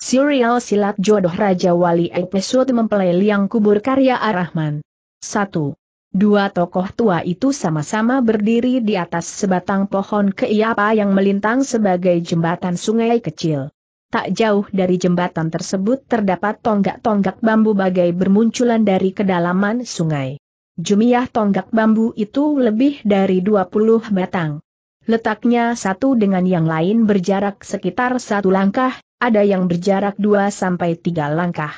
Serial Silat Jodoh Raja Wali Episode Mempelai Liang Kubur Karya Ar Rahman. 1. Dua tokoh tua itu sama-sama berdiri di atas sebatang pohon keiapa yang melintang sebagai jembatan sungai kecil. Tak jauh dari jembatan tersebut terdapat tonggak-tonggak bambu bagai bermunculan dari kedalaman sungai. Jumiah tonggak bambu itu lebih dari 20 batang. Letaknya satu dengan yang lain berjarak sekitar satu langkah, ada yang berjarak dua sampai tiga langkah.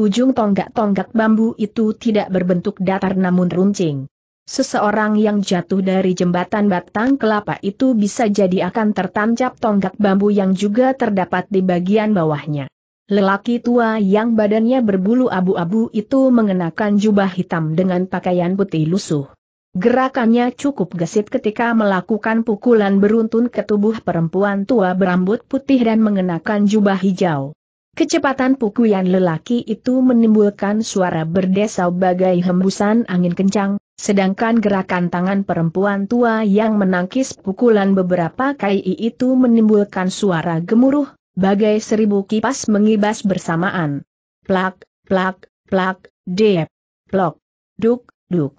Ujung tonggak-tonggak bambu itu tidak berbentuk datar namun runcing. Seseorang yang jatuh dari jembatan batang kelapa itu bisa jadi akan tertancap tonggak bambu yang juga terdapat di bagian bawahnya. Lelaki tua yang badannya berbulu abu-abu itu mengenakan jubah hitam dengan pakaian putih lusuh. Gerakannya cukup gesit ketika melakukan pukulan beruntun ke tubuh perempuan tua berambut putih dan mengenakan jubah hijau. Kecepatan pukulan lelaki itu menimbulkan suara berdesau bagai hembusan angin kencang, sedangkan gerakan tangan perempuan tua yang menangkis pukulan beberapa kali itu menimbulkan suara gemuruh, bagai seribu kipas mengibas bersamaan. Plak, plak, plak, dep, plok, duk, duk.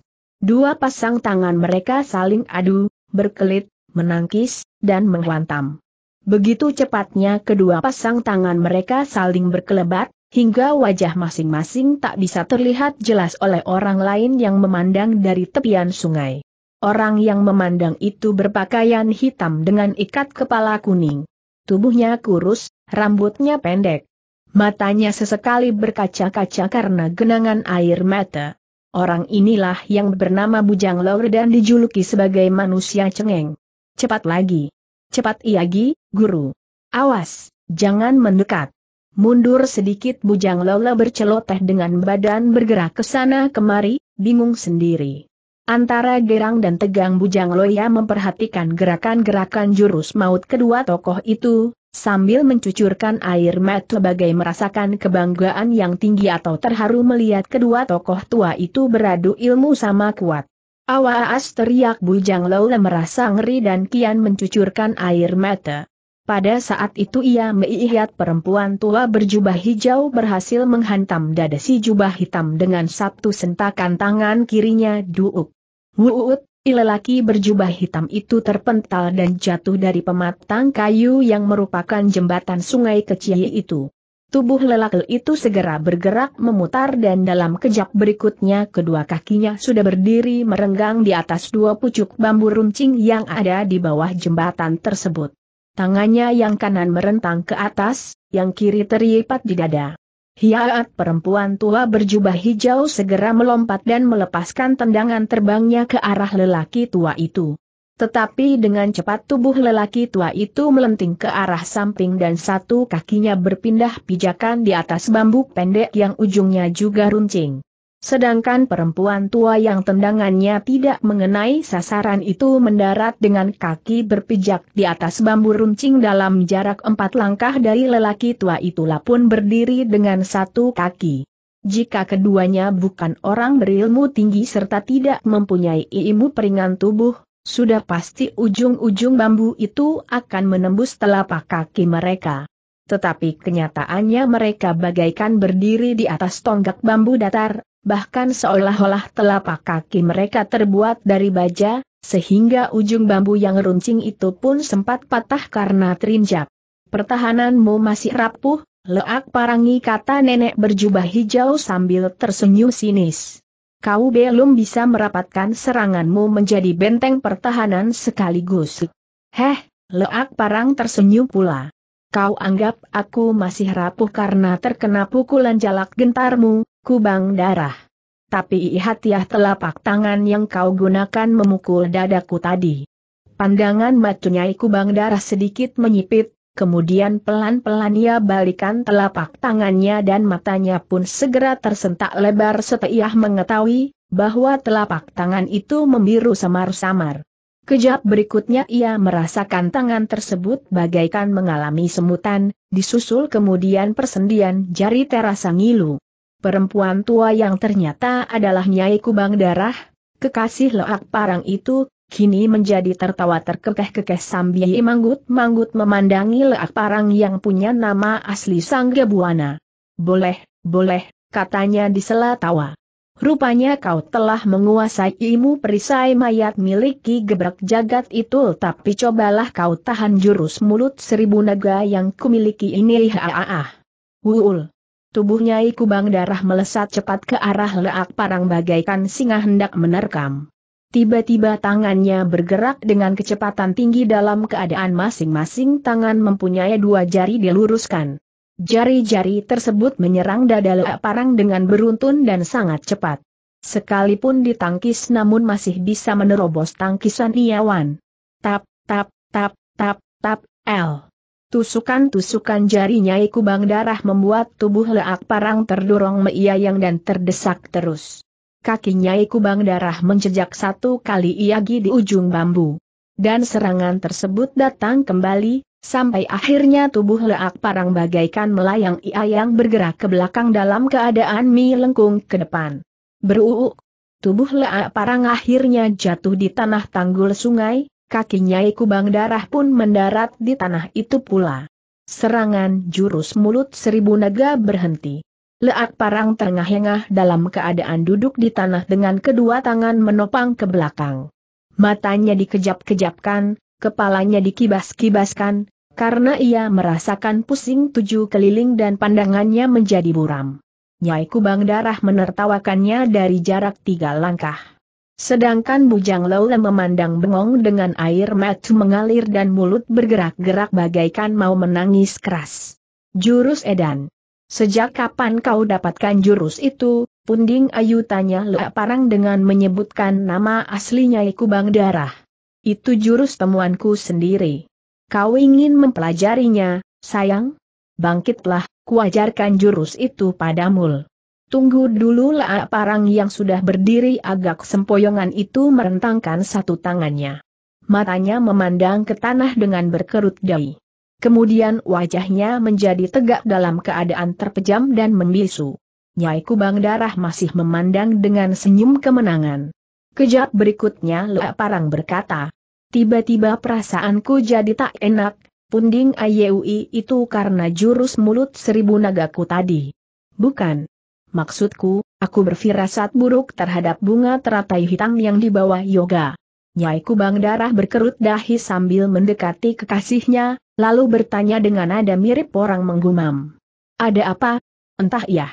Dua pasang tangan mereka saling adu, berkelit, menangkis, dan menghantam. Begitu cepatnya kedua pasang tangan mereka saling berkelebat, hingga wajah masing-masing tak bisa terlihat jelas oleh orang lain yang memandang dari tepian sungai. Orang yang memandang itu berpakaian hitam dengan ikat kepala kuning. Tubuhnya kurus, rambutnya pendek. Matanya sesekali berkaca-kaca karena genangan air mata. Orang inilah yang bernama Bujang Laur dan dijuluki sebagai manusia cengeng. Cepat lagi. Cepat Iagi, guru. Awas, jangan mendekat. Mundur sedikit Bujang Lola berceloteh dengan badan bergerak ke sana kemari, bingung sendiri. Antara gerang dan tegang Bujang Loya memperhatikan gerakan-gerakan jurus maut kedua tokoh itu, sambil mencucurkan air mata bagai merasakan kebanggaan yang tinggi atau terharu melihat kedua tokoh tua itu beradu ilmu sama kuat. Awas teriak Bujang Lola merasa ngeri dan kian mencucurkan air mata. Pada saat itu ia melihat perempuan tua berjubah hijau berhasil menghantam dada si jubah hitam dengan satu sentakan tangan kirinya duuk. Wuut, Lelaki berjubah hitam itu terpental dan jatuh dari pematang kayu yang merupakan jembatan sungai kecil itu. Tubuh lelaki itu segera bergerak memutar dan dalam kejap berikutnya kedua kakinya sudah berdiri merenggang di atas dua pucuk bambu runcing yang ada di bawah jembatan tersebut. Tangannya yang kanan merentang ke atas, yang kiri terlipat di dada. Hiaat perempuan tua berjubah hijau segera melompat dan melepaskan tendangan terbangnya ke arah lelaki tua itu. Tetapi dengan cepat tubuh lelaki tua itu melenting ke arah samping dan satu kakinya berpindah pijakan di atas bambu pendek yang ujungnya juga runcing. Sedangkan perempuan tua yang tendangannya tidak mengenai sasaran itu mendarat dengan kaki berpijak di atas bambu runcing dalam jarak empat langkah dari lelaki tua itulah pun berdiri dengan satu kaki. Jika keduanya bukan orang berilmu tinggi serta tidak mempunyai ilmu peringan tubuh, sudah pasti ujung-ujung bambu itu akan menembus telapak kaki mereka. Tetapi kenyataannya mereka bagaikan berdiri di atas tonggak bambu datar, bahkan seolah-olah telapak kaki mereka terbuat dari baja, sehingga ujung bambu yang runcing itu pun sempat patah karena terinjak. Pertahananmu masih rapuh, leak parangi kata nenek berjubah hijau sambil tersenyum sinis. Kau belum bisa merapatkan seranganmu menjadi benteng pertahanan sekaligus. Heh, leak parang tersenyum pula. Kau anggap aku masih rapuh karena terkena pukulan jalak gentarmu, kubang darah tapi ihatiah telapak tangan yang kau gunakan memukul dadaku tadi. Pandangan macunnya kubang darah sedikit menyipit, kemudian pelan-pelan ia balikan telapak tangannya dan matanya pun segera tersentak lebar setelah mengetahui bahwa telapak tangan itu membiru samar-samar. Kejap berikutnya ia merasakan tangan tersebut bagaikan mengalami semutan, disusul kemudian persendian jari terasa ngilu perempuan tua yang ternyata adalah Nyai Kubang Darah, kekasih leak Parang itu, kini menjadi tertawa terkekeh-kekeh sambil manggut-manggut memandangi Leak Parang yang punya nama asli Sangga Buana. Boleh, boleh, katanya di sela tawa. Rupanya kau telah menguasai ilmu perisai mayat miliki Gebrak Jagat itu tapi cobalah kau tahan jurus mulut seribu naga yang kumiliki ini Ah ah, Wuul. Tubuhnya ikubang darah melesat cepat ke arah leak parang bagaikan singa hendak menerkam. Tiba-tiba tangannya bergerak dengan kecepatan tinggi dalam keadaan masing-masing tangan mempunyai dua jari diluruskan. Jari-jari tersebut menyerang dada leak parang dengan beruntun dan sangat cepat. Sekalipun ditangkis namun masih bisa menerobos tangkisan Iawan. Tap, tap, tap, tap, tap, L. Tusukan-tusukan jarinya Nyai Kubang darah membuat tubuh leak parang terdorong meiayang dan terdesak terus. Kaki Nyai Kubang darah menjejak satu kali iagi di ujung bambu. Dan serangan tersebut datang kembali, sampai akhirnya tubuh leak parang bagaikan melayang iayang bergerak ke belakang dalam keadaan mi lengkung ke depan. Beruuk, tubuh leak parang akhirnya jatuh di tanah tanggul sungai, kakinya Kubang darah pun mendarat di tanah itu pula. Serangan jurus mulut seribu naga berhenti. Leak parang terengah-engah dalam keadaan duduk di tanah dengan kedua tangan menopang ke belakang. Matanya dikejap-kejapkan, kepalanya dikibas-kibaskan, karena ia merasakan pusing tujuh keliling dan pandangannya menjadi buram. Nyai Kubang Darah menertawakannya dari jarak tiga langkah. Sedangkan Bujang Lola memandang bengong dengan air mata mengalir dan mulut bergerak-gerak bagaikan mau menangis keras. Jurus edan. Sejak kapan kau dapatkan jurus itu? Punding Ayu tanya Lua Parang dengan menyebutkan nama aslinya Bang Darah. Itu jurus temuanku sendiri. Kau ingin mempelajarinya, sayang? Bangkitlah, kuajarkan jurus itu padamu. Tunggu dulu laak ah, parang yang sudah berdiri agak sempoyongan itu merentangkan satu tangannya. Matanya memandang ke tanah dengan berkerut dahi. Kemudian wajahnya menjadi tegak dalam keadaan terpejam dan membisu. Nyai Kubang Darah masih memandang dengan senyum kemenangan. Kejap berikutnya Lua ah, Parang berkata, Tiba-tiba perasaanku jadi tak enak, punding Ayeui itu karena jurus mulut seribu nagaku tadi. Bukan. Maksudku, aku berfirasat buruk terhadap bunga teratai hitam yang dibawa Yoga. Nyai Kubang Darah berkerut dahi sambil mendekati kekasihnya, lalu bertanya dengan nada mirip orang menggumam. Ada apa? Entah ya.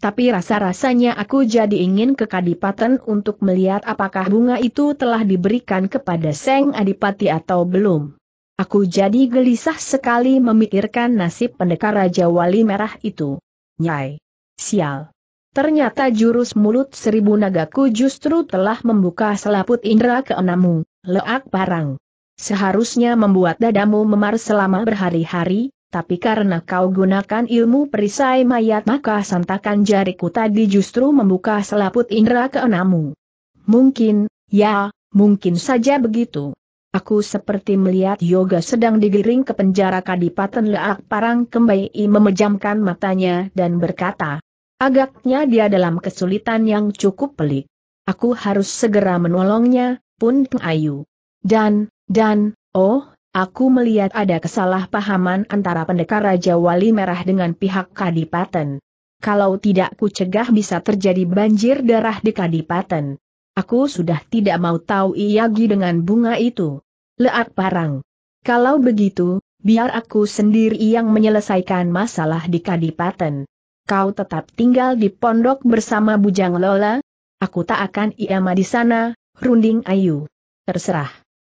Tapi rasa-rasanya aku jadi ingin ke Kadipaten untuk melihat apakah bunga itu telah diberikan kepada Seng Adipati atau belum. Aku jadi gelisah sekali memikirkan nasib pendekar Raja Wali Merah itu. Nyai. Sial. Ternyata jurus mulut seribu nagaku justru telah membuka selaput indera keenamu, leak parang. Seharusnya membuat dadamu memar selama berhari-hari, tapi karena kau gunakan ilmu perisai mayat maka santakan jariku tadi justru membuka selaput indera keenamu. Mungkin, ya, mungkin saja begitu. Aku seperti melihat Yoga sedang digiring ke penjara Kadipaten Leak Parang Kembali memejamkan matanya dan berkata, Agaknya dia dalam kesulitan yang cukup pelik. Aku harus segera menolongnya, pun Ayu. Dan, dan, oh, aku melihat ada kesalahpahaman antara pendekar Raja Wali Merah dengan pihak Kadipaten. Kalau tidak ku cegah bisa terjadi banjir darah di Kadipaten. Aku sudah tidak mau tahu Iyagi dengan bunga itu. Leat parang. Kalau begitu, biar aku sendiri yang menyelesaikan masalah di Kadipaten kau tetap tinggal di pondok bersama Bujang Lola, aku tak akan iama di sana, Runding Ayu. Terserah.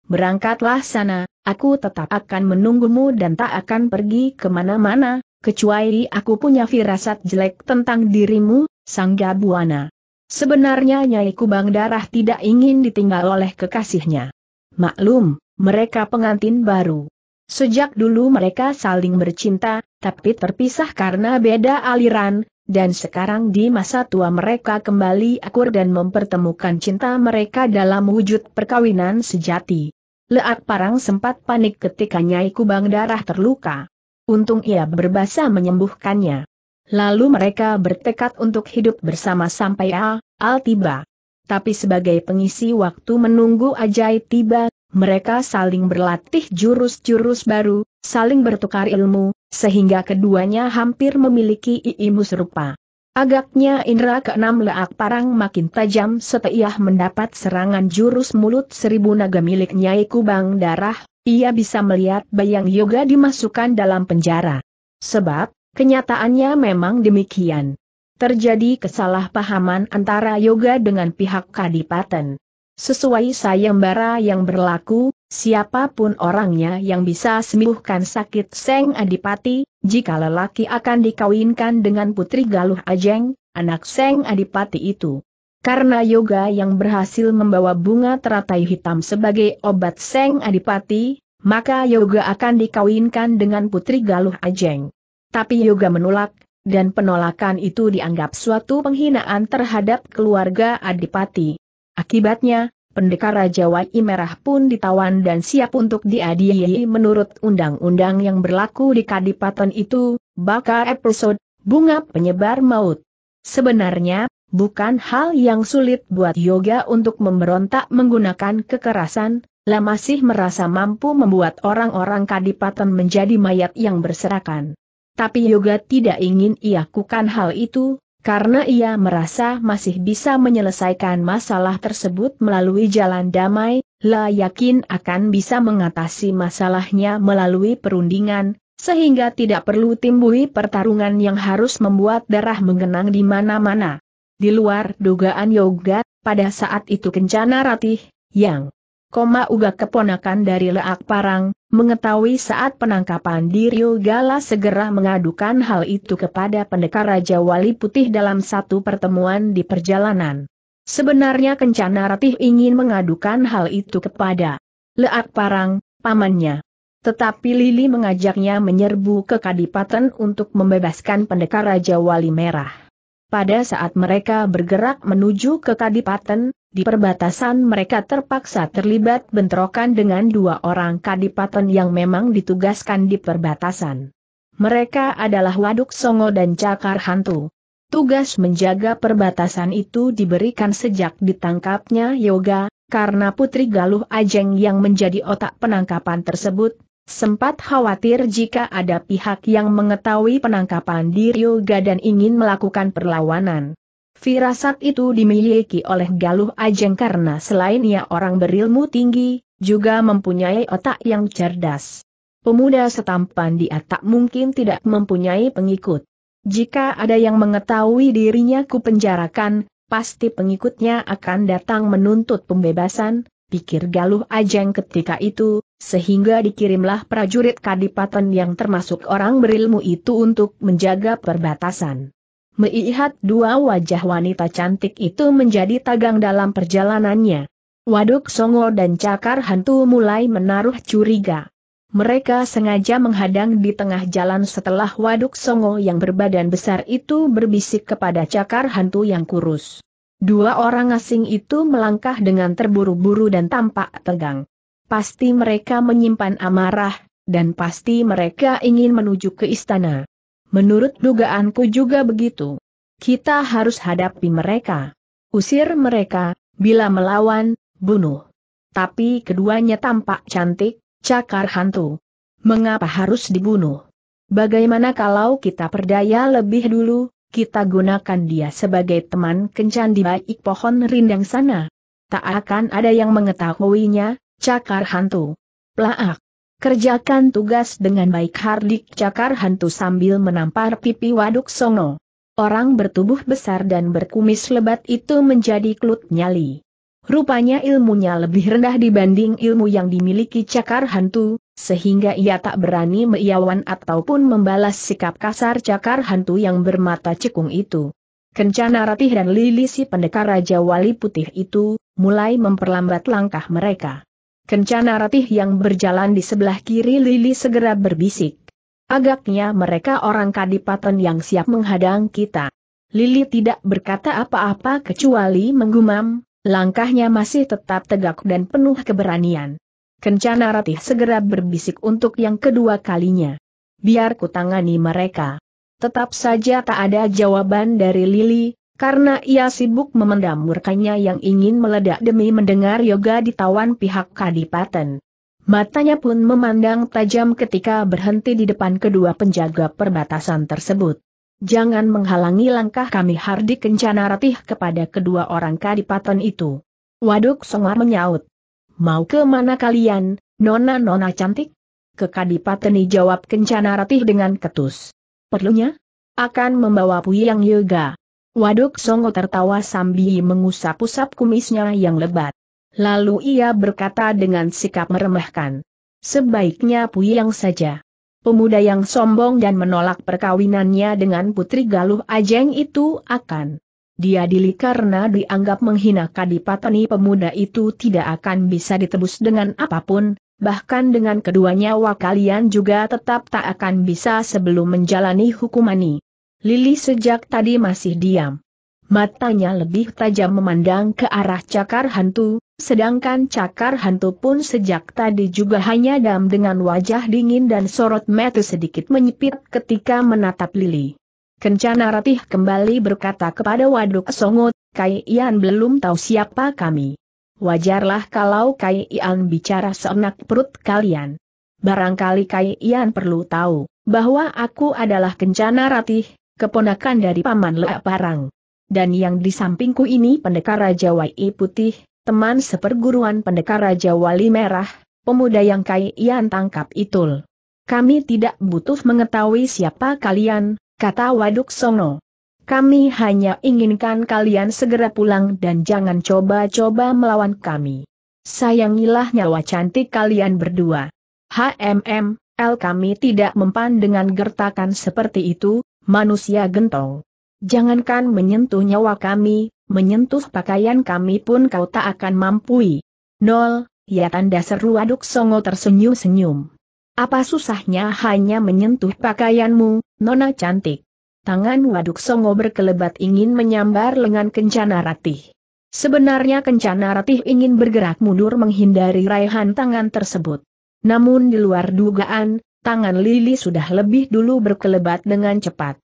Berangkatlah sana, aku tetap akan menunggumu dan tak akan pergi kemana-mana, kecuali aku punya firasat jelek tentang dirimu, Sangga Buana. Sebenarnya Nyai Kubang Darah tidak ingin ditinggal oleh kekasihnya. Maklum, mereka pengantin baru. Sejak dulu mereka saling bercinta, tapi terpisah karena beda aliran, dan sekarang di masa tua mereka kembali akur dan mempertemukan cinta mereka dalam wujud perkawinan sejati. Leak Parang sempat panik ketika Nyai Kubang darah terluka. Untung ia berbahasa menyembuhkannya. Lalu mereka bertekad untuk hidup bersama sampai Al, Al tiba. Tapi sebagai pengisi waktu menunggu ajaib tiba, mereka saling berlatih jurus-jurus baru, saling bertukar ilmu, sehingga keduanya hampir memiliki ilmu serupa. Agaknya indera keenam leak parang makin tajam setiap mendapat serangan jurus mulut seribu naga milik Nyai Kubang Darah, ia bisa melihat bayang Yoga dimasukkan dalam penjara. Sebab, kenyataannya memang demikian. Terjadi kesalahpahaman antara Yoga dengan pihak Kadipaten. Sesuai sayembara yang berlaku, siapapun orangnya yang bisa sembuhkan sakit Seng Adipati, jika lelaki akan dikawinkan dengan putri Galuh Ajeng, anak Seng Adipati itu. Karena yoga yang berhasil membawa bunga teratai hitam sebagai obat Seng Adipati, maka yoga akan dikawinkan dengan putri Galuh Ajeng. Tapi yoga menolak, dan penolakan itu dianggap suatu penghinaan terhadap keluarga Adipati. Akibatnya, pendekar Raja Wai Merah pun ditawan dan siap untuk diadili menurut undang-undang yang berlaku di Kadipaten itu, bakal episode, bunga penyebar maut. Sebenarnya, bukan hal yang sulit buat yoga untuk memberontak menggunakan kekerasan, lah masih merasa mampu membuat orang-orang Kadipaten menjadi mayat yang berserakan. Tapi yoga tidak ingin ia iakukan hal itu, karena ia merasa masih bisa menyelesaikan masalah tersebut melalui jalan damai, La yakin akan bisa mengatasi masalahnya melalui perundingan, sehingga tidak perlu timbuli pertarungan yang harus membuat darah mengenang di mana-mana. Di luar dugaan Yoga, pada saat itu Kencana Ratih, yang Koma Uga keponakan dari Leak Parang, mengetahui saat penangkapan di Gala segera mengadukan hal itu kepada pendekar Raja Wali Putih dalam satu pertemuan di perjalanan. Sebenarnya Kencana Ratih ingin mengadukan hal itu kepada Leak Parang, pamannya. Tetapi Lili mengajaknya menyerbu ke Kadipaten untuk membebaskan pendekar Raja Wali Merah. Pada saat mereka bergerak menuju ke Kadipaten, di perbatasan mereka terpaksa terlibat bentrokan dengan dua orang kadipaten yang memang ditugaskan di perbatasan. Mereka adalah Waduk Songo dan Cakar Hantu. Tugas menjaga perbatasan itu diberikan sejak ditangkapnya Yoga, karena Putri Galuh Ajeng yang menjadi otak penangkapan tersebut, sempat khawatir jika ada pihak yang mengetahui penangkapan di Yoga dan ingin melakukan perlawanan. Firasat itu dimiliki oleh Galuh Ajeng karena selain ia orang berilmu tinggi, juga mempunyai otak yang cerdas. Pemuda setampan dia tak mungkin tidak mempunyai pengikut. Jika ada yang mengetahui dirinya ku penjarakan, pasti pengikutnya akan datang menuntut pembebasan, pikir Galuh Ajeng ketika itu, sehingga dikirimlah prajurit kadipaten yang termasuk orang berilmu itu untuk menjaga perbatasan. Melihat dua wajah wanita cantik itu menjadi tagang dalam perjalanannya. Waduk Songo dan Cakar Hantu mulai menaruh curiga. Mereka sengaja menghadang di tengah jalan setelah Waduk Songo yang berbadan besar itu berbisik kepada Cakar Hantu yang kurus. Dua orang asing itu melangkah dengan terburu-buru dan tampak tegang. Pasti mereka menyimpan amarah, dan pasti mereka ingin menuju ke istana. Menurut dugaanku juga begitu. Kita harus hadapi mereka. Usir mereka, bila melawan, bunuh. Tapi keduanya tampak cantik, cakar hantu. Mengapa harus dibunuh? Bagaimana kalau kita perdaya lebih dulu, kita gunakan dia sebagai teman kencan di baik pohon rindang sana? Tak akan ada yang mengetahuinya, cakar hantu. Plaak. Kerjakan tugas dengan baik Hardik cakar hantu sambil menampar pipi waduk Songo. Orang bertubuh besar dan berkumis lebat itu menjadi klut nyali. Rupanya ilmunya lebih rendah dibanding ilmu yang dimiliki cakar hantu, sehingga ia tak berani meiawan ataupun membalas sikap kasar cakar hantu yang bermata cekung itu. Kencana Ratih dan Lili si pendekar Raja Wali Putih itu, mulai memperlambat langkah mereka. Kencana Ratih yang berjalan di sebelah kiri Lili segera berbisik. Agaknya mereka orang kadipaten yang siap menghadang kita. Lili tidak berkata apa-apa kecuali menggumam, langkahnya masih tetap tegak dan penuh keberanian. Kencana Ratih segera berbisik untuk yang kedua kalinya. Biar kutangani mereka. Tetap saja tak ada jawaban dari Lili, karena ia sibuk memendam murkanya yang ingin meledak demi mendengar yoga ditawan pihak kadipaten. Matanya pun memandang tajam ketika berhenti di depan kedua penjaga perbatasan tersebut. Jangan menghalangi langkah kami Hardi Kencana Ratih kepada kedua orang kadipaten itu. Waduk Songar menyaut. Mau ke mana kalian, nona-nona cantik? Ke kadipateni jawab Kencana Ratih dengan ketus. Perlunya? Akan membawa Puyang Yoga. Waduk Songo tertawa sambil mengusap-usap kumisnya yang lebat. Lalu ia berkata dengan sikap meremehkan. Sebaiknya puyang saja. Pemuda yang sombong dan menolak perkawinannya dengan Putri Galuh Ajeng itu akan diadili karena dianggap menghina kadipateni pemuda itu tidak akan bisa ditebus dengan apapun, bahkan dengan kedua nyawa kalian juga tetap tak akan bisa sebelum menjalani hukuman ini." Lili sejak tadi masih diam. Matanya lebih tajam memandang ke arah cakar hantu, sedangkan cakar hantu pun sejak tadi juga hanya dam dengan wajah dingin dan sorot mata sedikit menyipit ketika menatap Lili. Kencana Ratih kembali berkata kepada Waduk Songot, Kai Ian belum tahu siapa kami. Wajarlah kalau Kai Ian bicara seenak perut kalian. Barangkali Kai Ian perlu tahu, bahwa aku adalah Kencana Ratih, keponakan dari Paman Lea Parang. Dan yang di sampingku ini pendekar Raja Wai Putih, teman seperguruan pendekar Raja Wali Merah, pemuda yang ian tangkap itul. Kami tidak butuh mengetahui siapa kalian, kata Waduk Sono. Kami hanya inginkan kalian segera pulang dan jangan coba-coba melawan kami. Sayangilah nyawa cantik kalian berdua. HMM, L kami tidak mempan dengan gertakan seperti itu, manusia gentong. Jangankan menyentuh nyawa kami, menyentuh pakaian kami pun kau tak akan mampu. Nol, ya tanda seru aduk songo tersenyum-senyum. Apa susahnya hanya menyentuh pakaianmu, nona cantik. Tangan waduk songo berkelebat ingin menyambar lengan kencana ratih. Sebenarnya kencana ratih ingin bergerak mundur menghindari raihan tangan tersebut. Namun di luar dugaan, tangan Lili sudah lebih dulu berkelebat dengan cepat.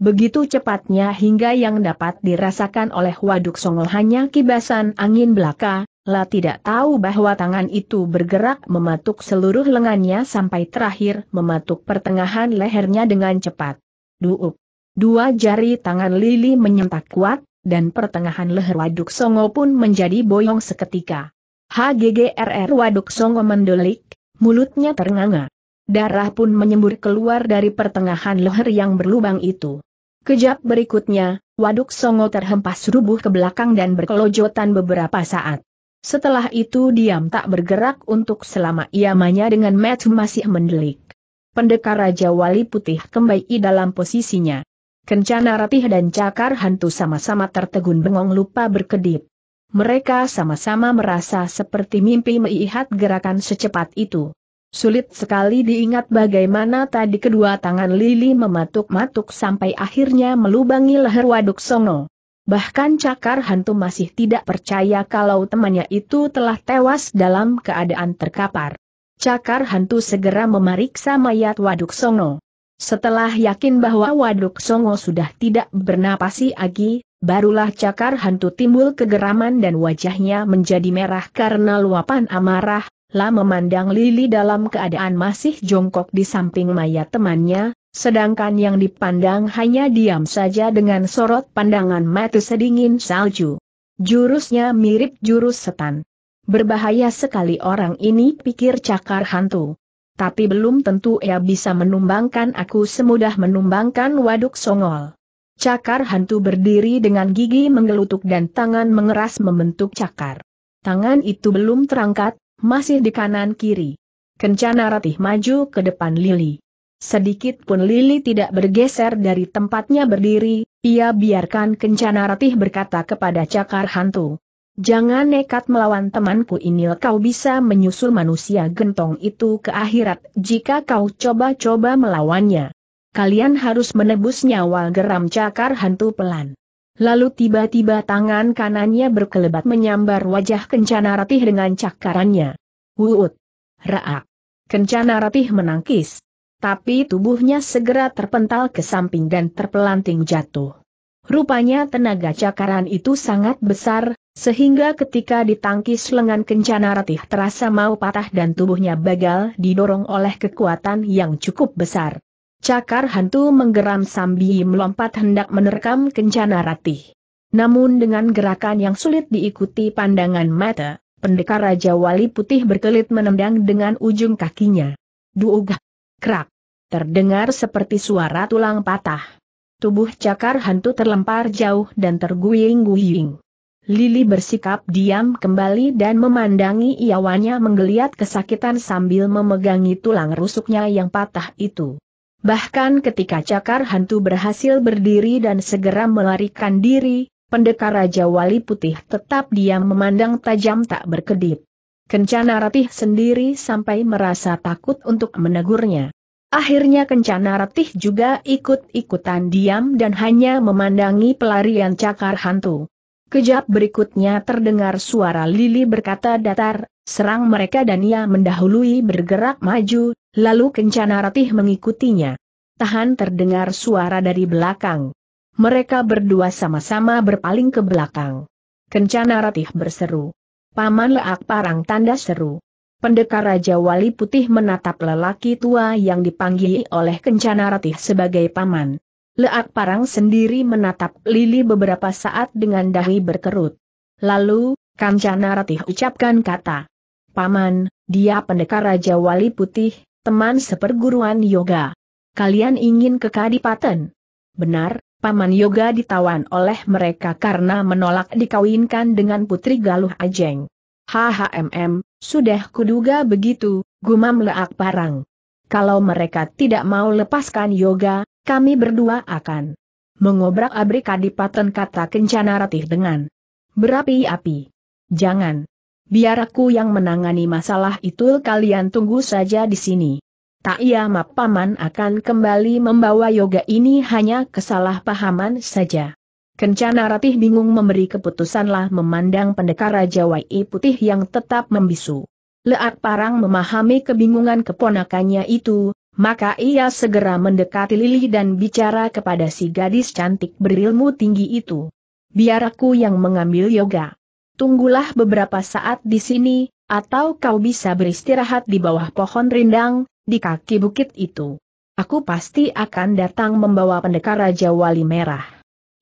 Begitu cepatnya hingga yang dapat dirasakan oleh waduk songo hanya kibasan angin belaka, La tidak tahu bahwa tangan itu bergerak mematuk seluruh lengannya sampai terakhir mematuk pertengahan lehernya dengan cepat. Duup. Dua jari tangan Lili menyentak kuat, dan pertengahan leher Waduk Songo pun menjadi boyong seketika. HGGRR Waduk Songo mendelik, mulutnya ternganga. Darah pun menyembur keluar dari pertengahan leher yang berlubang itu. Kejap berikutnya, waduk Songo terhempas rubuh ke belakang dan berkelojotan beberapa saat. Setelah itu diam tak bergerak untuk selama iamanya dengan Matt masih mendelik. Pendekar Raja Wali Putih kembali dalam posisinya. Kencana Ratih dan Cakar Hantu sama-sama tertegun bengong lupa berkedip. Mereka sama-sama merasa seperti mimpi melihat gerakan secepat itu. Sulit sekali diingat bagaimana tadi kedua tangan Lili mematuk-matuk sampai akhirnya melubangi leher waduk Songo. Bahkan cakar hantu masih tidak percaya kalau temannya itu telah tewas dalam keadaan terkapar. Cakar hantu segera memeriksa mayat waduk Songo. Setelah yakin bahwa waduk Songo sudah tidak bernapas lagi, barulah cakar hantu timbul kegeraman dan wajahnya menjadi merah karena luapan amarah, La memandang Lili dalam keadaan masih jongkok di samping mayat temannya, sedangkan yang dipandang hanya diam saja dengan sorot pandangan mata sedingin salju. Jurusnya mirip jurus setan. Berbahaya sekali orang ini pikir cakar hantu. Tapi belum tentu ia bisa menumbangkan aku semudah menumbangkan waduk songol. Cakar hantu berdiri dengan gigi menggelutuk dan tangan mengeras membentuk cakar. Tangan itu belum terangkat, masih di kanan kiri. Kencana Ratih maju ke depan Lili. Sedikit pun Lili tidak bergeser dari tempatnya berdiri, ia biarkan Kencana Ratih berkata kepada Cakar Hantu. Jangan nekat melawan temanku ini kau bisa menyusul manusia gentong itu ke akhirat jika kau coba-coba melawannya. Kalian harus menebus nyawa geram Cakar Hantu pelan. Lalu tiba-tiba tangan kanannya berkelebat menyambar wajah Kencana Ratih dengan cakarannya. Wuut! Raak! Kencana Ratih menangkis. Tapi tubuhnya segera terpental ke samping dan terpelanting jatuh. Rupanya tenaga cakaran itu sangat besar, sehingga ketika ditangkis lengan Kencana Ratih terasa mau patah dan tubuhnya bagal didorong oleh kekuatan yang cukup besar. Cakar hantu menggeram sambil melompat hendak menerkam kencana ratih. Namun dengan gerakan yang sulit diikuti pandangan mata, pendekar Raja Wali Putih berkelit menendang dengan ujung kakinya. Duugah! Krak! Terdengar seperti suara tulang patah. Tubuh cakar hantu terlempar jauh dan terguying-guying. Lili bersikap diam kembali dan memandangi iawannya menggeliat kesakitan sambil memegangi tulang rusuknya yang patah itu. Bahkan ketika cakar hantu berhasil berdiri dan segera melarikan diri, pendekar Raja Wali Putih tetap diam memandang tajam tak berkedip. Kencana Ratih sendiri sampai merasa takut untuk menegurnya. Akhirnya Kencana Ratih juga ikut-ikutan diam dan hanya memandangi pelarian cakar hantu. Kejap berikutnya terdengar suara Lili berkata datar, Serang mereka dan ia mendahului bergerak maju, lalu kencana ratih mengikutinya. Tahan terdengar suara dari belakang. Mereka berdua sama-sama berpaling ke belakang. Kencana ratih berseru. Paman leak parang tanda seru. Pendekar Raja Wali Putih menatap lelaki tua yang dipanggil oleh Kencana Ratih sebagai paman. Leak Parang sendiri menatap Lili beberapa saat dengan dahi berkerut. Lalu, Kencana Ratih ucapkan kata, Paman, dia pendekar Raja Wali Putih, teman seperguruan yoga. Kalian ingin ke Kadipaten? Benar, Paman Yoga ditawan oleh mereka karena menolak dikawinkan dengan Putri Galuh Ajeng. HHMM, sudah kuduga begitu, gumam leak parang. Kalau mereka tidak mau lepaskan yoga, kami berdua akan mengobrak abrik Kadipaten kata Kencana Ratih dengan berapi-api. Jangan biar aku yang menangani masalah itu kalian tunggu saja di sini. Tak iya map paman akan kembali membawa yoga ini hanya kesalahpahaman saja. Kencana Ratih bingung memberi keputusanlah memandang pendekar Raja Wai Putih yang tetap membisu. Leak Parang memahami kebingungan keponakannya itu, maka ia segera mendekati Lili dan bicara kepada si gadis cantik berilmu tinggi itu. Biar aku yang mengambil yoga tunggulah beberapa saat di sini, atau kau bisa beristirahat di bawah pohon rindang, di kaki bukit itu. Aku pasti akan datang membawa pendekar Raja Wali Merah.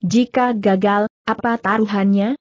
Jika gagal, apa taruhannya?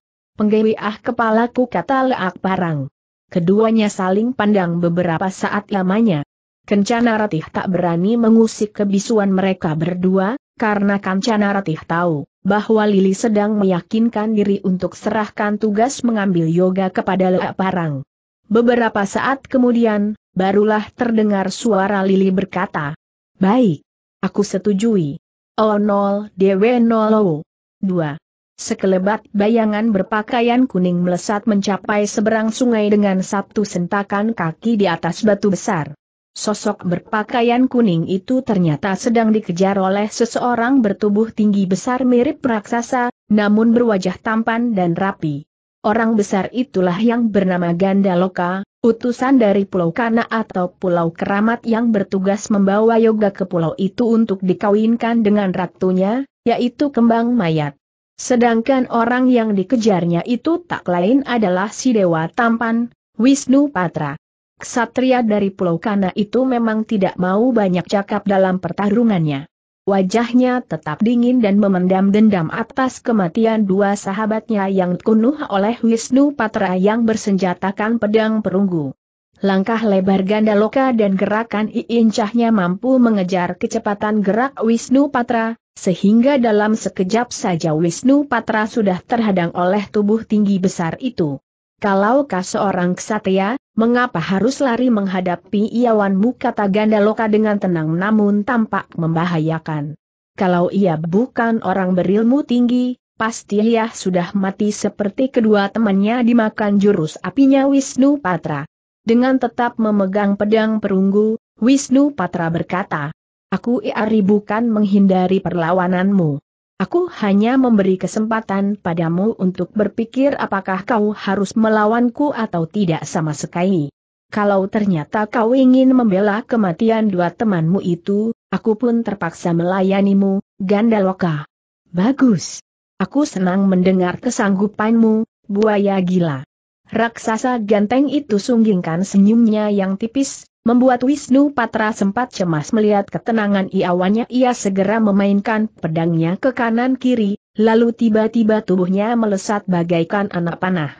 ah kepalaku kata leak parang. Keduanya saling pandang beberapa saat lamanya. Kencana Ratih tak berani mengusik kebisuan mereka berdua, karena Kancana Ratih tahu, bahwa Lili sedang meyakinkan diri untuk serahkan tugas mengambil yoga kepada Leak Parang. Beberapa saat kemudian, barulah terdengar suara Lili berkata, Baik, aku setujui. Oh o 0 DW 0 2. Sekelebat bayangan berpakaian kuning melesat mencapai seberang sungai dengan satu sentakan kaki di atas batu besar. Sosok berpakaian kuning itu ternyata sedang dikejar oleh seseorang bertubuh tinggi besar mirip raksasa, namun berwajah tampan dan rapi. Orang besar itulah yang bernama Gandaloka, utusan dari Pulau Kana atau Pulau Keramat yang bertugas membawa Yoga ke pulau itu untuk dikawinkan dengan ratunya, yaitu kembang mayat. Sedangkan orang yang dikejarnya itu tak lain adalah si dewa tampan, Wisnu Patra. Ksatria dari Pulau Kana itu memang tidak mau banyak cakap dalam pertarungannya. Wajahnya tetap dingin dan memendam dendam atas kematian dua sahabatnya yang kunuh oleh Wisnu Patra yang bersenjatakan pedang perunggu. Langkah lebar ganda loka dan gerakan iincahnya mampu mengejar kecepatan gerak Wisnu Patra, sehingga dalam sekejap saja Wisnu Patra sudah terhadang oleh tubuh tinggi besar itu. Kalau kau seorang ksatria, Mengapa harus lari menghadapi Iawanmu kata Ganda Loka dengan tenang namun tampak membahayakan. Kalau ia bukan orang berilmu tinggi, pasti ia sudah mati seperti kedua temannya dimakan jurus apinya Wisnu Patra. Dengan tetap memegang pedang perunggu, Wisnu Patra berkata, Aku Iari bukan menghindari perlawananmu. Aku hanya memberi kesempatan padamu untuk berpikir apakah kau harus melawanku atau tidak sama sekali. Kalau ternyata kau ingin membela kematian dua temanmu itu, aku pun terpaksa melayanimu, Gandaloka. Bagus. Aku senang mendengar kesanggupanmu, buaya gila. Raksasa ganteng itu sunggingkan senyumnya yang tipis, Membuat Wisnu Patra sempat cemas melihat ketenangan iawannya ia segera memainkan pedangnya ke kanan-kiri, lalu tiba-tiba tubuhnya melesat bagaikan anak panah.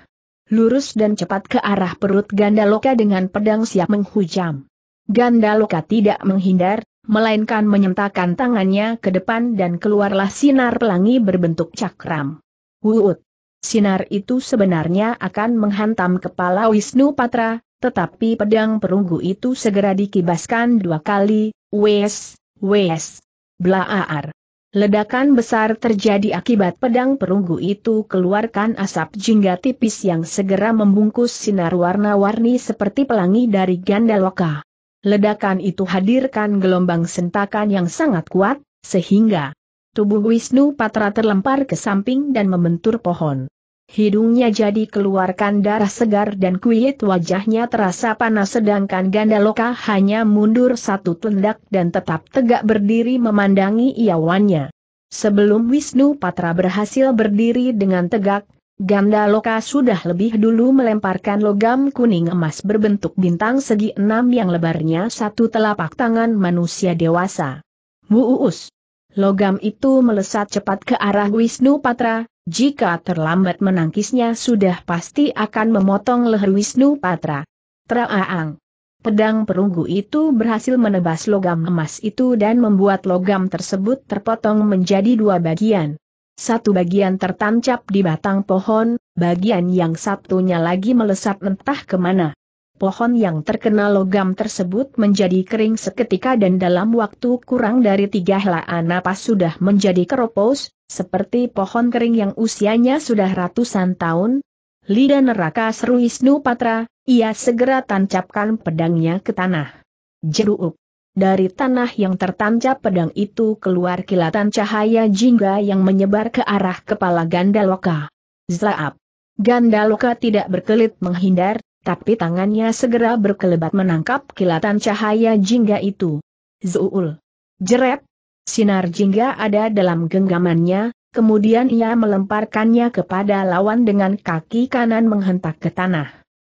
Lurus dan cepat ke arah perut Gandaloka dengan pedang siap menghujam. Gandaloka tidak menghindar, melainkan menyentakan tangannya ke depan dan keluarlah sinar pelangi berbentuk cakram. Wuut! Sinar itu sebenarnya akan menghantam kepala Wisnu Patra, tetapi pedang perunggu itu segera dikibaskan dua kali, wes, wes, blaar. Ledakan besar terjadi akibat pedang perunggu itu keluarkan asap jingga tipis yang segera membungkus sinar warna-warni seperti pelangi dari Gandaloka. Ledakan itu hadirkan gelombang sentakan yang sangat kuat, sehingga tubuh Wisnu Patra terlempar ke samping dan membentur pohon. Hidungnya jadi keluarkan darah segar dan kuyit wajahnya terasa panas sedangkan Gandaloka hanya mundur satu tendak dan tetap tegak berdiri memandangi iawannya. Sebelum Wisnu Patra berhasil berdiri dengan tegak, Gandaloka sudah lebih dulu melemparkan logam kuning emas berbentuk bintang segi enam yang lebarnya satu telapak tangan manusia dewasa. Muus! Logam itu melesat cepat ke arah Wisnu Patra, jika terlambat menangkisnya sudah pasti akan memotong leher Wisnu Patra. Traaang. Pedang perunggu itu berhasil menebas logam emas itu dan membuat logam tersebut terpotong menjadi dua bagian. Satu bagian tertancap di batang pohon, bagian yang satunya lagi melesat entah kemana pohon yang terkena logam tersebut menjadi kering seketika dan dalam waktu kurang dari tiga helaan napas sudah menjadi keropos, seperti pohon kering yang usianya sudah ratusan tahun. Lida neraka seru Isnu Patra, ia segera tancapkan pedangnya ke tanah. Jeruk. Dari tanah yang tertancap pedang itu keluar kilatan cahaya jingga yang menyebar ke arah kepala Gandaloka. Zlaap. Gandaloka tidak berkelit menghindar, tapi tangannya segera berkelebat menangkap kilatan cahaya jingga itu. Zuul. Jeret. Sinar jingga ada dalam genggamannya, kemudian ia melemparkannya kepada lawan dengan kaki kanan menghentak ke tanah.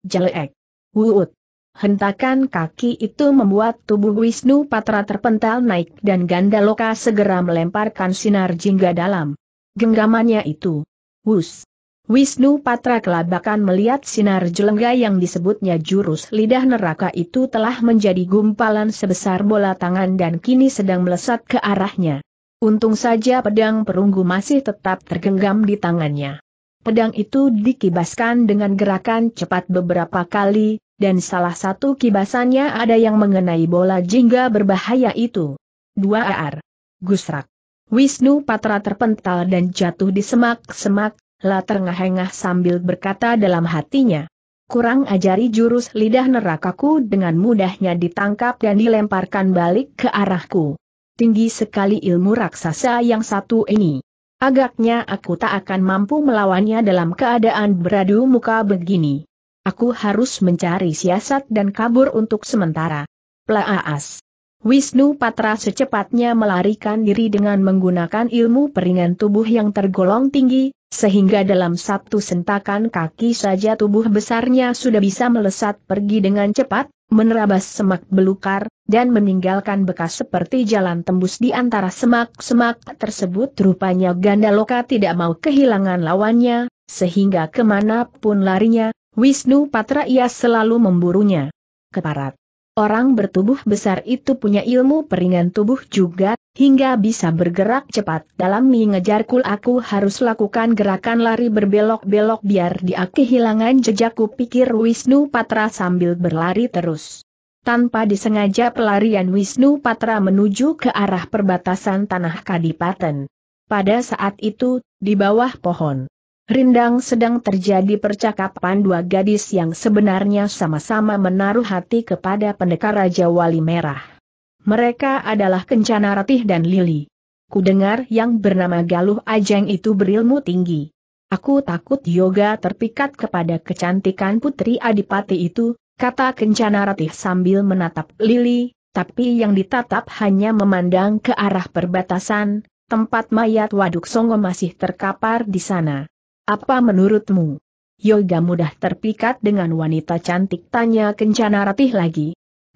Jelek. Wuut. Hentakan kaki itu membuat tubuh Wisnu Patra terpental naik dan Gandaloka segera melemparkan sinar jingga dalam genggamannya itu. Wus! Wisnu Patra kelabakan melihat sinar jelengga yang disebutnya jurus lidah neraka itu telah menjadi gumpalan sebesar bola tangan dan kini sedang melesat ke arahnya. Untung saja pedang perunggu masih tetap tergenggam di tangannya. Pedang itu dikibaskan dengan gerakan cepat beberapa kali, dan salah satu kibasannya ada yang mengenai bola jingga berbahaya itu. 2 ar. Gusrak. Wisnu Patra terpental dan jatuh di semak-semak, La terengah-engah sambil berkata dalam hatinya. Kurang ajari jurus lidah nerakaku dengan mudahnya ditangkap dan dilemparkan balik ke arahku. Tinggi sekali ilmu raksasa yang satu ini. Agaknya aku tak akan mampu melawannya dalam keadaan beradu muka begini. Aku harus mencari siasat dan kabur untuk sementara. Plaas. Wisnu Patra secepatnya melarikan diri dengan menggunakan ilmu peringan tubuh yang tergolong tinggi, sehingga dalam satu sentakan kaki saja tubuh besarnya sudah bisa melesat pergi dengan cepat, menerabas semak belukar, dan meninggalkan bekas seperti jalan tembus di antara semak-semak tersebut. Rupanya Gandaloka tidak mau kehilangan lawannya, sehingga kemanapun larinya, Wisnu Patra ia selalu memburunya. Keparat. Orang bertubuh besar itu punya ilmu peringan tubuh juga, hingga bisa bergerak cepat. Dalam mengejar kul aku harus lakukan gerakan lari berbelok-belok biar dia kehilangan jejakku pikir Wisnu Patra sambil berlari terus. Tanpa disengaja pelarian Wisnu Patra menuju ke arah perbatasan tanah Kadipaten. Pada saat itu, di bawah pohon. Rindang sedang terjadi percakapan dua gadis yang sebenarnya sama-sama menaruh hati kepada pendekar Raja Wali Merah. Mereka adalah Kencana Ratih dan Lili. Kudengar yang bernama Galuh Ajeng itu berilmu tinggi. Aku takut Yoga terpikat kepada kecantikan putri Adipati itu, kata Kencana Ratih sambil menatap Lili, tapi yang ditatap hanya memandang ke arah perbatasan, tempat mayat Waduk Songo masih terkapar di sana. Apa menurutmu? Yoga mudah terpikat dengan wanita cantik tanya Kencana Ratih lagi.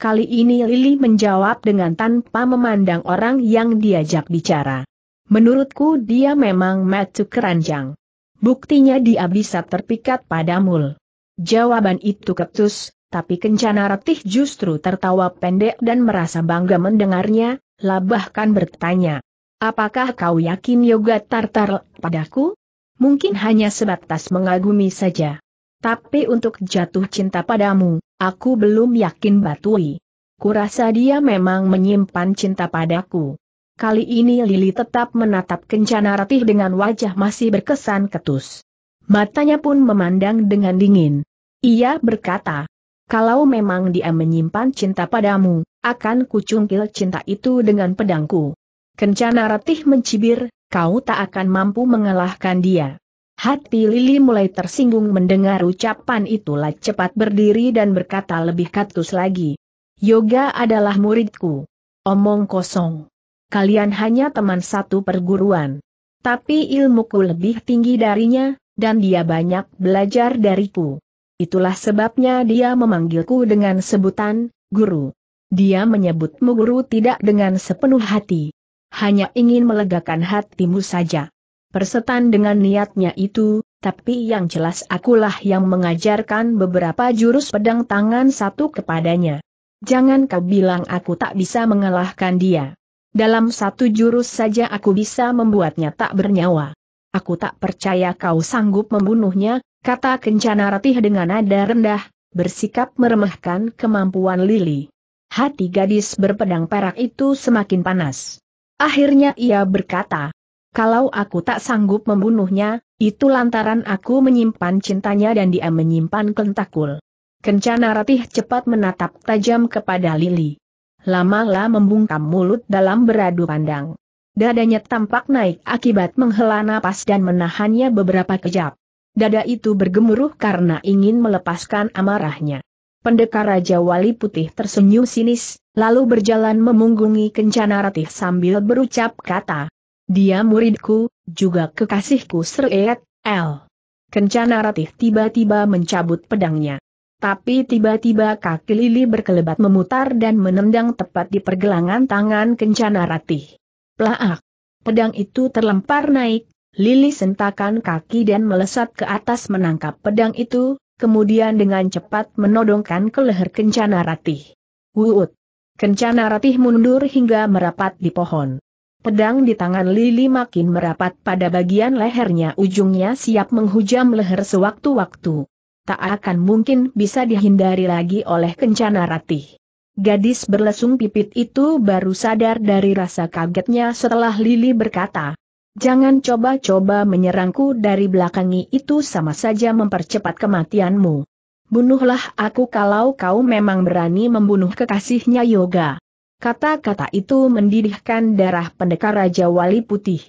Kali ini Lili menjawab dengan tanpa memandang orang yang diajak bicara. Menurutku dia memang matu keranjang. Buktinya dia bisa terpikat pada mul. Jawaban itu ketus, tapi Kencana Ratih justru tertawa pendek dan merasa bangga mendengarnya, labahkan bertanya. Apakah kau yakin Yoga Tartar padaku? Mungkin hanya sebatas mengagumi saja. Tapi untuk jatuh cinta padamu, Aku belum yakin Batui. Kurasa dia memang menyimpan cinta padaku. Kali ini Lili tetap menatap kencana ratih dengan wajah masih berkesan ketus. Matanya pun memandang dengan dingin. Ia berkata, kalau memang dia menyimpan cinta padamu, akan kucungkil cinta itu dengan pedangku. Kencana ratih mencibir, kau tak akan mampu mengalahkan dia. Hati Lili mulai tersinggung mendengar ucapan itulah cepat berdiri dan berkata lebih katus lagi. Yoga adalah muridku. Omong kosong. Kalian hanya teman satu perguruan. Tapi ilmuku lebih tinggi darinya, dan dia banyak belajar dariku. Itulah sebabnya dia memanggilku dengan sebutan, guru. Dia menyebutmu guru tidak dengan sepenuh hati. Hanya ingin melegakan hatimu saja persetan dengan niatnya itu, tapi yang jelas akulah yang mengajarkan beberapa jurus pedang tangan satu kepadanya. Jangan kau bilang aku tak bisa mengalahkan dia. Dalam satu jurus saja aku bisa membuatnya tak bernyawa. Aku tak percaya kau sanggup membunuhnya, kata Kencana Ratih dengan nada rendah, bersikap meremehkan kemampuan Lili. Hati gadis berpedang perak itu semakin panas. Akhirnya ia berkata, kalau aku tak sanggup membunuhnya, itu lantaran aku menyimpan cintanya dan dia menyimpan kentakul. Kencana Ratih cepat menatap tajam kepada Lili. Lamalah membungkam mulut dalam beradu pandang. Dadanya tampak naik akibat menghela napas dan menahannya beberapa kejap. Dada itu bergemuruh karena ingin melepaskan amarahnya. Pendekar Raja Wali Putih tersenyum sinis, lalu berjalan memunggungi Kencana Ratih sambil berucap kata, dia muridku, juga kekasihku Sreet, L. Kencana Ratih tiba-tiba mencabut pedangnya. Tapi tiba-tiba kaki Lili berkelebat memutar dan menendang tepat di pergelangan tangan Kencana Ratih. Plaak! Pedang itu terlempar naik, Lili sentakan kaki dan melesat ke atas menangkap pedang itu, kemudian dengan cepat menodongkan ke leher Kencana Ratih. Wuut! Kencana Ratih mundur hingga merapat di pohon. Pedang di tangan Lili makin merapat pada bagian lehernya ujungnya siap menghujam leher sewaktu-waktu. Tak akan mungkin bisa dihindari lagi oleh kencana ratih. Gadis berlesung pipit itu baru sadar dari rasa kagetnya setelah Lili berkata, Jangan coba-coba menyerangku dari belakangi itu sama saja mempercepat kematianmu. Bunuhlah aku kalau kau memang berani membunuh kekasihnya Yoga. Kata-kata itu mendidihkan darah pendekar Raja Wali Putih.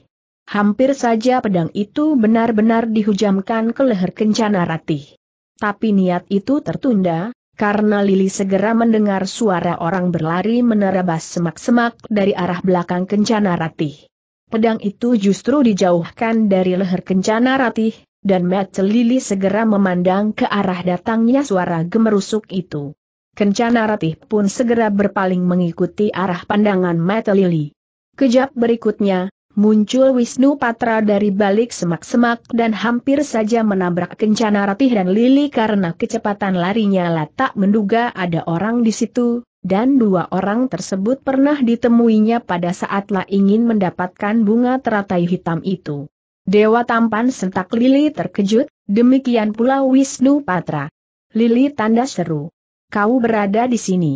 Hampir saja pedang itu benar-benar dihujamkan ke leher kencana ratih. Tapi niat itu tertunda, karena Lili segera mendengar suara orang berlari menerabas semak-semak dari arah belakang kencana ratih. Pedang itu justru dijauhkan dari leher kencana ratih, dan Matel Lili segera memandang ke arah datangnya suara gemerusuk itu. Kencana Ratih pun segera berpaling mengikuti arah pandangan mata Lili. Kejap berikutnya, muncul Wisnu Patra dari balik semak-semak dan hampir saja menabrak Kencana Ratih dan Lili karena kecepatan larinya tak menduga ada orang di situ, dan dua orang tersebut pernah ditemuinya pada saat La ingin mendapatkan bunga teratai hitam itu. Dewa tampan sentak Lili terkejut, demikian pula Wisnu Patra. Lili tanda seru kau berada di sini.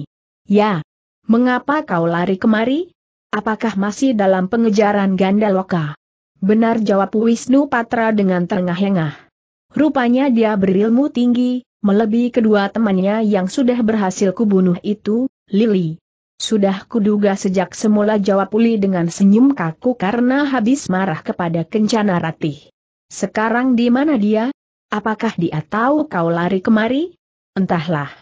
Ya. Mengapa kau lari kemari? Apakah masih dalam pengejaran Ganda Loka? Benar jawab Wisnu Patra dengan tengah engah Rupanya dia berilmu tinggi, melebihi kedua temannya yang sudah berhasil kubunuh itu, Lili. Sudah kuduga sejak semula jawab Uli dengan senyum kaku karena habis marah kepada Kencana Ratih. Sekarang di mana dia? Apakah dia tahu kau lari kemari? Entahlah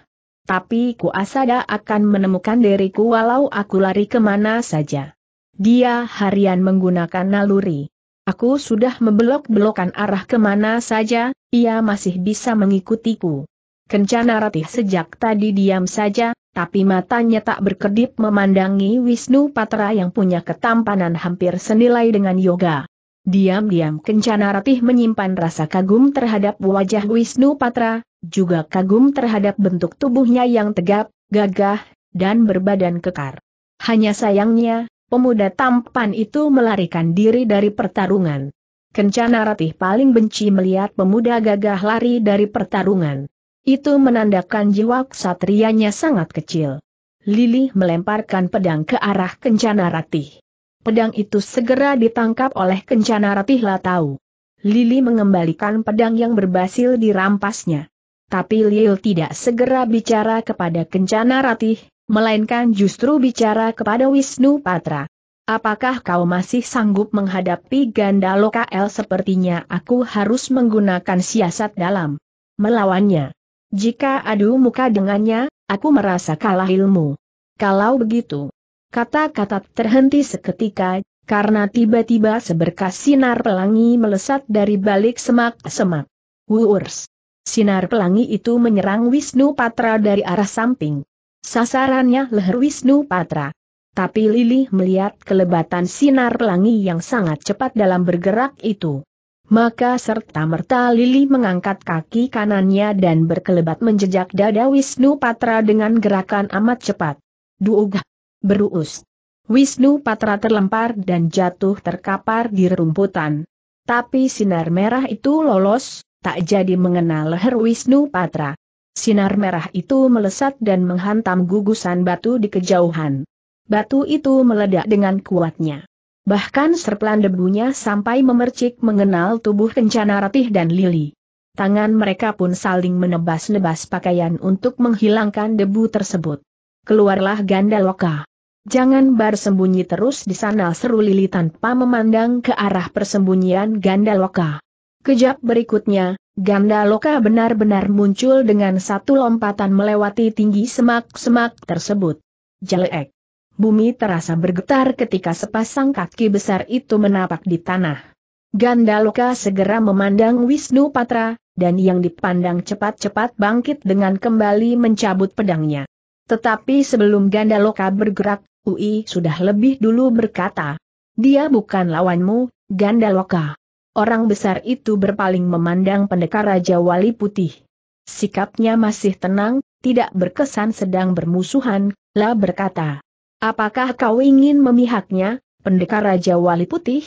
tapi kuasada akan menemukan diriku walau aku lari kemana saja. Dia harian menggunakan naluri. Aku sudah membelok-belokan arah kemana saja, ia masih bisa mengikutiku. Kencana Ratih sejak tadi diam saja, tapi matanya tak berkedip memandangi Wisnu Patra yang punya ketampanan hampir senilai dengan yoga. Diam-diam Kencana Ratih menyimpan rasa kagum terhadap wajah Wisnu Patra, juga kagum terhadap bentuk tubuhnya yang tegap, gagah, dan berbadan kekar. Hanya sayangnya, pemuda tampan itu melarikan diri dari pertarungan. Kencana Ratih paling benci melihat pemuda gagah lari dari pertarungan. Itu menandakan jiwa ksatrianya sangat kecil. lili melemparkan pedang ke arah Kencana Ratih. Pedang itu segera ditangkap oleh Kencana Ratih Latau. Lili mengembalikan pedang yang berbasil dirampasnya tapi Liu tidak segera bicara kepada Kencana Ratih, melainkan justru bicara kepada Wisnu Patra. Apakah kau masih sanggup menghadapi Gandalo lokal Sepertinya aku harus menggunakan siasat dalam melawannya. Jika adu muka dengannya, aku merasa kalah ilmu. Kalau begitu, kata-kata terhenti seketika, karena tiba-tiba seberkas sinar pelangi melesat dari balik semak-semak. Wurs. Sinar pelangi itu menyerang Wisnu Patra dari arah samping. Sasarannya leher Wisnu Patra. Tapi Lili melihat kelebatan sinar pelangi yang sangat cepat dalam bergerak itu. Maka serta-merta Lili mengangkat kaki kanannya dan berkelebat menjejak dada Wisnu Patra dengan gerakan amat cepat. Duugah! Beruus! Wisnu Patra terlempar dan jatuh terkapar di rumputan. Tapi sinar merah itu lolos, tak jadi mengenal leher Wisnu Patra. Sinar merah itu melesat dan menghantam gugusan batu di kejauhan. Batu itu meledak dengan kuatnya. Bahkan serpelan debunya sampai memercik mengenal tubuh kencana ratih dan lili. Tangan mereka pun saling menebas-nebas pakaian untuk menghilangkan debu tersebut. Keluarlah Gandaloka. Jangan bersembunyi terus di sana seru Lili tanpa memandang ke arah persembunyian Gandaloka. Kejap berikutnya, ganda loka benar-benar muncul dengan satu lompatan melewati tinggi semak-semak tersebut. Jelek. Bumi terasa bergetar ketika sepasang kaki besar itu menapak di tanah. Gandaloka segera memandang Wisnu Patra, dan yang dipandang cepat-cepat bangkit dengan kembali mencabut pedangnya. Tetapi sebelum Gandaloka bergerak, Ui sudah lebih dulu berkata, Dia bukan lawanmu, Gandaloka orang besar itu berpaling memandang pendekar Raja Wali Putih. Sikapnya masih tenang, tidak berkesan sedang bermusuhan, Lah berkata. Apakah kau ingin memihaknya, pendekar Raja Wali Putih?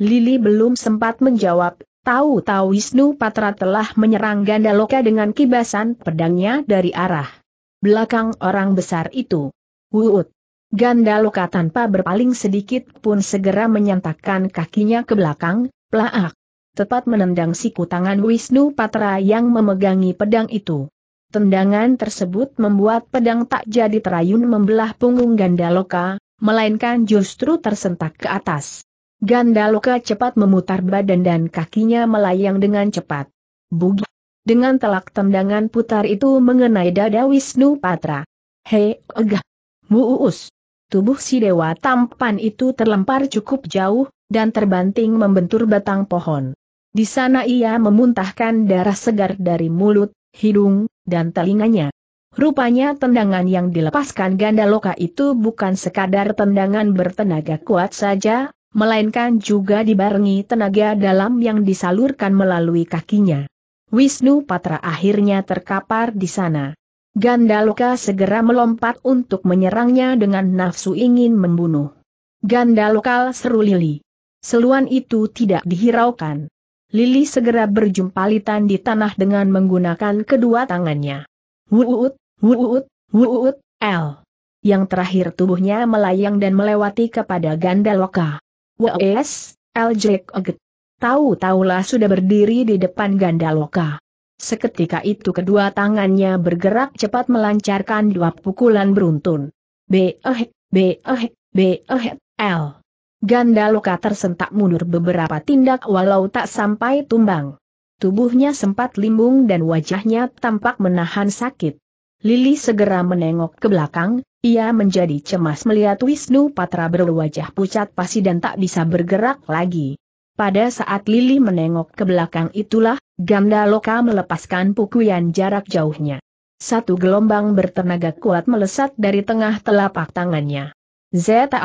Lili belum sempat menjawab, tahu-tahu Wisnu Patra telah menyerang Gandaloka dengan kibasan pedangnya dari arah belakang orang besar itu. Wuut! Gandaloka tanpa berpaling sedikit pun segera menyentakkan kakinya ke belakang, Plaak. Tepat menendang siku tangan Wisnu Patra yang memegangi pedang itu. Tendangan tersebut membuat pedang tak jadi terayun membelah punggung Gandaloka, melainkan justru tersentak ke atas. Gandaloka cepat memutar badan dan kakinya melayang dengan cepat. Bugi! Dengan telak tendangan putar itu mengenai dada Wisnu Patra. Hei, egah! Muus! Tubuh si dewa tampan itu terlempar cukup jauh, dan terbanting membentur batang pohon. Di sana ia memuntahkan darah segar dari mulut, hidung, dan telinganya. Rupanya tendangan yang dilepaskan Gandaloka itu bukan sekadar tendangan bertenaga kuat saja, melainkan juga dibarengi tenaga dalam yang disalurkan melalui kakinya. Wisnu Patra akhirnya terkapar di sana. Gandaloka segera melompat untuk menyerangnya dengan nafsu ingin membunuh. Gandalokal seru lili. Seluan itu tidak dihiraukan. Lili segera berjumpalitan di tanah dengan menggunakan kedua tangannya. Wuut, wuut, wuut, L. Yang terakhir tubuhnya melayang dan melewati kepada Gandaloka. Wes, L. Jack Oget. tahu taulah sudah berdiri di depan Gandaloka. Seketika itu kedua tangannya bergerak cepat melancarkan dua pukulan beruntun. B-eh, b L. Gandaloka tersentak mundur beberapa tindak walau tak sampai tumbang. Tubuhnya sempat limbung dan wajahnya tampak menahan sakit. Lili segera menengok ke belakang, ia menjadi cemas melihat Wisnu Patra berwajah pucat pasi dan tak bisa bergerak lagi. Pada saat Lili menengok ke belakang itulah, Gandaloka melepaskan pukulan jarak jauhnya. Satu gelombang bertenaga kuat melesat dari tengah telapak tangannya. Zaap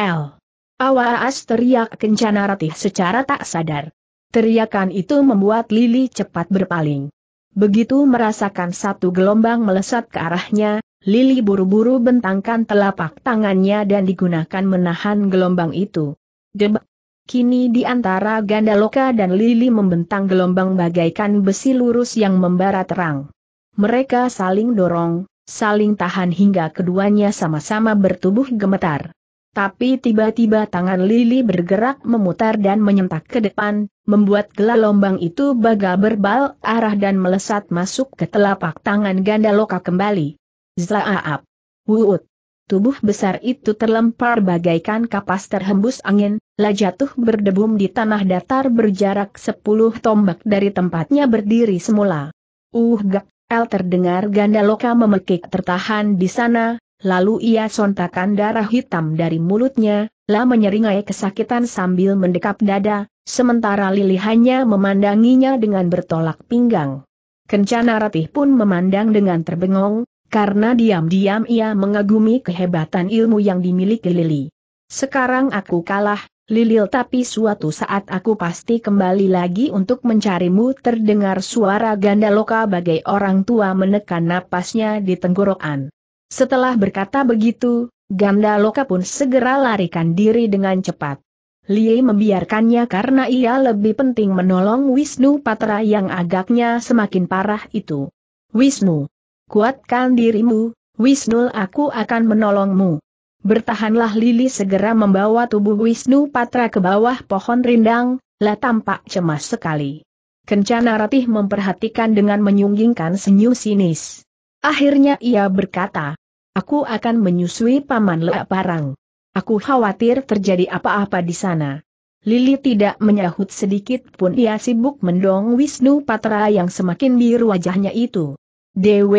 L. Awas teriak kencana ratih secara tak sadar. Teriakan itu membuat Lili cepat berpaling. Begitu merasakan satu gelombang melesat ke arahnya, Lili buru-buru bentangkan telapak tangannya dan digunakan menahan gelombang itu. Deb. Kini di antara Gandaloka dan Lili membentang gelombang bagaikan besi lurus yang membara terang. Mereka saling dorong, saling tahan hingga keduanya sama-sama bertubuh gemetar. Tapi tiba-tiba tangan Lili bergerak memutar dan menyentak ke depan, membuat gelombang itu baga berbal arah dan melesat masuk ke telapak tangan ganda Loka kembali. Zlaaap! Wuut! Tubuh besar itu terlempar bagaikan kapas terhembus angin, lajatuh jatuh berdebum di tanah datar berjarak sepuluh tombak dari tempatnya berdiri semula. Uh gak, El terdengar ganda Loka memekik tertahan di sana, Lalu ia sontakan darah hitam dari mulutnya, lalu menyeringai kesakitan sambil mendekap dada, sementara Lili hanya memandanginya dengan bertolak pinggang. Kencana Ratih pun memandang dengan terbengong, karena diam-diam ia mengagumi kehebatan ilmu yang dimiliki Lili. Sekarang aku kalah, Lilil tapi suatu saat aku pasti kembali lagi untuk mencarimu terdengar suara ganda loka bagai orang tua menekan napasnya di tenggorokan. Setelah berkata begitu, Gandaloka pun segera larikan diri dengan cepat. Li membiarkannya karena ia lebih penting menolong Wisnu Patra yang agaknya semakin parah itu. Wisnu, kuatkan dirimu, Wisnu aku akan menolongmu. Bertahanlah Lili segera membawa tubuh Wisnu Patra ke bawah pohon rindang, lah tampak cemas sekali. Kencana Ratih memperhatikan dengan menyunggingkan senyum sinis. Akhirnya ia berkata, Aku akan menyusui Paman Leak Parang. Aku khawatir terjadi apa-apa di sana. Lili tidak menyahut sedikit pun ia sibuk mendong Wisnu Patra yang semakin biru wajahnya itu. DW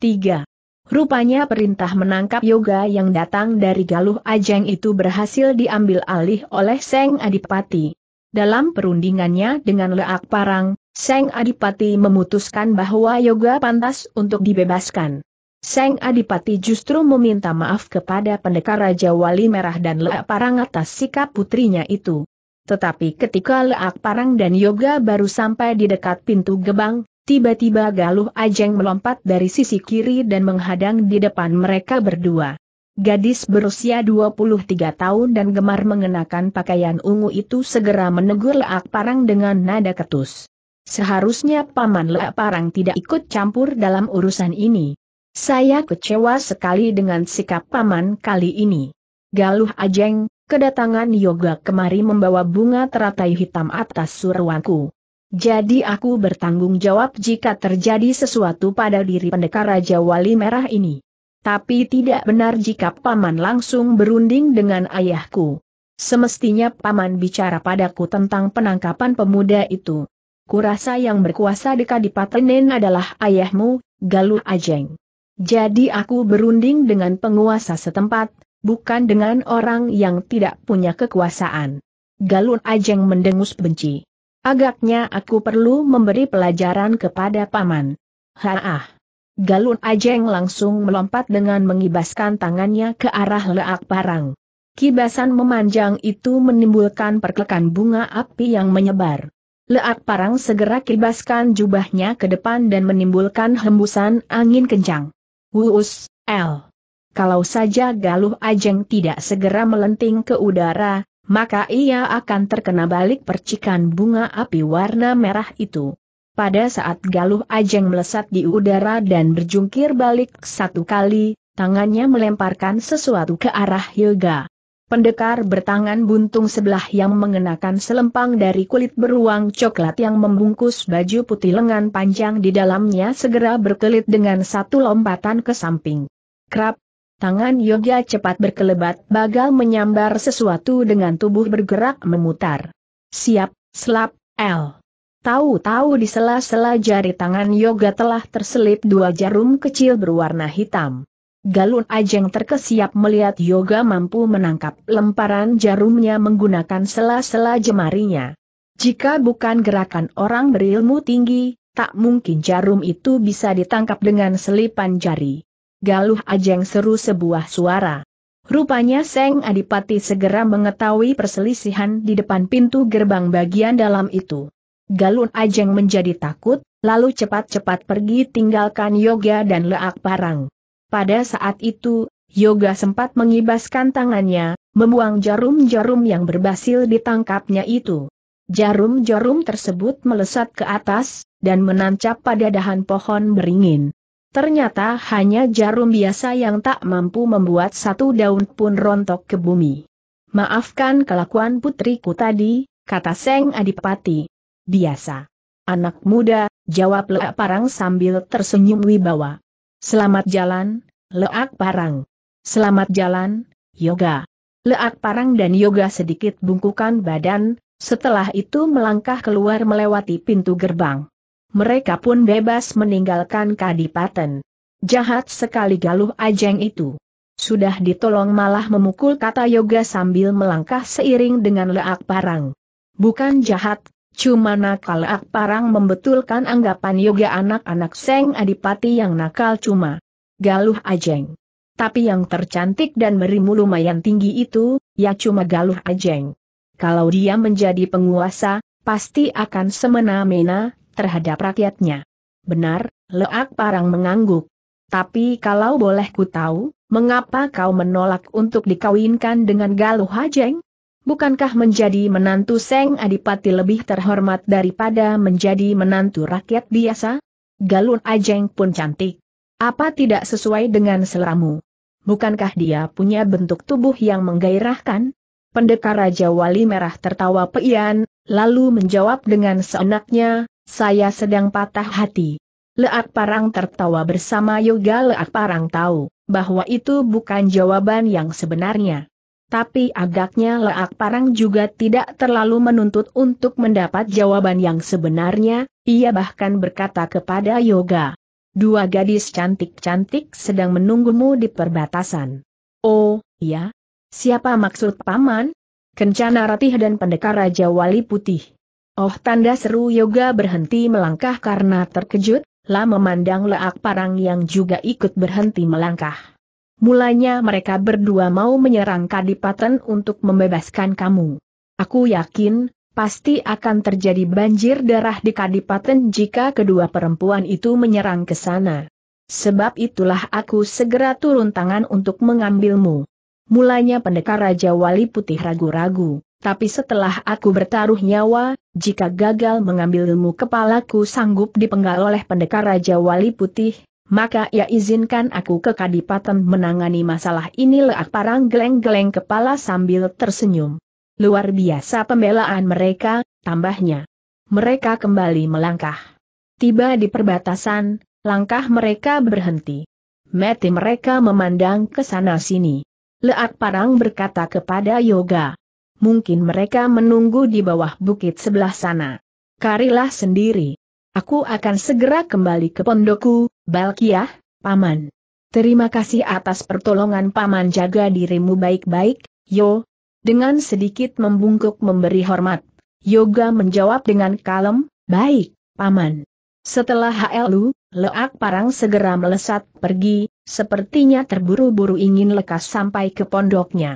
3. Rupanya perintah menangkap Yoga yang datang dari Galuh Ajeng itu berhasil diambil alih oleh Seng Adipati. Dalam perundingannya dengan Leak Parang, Seng Adipati memutuskan bahwa Yoga pantas untuk dibebaskan. Seng Adipati justru meminta maaf kepada pendekar Raja Wali Merah dan Leak Parang atas sikap putrinya itu. Tetapi ketika Leak Parang dan Yoga baru sampai di dekat pintu gebang, tiba-tiba Galuh Ajeng melompat dari sisi kiri dan menghadang di depan mereka berdua. Gadis berusia 23 tahun dan gemar mengenakan pakaian ungu itu segera menegur Leak Parang dengan nada ketus. Seharusnya Paman Leak Parang tidak ikut campur dalam urusan ini. Saya kecewa sekali dengan sikap paman kali ini. Galuh Ajeng, kedatangan Yoga kemari membawa bunga teratai hitam atas surwanku. Jadi aku bertanggung jawab jika terjadi sesuatu pada diri pendekar Raja Wali Merah ini. Tapi tidak benar jika paman langsung berunding dengan ayahku. Semestinya paman bicara padaku tentang penangkapan pemuda itu. Kurasa yang berkuasa di Kadipaten adalah ayahmu, Galuh Ajeng. Jadi aku berunding dengan penguasa setempat, bukan dengan orang yang tidak punya kekuasaan. Galun Ajeng mendengus benci. Agaknya aku perlu memberi pelajaran kepada paman. Haah. Galun Ajeng langsung melompat dengan mengibaskan tangannya ke arah leak parang. Kibasan memanjang itu menimbulkan perkelekan bunga api yang menyebar. Leak parang segera kibaskan jubahnya ke depan dan menimbulkan hembusan angin kencang. Wuus, L. Kalau saja Galuh Ajeng tidak segera melenting ke udara, maka ia akan terkena balik percikan bunga api warna merah itu. Pada saat Galuh Ajeng melesat di udara dan berjungkir balik satu kali, tangannya melemparkan sesuatu ke arah Yoga. Pendekar bertangan buntung sebelah yang mengenakan selempang dari kulit beruang coklat yang membungkus baju putih lengan panjang di dalamnya segera berkelit dengan satu lompatan ke samping. Krap, tangan Yoga cepat berkelebat bagal menyambar sesuatu dengan tubuh bergerak memutar. Siap, slap, L. Tahu-tahu di sela-sela jari tangan Yoga telah terselip dua jarum kecil berwarna hitam. Galun Ajeng terkesiap melihat Yoga mampu menangkap lemparan jarumnya menggunakan sela-sela jemarinya. Jika bukan gerakan orang berilmu tinggi, tak mungkin jarum itu bisa ditangkap dengan selipan jari. Galuh Ajeng seru sebuah suara. Rupanya Seng Adipati segera mengetahui perselisihan di depan pintu gerbang bagian dalam itu. Galun Ajeng menjadi takut, lalu cepat-cepat pergi tinggalkan Yoga dan Leak Parang. Pada saat itu, Yoga sempat mengibaskan tangannya, membuang jarum-jarum yang berbasil ditangkapnya itu. Jarum-jarum tersebut melesat ke atas, dan menancap pada dahan pohon beringin. Ternyata hanya jarum biasa yang tak mampu membuat satu daun pun rontok ke bumi. Maafkan kelakuan putriku tadi, kata Seng Adipati. Biasa. Anak muda, jawab Leak Parang sambil tersenyum wibawa. Selamat jalan, Leak Parang. Selamat jalan, Yoga. Leak Parang dan Yoga sedikit bungkukan badan, setelah itu melangkah keluar melewati pintu gerbang. Mereka pun bebas meninggalkan kadipaten. Jahat sekali galuh ajeng itu. Sudah ditolong malah memukul kata Yoga sambil melangkah seiring dengan Leak Parang. Bukan jahat, Cuma nakal Ak Parang membetulkan anggapan yoga anak-anak Seng Adipati yang nakal cuma galuh ajeng. Tapi yang tercantik dan merimu lumayan tinggi itu, ya cuma galuh ajeng. Kalau dia menjadi penguasa, pasti akan semena-mena terhadap rakyatnya. Benar, Leak Parang mengangguk. Tapi kalau boleh ku tahu, mengapa kau menolak untuk dikawinkan dengan galuh ajeng? Bukankah menjadi menantu Seng Adipati lebih terhormat daripada menjadi menantu rakyat biasa? Galun Ajeng pun cantik. Apa tidak sesuai dengan seleramu? Bukankah dia punya bentuk tubuh yang menggairahkan? Pendekar Raja Wali Merah tertawa peian, lalu menjawab dengan seenaknya, saya sedang patah hati. Leat Parang tertawa bersama Yoga Leat Parang tahu, bahwa itu bukan jawaban yang sebenarnya. Tapi agaknya Leak Parang juga tidak terlalu menuntut untuk mendapat jawaban yang sebenarnya, ia bahkan berkata kepada Yoga. Dua gadis cantik-cantik sedang menunggumu di perbatasan. Oh, ya? Siapa maksud paman? Kencana Ratih dan Pendekar Raja Wali Putih. Oh tanda seru Yoga berhenti melangkah karena terkejut, lah memandang Leak Parang yang juga ikut berhenti melangkah. Mulanya mereka berdua mau menyerang Kadipaten untuk membebaskan kamu. Aku yakin, pasti akan terjadi banjir darah di Kadipaten jika kedua perempuan itu menyerang ke sana. Sebab itulah aku segera turun tangan untuk mengambilmu. Mulanya pendekar Raja Wali Putih ragu-ragu, tapi setelah aku bertaruh nyawa, jika gagal mengambilmu kepalaku sanggup dipenggal oleh pendekar Raja Wali Putih, maka ia izinkan aku ke Kadipaten menangani masalah ini leak parang geleng-geleng kepala sambil tersenyum. Luar biasa pembelaan mereka, tambahnya. Mereka kembali melangkah. Tiba di perbatasan, langkah mereka berhenti. Mati mereka memandang ke sana-sini. Leak parang berkata kepada Yoga. Mungkin mereka menunggu di bawah bukit sebelah sana. Karilah sendiri. Aku akan segera kembali ke pondokku, Balkiah, Paman. Terima kasih atas pertolongan Paman jaga dirimu baik-baik, yo. Dengan sedikit membungkuk memberi hormat, Yoga menjawab dengan kalem, baik, Paman. Setelah HLU, leak parang segera melesat pergi, sepertinya terburu-buru ingin lekas sampai ke pondoknya.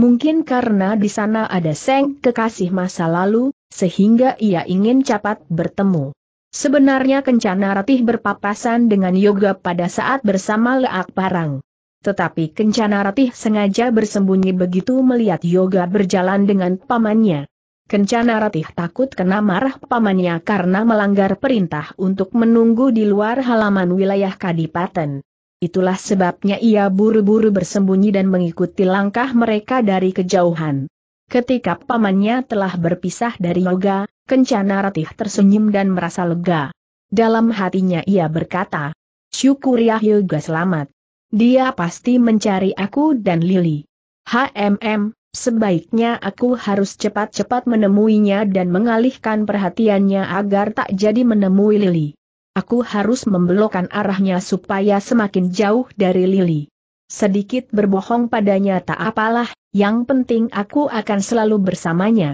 Mungkin karena di sana ada Seng kekasih masa lalu, sehingga ia ingin cepat bertemu. Sebenarnya Kencana Ratih berpapasan dengan Yoga pada saat bersama Leak Parang. Tetapi Kencana Ratih sengaja bersembunyi begitu melihat Yoga berjalan dengan pamannya. Kencana Ratih takut kena marah pamannya karena melanggar perintah untuk menunggu di luar halaman wilayah Kadipaten. Itulah sebabnya ia buru-buru bersembunyi dan mengikuti langkah mereka dari kejauhan. Ketika pamannya telah berpisah dari Yoga, Kencana Ratih tersenyum dan merasa lega. Dalam hatinya ia berkata, syukur Yahyuga selamat. Dia pasti mencari aku dan Lili. HMM, sebaiknya aku harus cepat-cepat menemuinya dan mengalihkan perhatiannya agar tak jadi menemui Lili. Aku harus membelokkan arahnya supaya semakin jauh dari Lili. Sedikit berbohong padanya tak apalah, yang penting aku akan selalu bersamanya.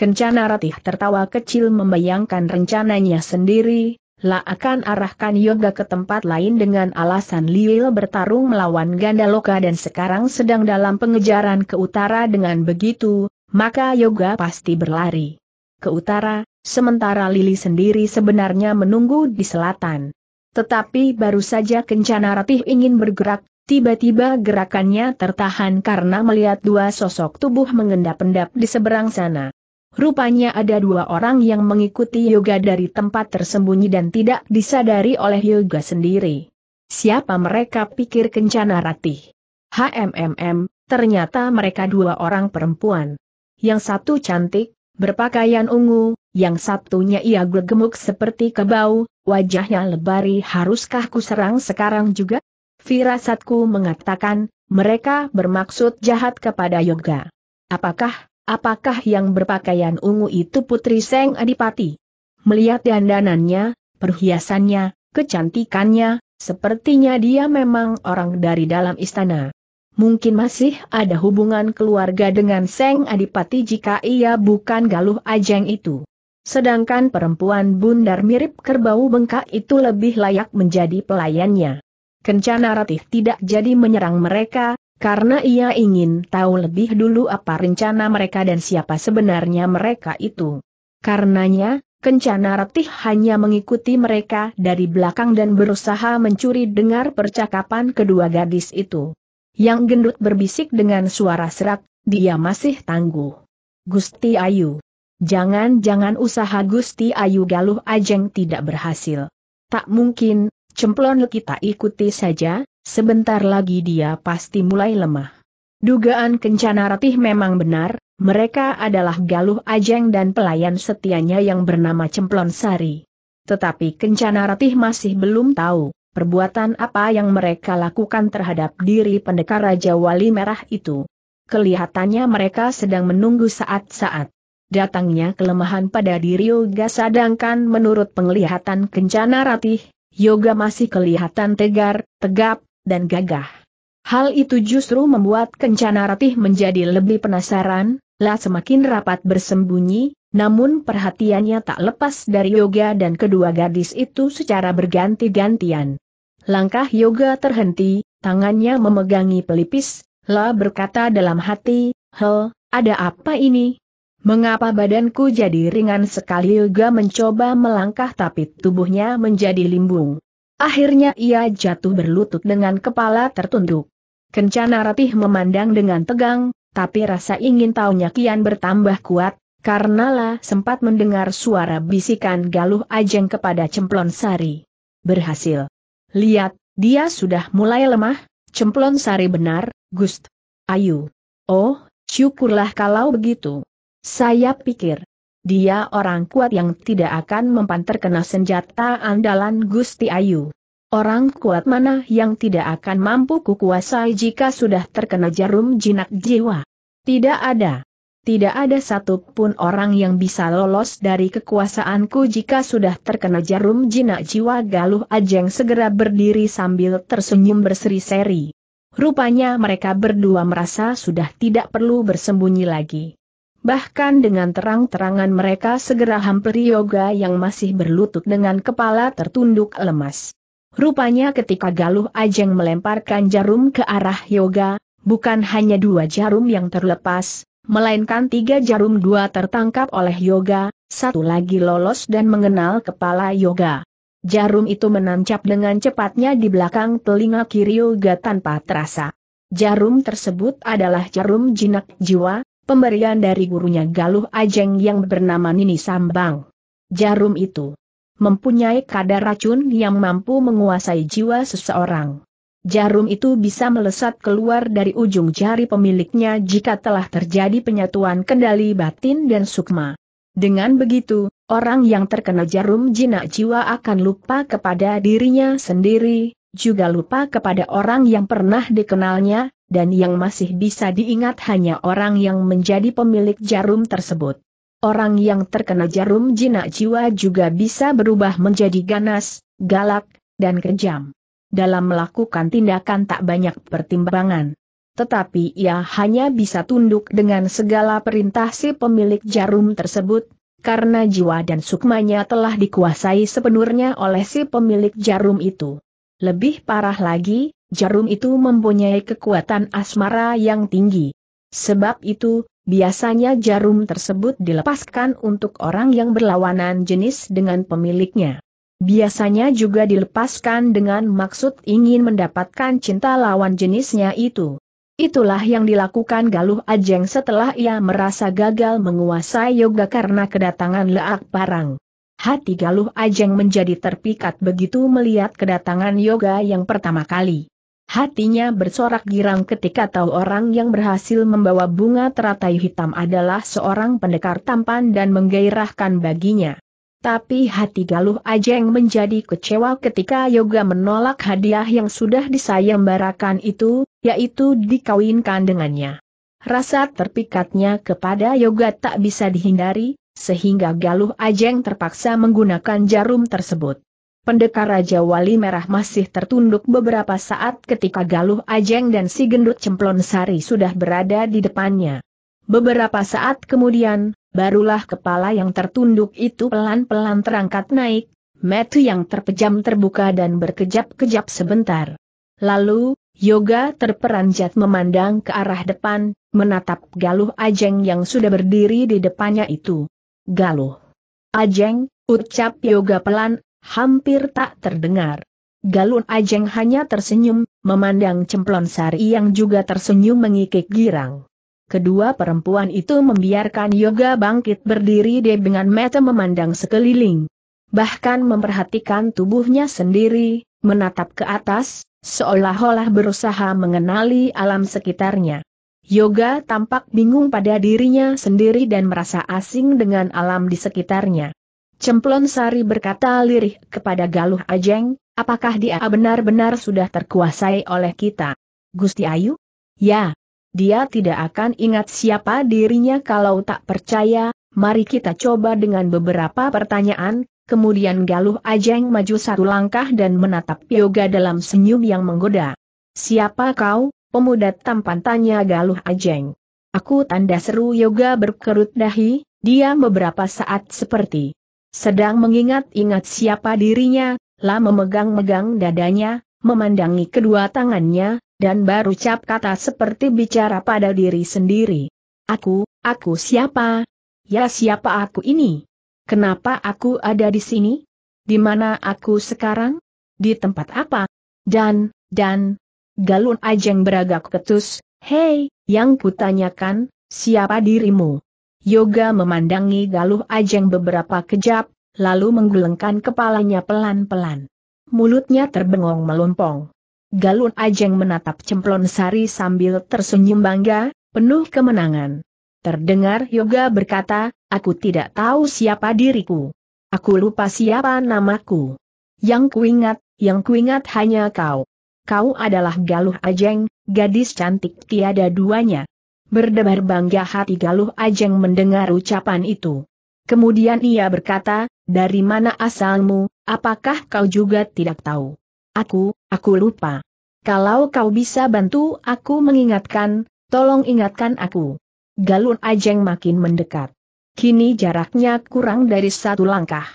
Kencana Ratih tertawa kecil membayangkan rencananya sendiri, La akan arahkan yoga ke tempat lain dengan alasan Liil bertarung melawan Gandaloka dan sekarang sedang dalam pengejaran ke utara dengan begitu, maka yoga pasti berlari ke utara, sementara Lili sendiri sebenarnya menunggu di selatan. Tetapi baru saja Kencana Ratih ingin bergerak, tiba-tiba gerakannya tertahan karena melihat dua sosok tubuh mengendap-endap di seberang sana. Rupanya ada dua orang yang mengikuti Yoga dari tempat tersembunyi dan tidak disadari oleh Yoga sendiri. Siapa mereka pikir Kencana Ratih? HMMM, ternyata mereka dua orang perempuan. Yang satu cantik, berpakaian ungu, yang satunya ia gemuk seperti kebau, wajahnya lebari haruskah ku serang sekarang juga? Firasatku mengatakan, mereka bermaksud jahat kepada Yoga. Apakah apakah yang berpakaian ungu itu Putri Seng Adipati? Melihat dandanannya, perhiasannya, kecantikannya, sepertinya dia memang orang dari dalam istana. Mungkin masih ada hubungan keluarga dengan Seng Adipati jika ia bukan Galuh Ajeng itu. Sedangkan perempuan bundar mirip kerbau bengkak itu lebih layak menjadi pelayannya. Kencana Ratih tidak jadi menyerang mereka, karena ia ingin tahu lebih dulu apa rencana mereka dan siapa sebenarnya mereka itu. Karenanya, Kencana Ratih hanya mengikuti mereka dari belakang dan berusaha mencuri dengar percakapan kedua gadis itu. Yang gendut berbisik dengan suara serak, dia masih tangguh. Gusti Ayu. Jangan-jangan usaha Gusti Ayu Galuh Ajeng tidak berhasil. Tak mungkin, cemplon kita ikuti saja, Sebentar lagi dia pasti mulai lemah. Dugaan Kencana Ratih memang benar, mereka adalah Galuh Ajeng dan pelayan setianya yang bernama Cemplon Sari. Tetapi Kencana Ratih masih belum tahu, perbuatan apa yang mereka lakukan terhadap diri pendekar Raja Wali Merah itu. Kelihatannya mereka sedang menunggu saat-saat datangnya kelemahan pada diri Yoga sedangkan menurut penglihatan Kencana Ratih, Yoga masih kelihatan tegar, tegap, dan gagah. Hal itu justru membuat Kencana Ratih menjadi lebih penasaran, lah semakin rapat bersembunyi, namun perhatiannya tak lepas dari Yoga dan kedua gadis itu secara berganti-gantian. Langkah Yoga terhenti, tangannya memegangi pelipis, Lah berkata dalam hati, Hel, ada apa ini? Mengapa badanku jadi ringan sekali Yoga mencoba melangkah tapi tubuhnya menjadi limbung. Akhirnya ia jatuh berlutut dengan kepala tertunduk. Kencana Ratih memandang dengan tegang, tapi rasa ingin tahunya kian bertambah kuat, karena lah sempat mendengar suara bisikan Galuh Ajeng kepada Cemplon Sari. Berhasil. Lihat, dia sudah mulai lemah, Cemplon Sari benar, Gust. Ayu. Oh, syukurlah kalau begitu. Saya pikir, dia orang kuat yang tidak akan mempan terkena senjata andalan Gusti Ayu. Orang kuat mana yang tidak akan mampu kukuasai jika sudah terkena jarum jinak jiwa? Tidak ada. Tidak ada satupun orang yang bisa lolos dari kekuasaanku jika sudah terkena jarum jinak jiwa galuh ajeng segera berdiri sambil tersenyum berseri-seri. Rupanya mereka berdua merasa sudah tidak perlu bersembunyi lagi. Bahkan dengan terang-terangan mereka segera hampiri Yoga yang masih berlutut dengan kepala tertunduk lemas. Rupanya ketika Galuh Ajeng melemparkan jarum ke arah Yoga, bukan hanya dua jarum yang terlepas, melainkan tiga jarum dua tertangkap oleh Yoga, satu lagi lolos dan mengenal kepala Yoga. Jarum itu menancap dengan cepatnya di belakang telinga kiri Yoga tanpa terasa. Jarum tersebut adalah jarum jinak jiwa, pemberian dari gurunya Galuh Ajeng yang bernama Nini Sambang. Jarum itu mempunyai kadar racun yang mampu menguasai jiwa seseorang. Jarum itu bisa melesat keluar dari ujung jari pemiliknya jika telah terjadi penyatuan kendali batin dan sukma. Dengan begitu, orang yang terkena jarum jinak jiwa akan lupa kepada dirinya sendiri, juga lupa kepada orang yang pernah dikenalnya, dan yang masih bisa diingat hanya orang yang menjadi pemilik jarum tersebut. Orang yang terkena jarum jinak jiwa juga bisa berubah menjadi ganas, galak, dan kejam. Dalam melakukan tindakan tak banyak pertimbangan. Tetapi ia hanya bisa tunduk dengan segala perintah si pemilik jarum tersebut, karena jiwa dan sukmanya telah dikuasai sepenuhnya oleh si pemilik jarum itu. Lebih parah lagi, jarum itu mempunyai kekuatan asmara yang tinggi. Sebab itu, biasanya jarum tersebut dilepaskan untuk orang yang berlawanan jenis dengan pemiliknya. Biasanya juga dilepaskan dengan maksud ingin mendapatkan cinta lawan jenisnya itu. Itulah yang dilakukan Galuh Ajeng setelah ia merasa gagal menguasai yoga karena kedatangan Leak Parang. Hati Galuh Ajeng menjadi terpikat begitu melihat kedatangan yoga yang pertama kali. Hatinya bersorak girang ketika tahu orang yang berhasil membawa bunga teratai hitam adalah seorang pendekar tampan dan menggairahkan baginya. Tapi hati Galuh Ajeng menjadi kecewa ketika Yoga menolak hadiah yang sudah disayembarakan itu, yaitu dikawinkan dengannya. Rasa terpikatnya kepada Yoga tak bisa dihindari, sehingga Galuh Ajeng terpaksa menggunakan jarum tersebut. Pendekar Raja Wali Merah masih tertunduk beberapa saat ketika Galuh Ajeng dan si gendut Cemplon Sari sudah berada di depannya. Beberapa saat kemudian, barulah kepala yang tertunduk itu pelan-pelan terangkat naik, metu yang terpejam terbuka dan berkejap-kejap sebentar. Lalu, Yoga terperanjat memandang ke arah depan, menatap Galuh Ajeng yang sudah berdiri di depannya itu. Galuh. Ajeng, ucap Yoga pelan hampir tak terdengar. Galun Ajeng hanya tersenyum, memandang cemplon sari yang juga tersenyum mengikik girang. Kedua perempuan itu membiarkan yoga bangkit berdiri dengan mata memandang sekeliling. Bahkan memperhatikan tubuhnya sendiri, menatap ke atas, seolah-olah berusaha mengenali alam sekitarnya. Yoga tampak bingung pada dirinya sendiri dan merasa asing dengan alam di sekitarnya. Cemplon Sari berkata lirih kepada Galuh Ajeng, apakah dia benar-benar sudah terkuasai oleh kita? Gusti Ayu? Ya. Dia tidak akan ingat siapa dirinya kalau tak percaya, mari kita coba dengan beberapa pertanyaan, kemudian Galuh Ajeng maju satu langkah dan menatap Yoga dalam senyum yang menggoda. Siapa kau, pemuda tampan tanya Galuh Ajeng. Aku tanda seru Yoga berkerut dahi, dia beberapa saat seperti sedang mengingat-ingat siapa dirinya, La memegang-megang dadanya, memandangi kedua tangannya, dan baru cap kata seperti bicara pada diri sendiri. Aku, aku siapa? Ya siapa aku ini? Kenapa aku ada di sini? Di mana aku sekarang? Di tempat apa? Dan, dan, galun ajeng beragak ketus, hei, yang kutanyakan, siapa dirimu? Yoga memandangi Galuh Ajeng beberapa kejap, lalu menggulengkan kepalanya pelan-pelan. Mulutnya terbengong melompong. Galuh Ajeng menatap cemplon sari sambil tersenyum bangga, penuh kemenangan. Terdengar Yoga berkata, aku tidak tahu siapa diriku. Aku lupa siapa namaku. Yang kuingat, yang kuingat hanya kau. Kau adalah Galuh Ajeng, gadis cantik tiada duanya. Berdebar bangga hati Galuh Ajeng mendengar ucapan itu. Kemudian ia berkata, dari mana asalmu, apakah kau juga tidak tahu? Aku, aku lupa. Kalau kau bisa bantu aku mengingatkan, tolong ingatkan aku. Galuh Ajeng makin mendekat. Kini jaraknya kurang dari satu langkah.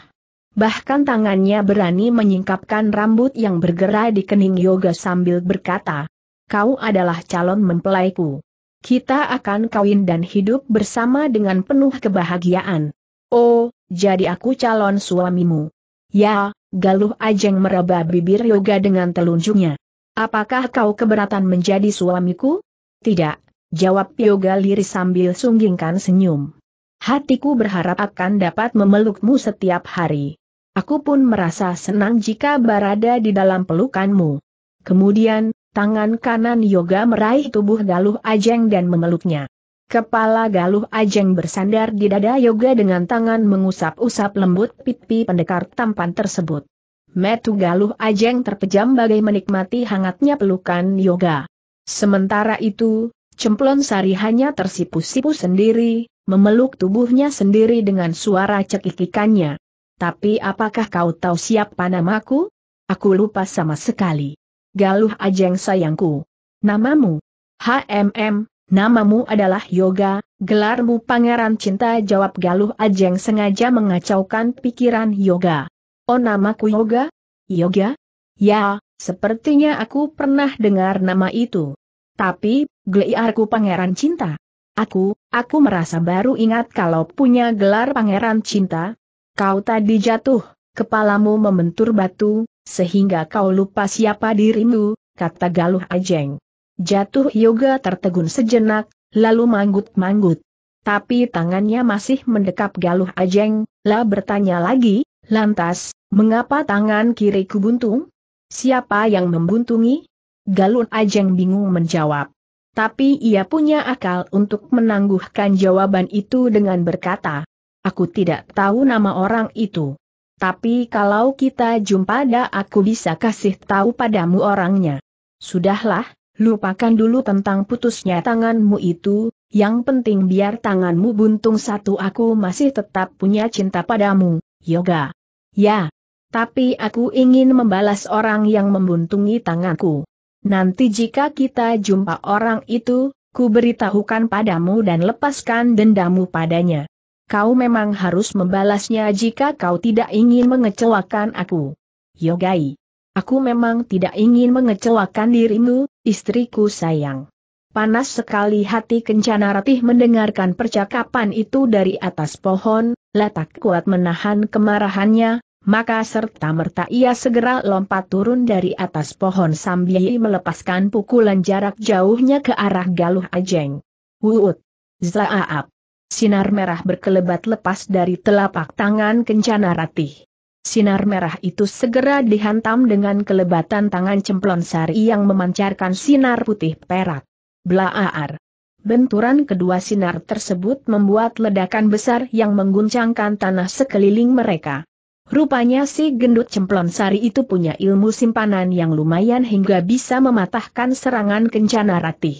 Bahkan tangannya berani menyingkapkan rambut yang bergerak di kening yoga sambil berkata, Kau adalah calon mempelaiku kita akan kawin dan hidup bersama dengan penuh kebahagiaan. Oh, jadi aku calon suamimu. Ya, Galuh Ajeng meraba bibir Yoga dengan telunjuknya. Apakah kau keberatan menjadi suamiku? Tidak, jawab Yoga liris sambil sunggingkan senyum. Hatiku berharap akan dapat memelukmu setiap hari. Aku pun merasa senang jika berada di dalam pelukanmu. Kemudian, Tangan kanan Yoga meraih tubuh Galuh Ajeng dan memeluknya. Kepala Galuh Ajeng bersandar di dada Yoga dengan tangan mengusap-usap lembut pipi pendekar tampan tersebut. Metu Galuh Ajeng terpejam bagai menikmati hangatnya pelukan Yoga. Sementara itu, Cemplon Sari hanya tersipu-sipu sendiri, memeluk tubuhnya sendiri dengan suara cekikikannya. Tapi apakah kau tahu siapa namaku? Aku lupa sama sekali. Galuh Ajeng sayangku. Namamu? HMM, namamu adalah Yoga, gelarmu Pangeran Cinta jawab Galuh Ajeng sengaja mengacaukan pikiran Yoga. Oh namaku Yoga? Yoga? Ya, sepertinya aku pernah dengar nama itu. Tapi, gelarku Pangeran Cinta. Aku, aku merasa baru ingat kalau punya gelar pangeran cinta. Kau tadi jatuh, kepalamu membentur batu, sehingga kau lupa siapa dirimu, kata Galuh Ajeng. Jatuh Yoga tertegun sejenak, lalu manggut-manggut. Tapi tangannya masih mendekap Galuh Ajeng, lah bertanya lagi, lantas, mengapa tangan kiriku buntung? Siapa yang membuntungi? Galuh Ajeng bingung menjawab. Tapi ia punya akal untuk menangguhkan jawaban itu dengan berkata, Aku tidak tahu nama orang itu. Tapi kalau kita jumpa dah aku bisa kasih tahu padamu orangnya. Sudahlah, lupakan dulu tentang putusnya tanganmu itu, yang penting biar tanganmu buntung satu aku masih tetap punya cinta padamu, Yoga. Ya. Tapi aku ingin membalas orang yang membuntungi tanganku. Nanti jika kita jumpa orang itu, ku beritahukan padamu dan lepaskan dendamu padanya kau memang harus membalasnya jika kau tidak ingin mengecewakan aku. Yogai. Aku memang tidak ingin mengecewakan dirimu, istriku sayang. Panas sekali hati Kencana Ratih mendengarkan percakapan itu dari atas pohon, letak kuat menahan kemarahannya, maka serta-merta ia segera lompat turun dari atas pohon sambil melepaskan pukulan jarak jauhnya ke arah Galuh Ajeng. Wuut! Zaaap! Sinar merah berkelebat lepas dari telapak tangan Kencana Ratih. Sinar merah itu segera dihantam dengan kelebatan tangan cemplon sari yang memancarkan sinar putih perak. Blaar. Benturan kedua sinar tersebut membuat ledakan besar yang mengguncangkan tanah sekeliling mereka. Rupanya si gendut cemplon sari itu punya ilmu simpanan yang lumayan hingga bisa mematahkan serangan kencana ratih.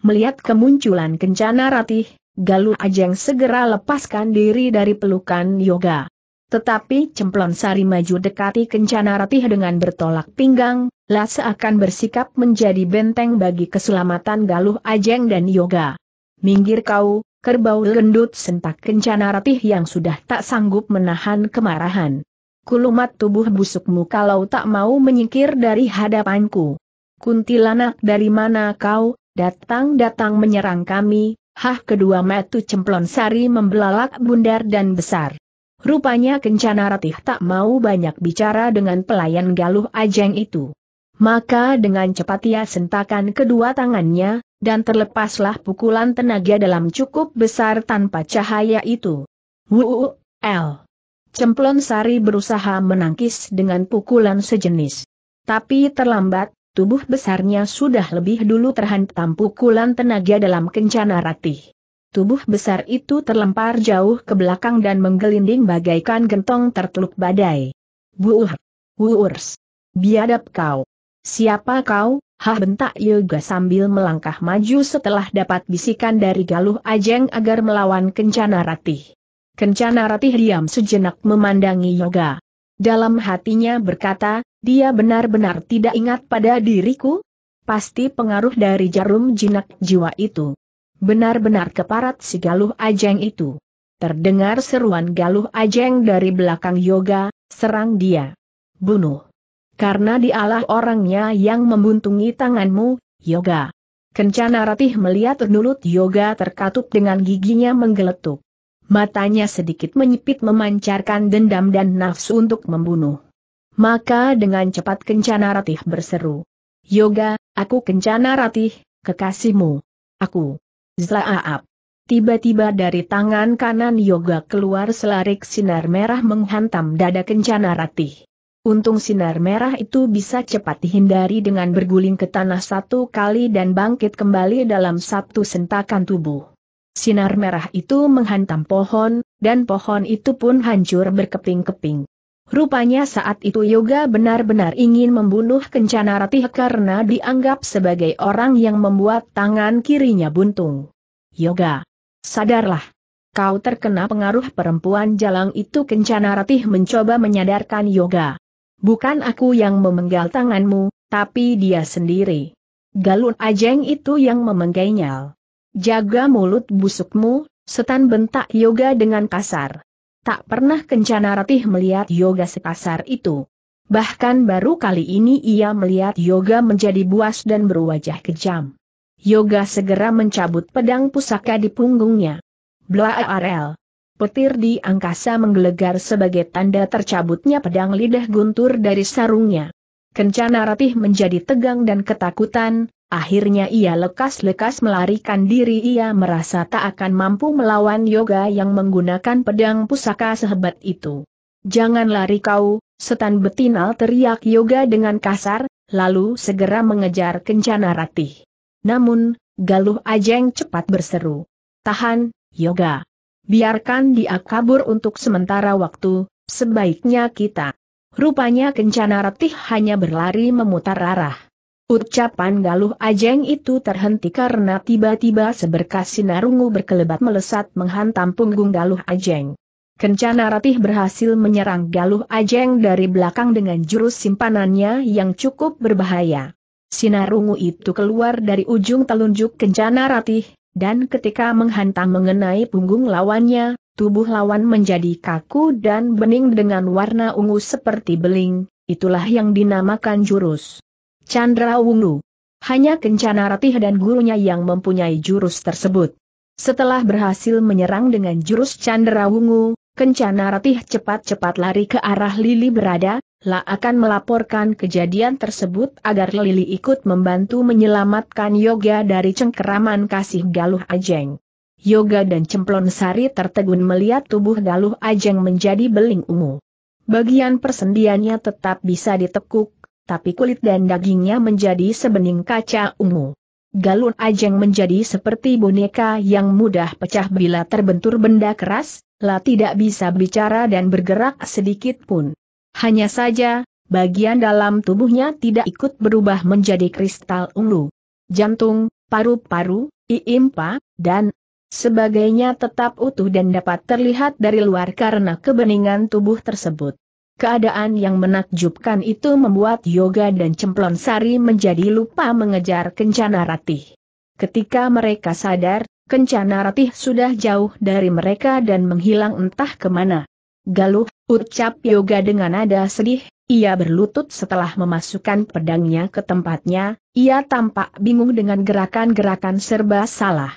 Melihat kemunculan kencana ratih, Galuh Ajeng segera lepaskan diri dari pelukan Yoga. Tetapi Cemplon Sari maju dekati Kencana Ratih dengan bertolak pinggang, lah seakan bersikap menjadi benteng bagi keselamatan Galuh Ajeng dan Yoga. Minggir kau, kerbau gendut sentak Kencana Ratih yang sudah tak sanggup menahan kemarahan. Kulumat tubuh busukmu kalau tak mau menyingkir dari hadapanku. Kuntilanak dari mana kau, datang-datang menyerang kami, Hah kedua metu cemplon sari membelalak bundar dan besar. Rupanya Kencana Ratih tak mau banyak bicara dengan pelayan galuh ajeng itu. Maka dengan cepat ia sentakan kedua tangannya, dan terlepaslah pukulan tenaga dalam cukup besar tanpa cahaya itu. Wuu, L. Cemplon Sari berusaha menangkis dengan pukulan sejenis. Tapi terlambat, tubuh besarnya sudah lebih dulu terhantam pukulan tenaga dalam kencana ratih. Tubuh besar itu terlempar jauh ke belakang dan menggelinding bagaikan gentong terteluk badai. Buuh! Wuurs! Biadab kau! Siapa kau? Hah bentak Yoga sambil melangkah maju setelah dapat bisikan dari Galuh Ajeng agar melawan Kencana Ratih. Kencana Ratih diam sejenak memandangi Yoga. Dalam hatinya berkata, dia benar-benar tidak ingat pada diriku? Pasti pengaruh dari jarum jinak jiwa itu. Benar-benar keparat si Galuh Ajeng itu. Terdengar seruan Galuh Ajeng dari belakang Yoga, serang dia. Bunuh. Karena dialah orangnya yang membuntungi tanganmu, Yoga. Kencana Ratih melihat nulut Yoga terkatup dengan giginya menggeletuk. Matanya sedikit menyipit memancarkan dendam dan nafsu untuk membunuh. Maka dengan cepat Kencana Ratih berseru. Yoga, aku Kencana Ratih, kekasihmu. Aku. Zlaaap. Tiba-tiba dari tangan kanan Yoga keluar selarik sinar merah menghantam dada Kencana Ratih. Untung sinar merah itu bisa cepat dihindari dengan berguling ke tanah satu kali dan bangkit kembali dalam satu sentakan tubuh. Sinar merah itu menghantam pohon, dan pohon itu pun hancur berkeping-keping. Rupanya saat itu Yoga benar-benar ingin membunuh Kencana Ratih karena dianggap sebagai orang yang membuat tangan kirinya buntung. Yoga, sadarlah. Kau terkena pengaruh perempuan jalang itu Kencana Ratih mencoba menyadarkan Yoga. Bukan aku yang memenggal tanganmu, tapi dia sendiri. Galun Ajeng itu yang memenggainya. Jaga mulut busukmu, setan bentak Yoga dengan kasar tak pernah kencana ratih melihat yoga sekasar itu. Bahkan baru kali ini ia melihat yoga menjadi buas dan berwajah kejam. Yoga segera mencabut pedang pusaka di punggungnya. Blaarel. Petir di angkasa menggelegar sebagai tanda tercabutnya pedang lidah guntur dari sarungnya. Kencana ratih menjadi tegang dan ketakutan, Akhirnya ia lekas-lekas melarikan diri ia merasa tak akan mampu melawan yoga yang menggunakan pedang pusaka sehebat itu. Jangan lari kau, setan betina! teriak yoga dengan kasar, lalu segera mengejar kencana ratih. Namun, Galuh Ajeng cepat berseru. Tahan, yoga. Biarkan dia kabur untuk sementara waktu, sebaiknya kita. Rupanya kencana ratih hanya berlari memutar arah. Ucapan Galuh Ajeng itu terhenti karena tiba-tiba seberkas sinar ungu berkelebat melesat menghantam punggung Galuh Ajeng. Kencana Ratih berhasil menyerang Galuh Ajeng dari belakang dengan jurus simpanannya yang cukup berbahaya. Sinar ungu itu keluar dari ujung telunjuk Kencana Ratih, dan ketika menghantam mengenai punggung lawannya, tubuh lawan menjadi kaku dan bening dengan warna ungu seperti beling, itulah yang dinamakan jurus Chandra Wungu. Hanya Kencana Ratih dan gurunya yang mempunyai jurus tersebut. Setelah berhasil menyerang dengan jurus Chandra Wungu, Kencana Ratih cepat-cepat lari ke arah Lili berada, La akan melaporkan kejadian tersebut agar Lili ikut membantu menyelamatkan Yoga dari cengkeraman kasih Galuh Ajeng. Yoga dan Cemplon Sari tertegun melihat tubuh Galuh Ajeng menjadi beling ungu. Bagian persendiannya tetap bisa ditekuk, tapi kulit dan dagingnya menjadi sebening kaca ungu. Galun Ajeng menjadi seperti boneka yang mudah pecah bila terbentur benda keras, lah tidak bisa bicara dan bergerak sedikit pun. Hanya saja, bagian dalam tubuhnya tidak ikut berubah menjadi kristal ungu. Jantung, paru-paru, iimpa, dan sebagainya tetap utuh dan dapat terlihat dari luar karena kebeningan tubuh tersebut. Keadaan yang menakjubkan itu membuat Yoga dan Cemplon Sari menjadi lupa mengejar Kencana Ratih. Ketika mereka sadar, Kencana Ratih sudah jauh dari mereka dan menghilang entah kemana. Galuh, ucap Yoga dengan nada sedih, ia berlutut setelah memasukkan pedangnya ke tempatnya, ia tampak bingung dengan gerakan-gerakan serba salah.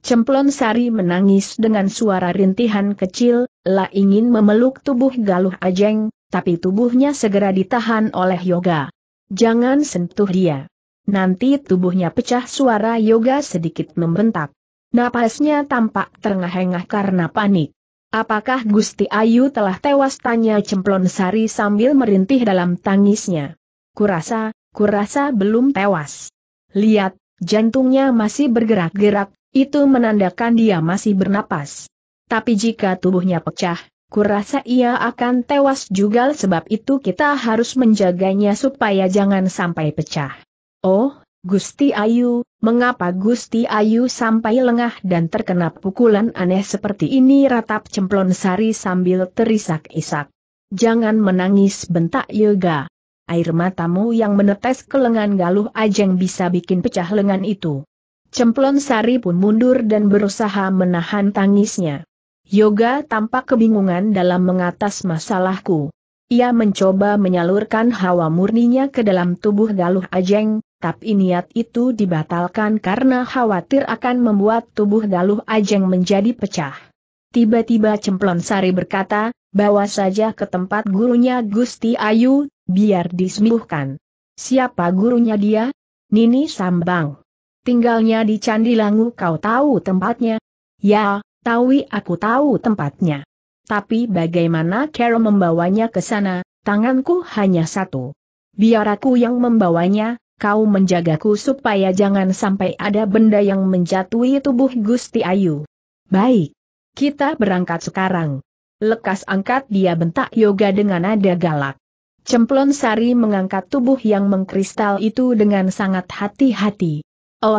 Cemplon Sari menangis dengan suara rintihan kecil, La ingin memeluk tubuh Galuh Ajeng, tapi tubuhnya segera ditahan oleh Yoga. Jangan sentuh dia. Nanti tubuhnya pecah suara Yoga sedikit membentak. Napasnya tampak terengah-engah karena panik. Apakah Gusti Ayu telah tewas tanya Cemplon Sari sambil merintih dalam tangisnya. Kurasa, kurasa belum tewas. Lihat, jantungnya masih bergerak-gerak, itu menandakan dia masih bernapas. Tapi jika tubuhnya pecah, kurasa ia akan tewas juga sebab itu kita harus menjaganya supaya jangan sampai pecah. Oh, Gusti Ayu, mengapa Gusti Ayu sampai lengah dan terkena pukulan aneh seperti ini ratap cemplon sari sambil terisak-isak. Jangan menangis bentak Yoga. Air matamu yang menetes ke lengan galuh ajeng bisa bikin pecah lengan itu. Cemplon Sari pun mundur dan berusaha menahan tangisnya. Yoga tampak kebingungan dalam mengatas masalahku. Ia mencoba menyalurkan hawa murninya ke dalam tubuh Galuh Ajeng, tapi niat itu dibatalkan karena khawatir akan membuat tubuh Galuh Ajeng menjadi pecah. Tiba-tiba Cemplon Sari berkata, bawa saja ke tempat gurunya Gusti Ayu, biar disembuhkan. Siapa gurunya dia? Nini Sambang tinggalnya di Candi Langu kau tahu tempatnya? Ya, tahu aku tahu tempatnya. Tapi bagaimana Carol membawanya ke sana, tanganku hanya satu. Biar aku yang membawanya, kau menjagaku supaya jangan sampai ada benda yang menjatuhi tubuh Gusti Ayu. Baik. Kita berangkat sekarang. Lekas angkat dia bentak yoga dengan nada galak. Cemplon Sari mengangkat tubuh yang mengkristal itu dengan sangat hati-hati o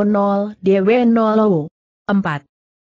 DW0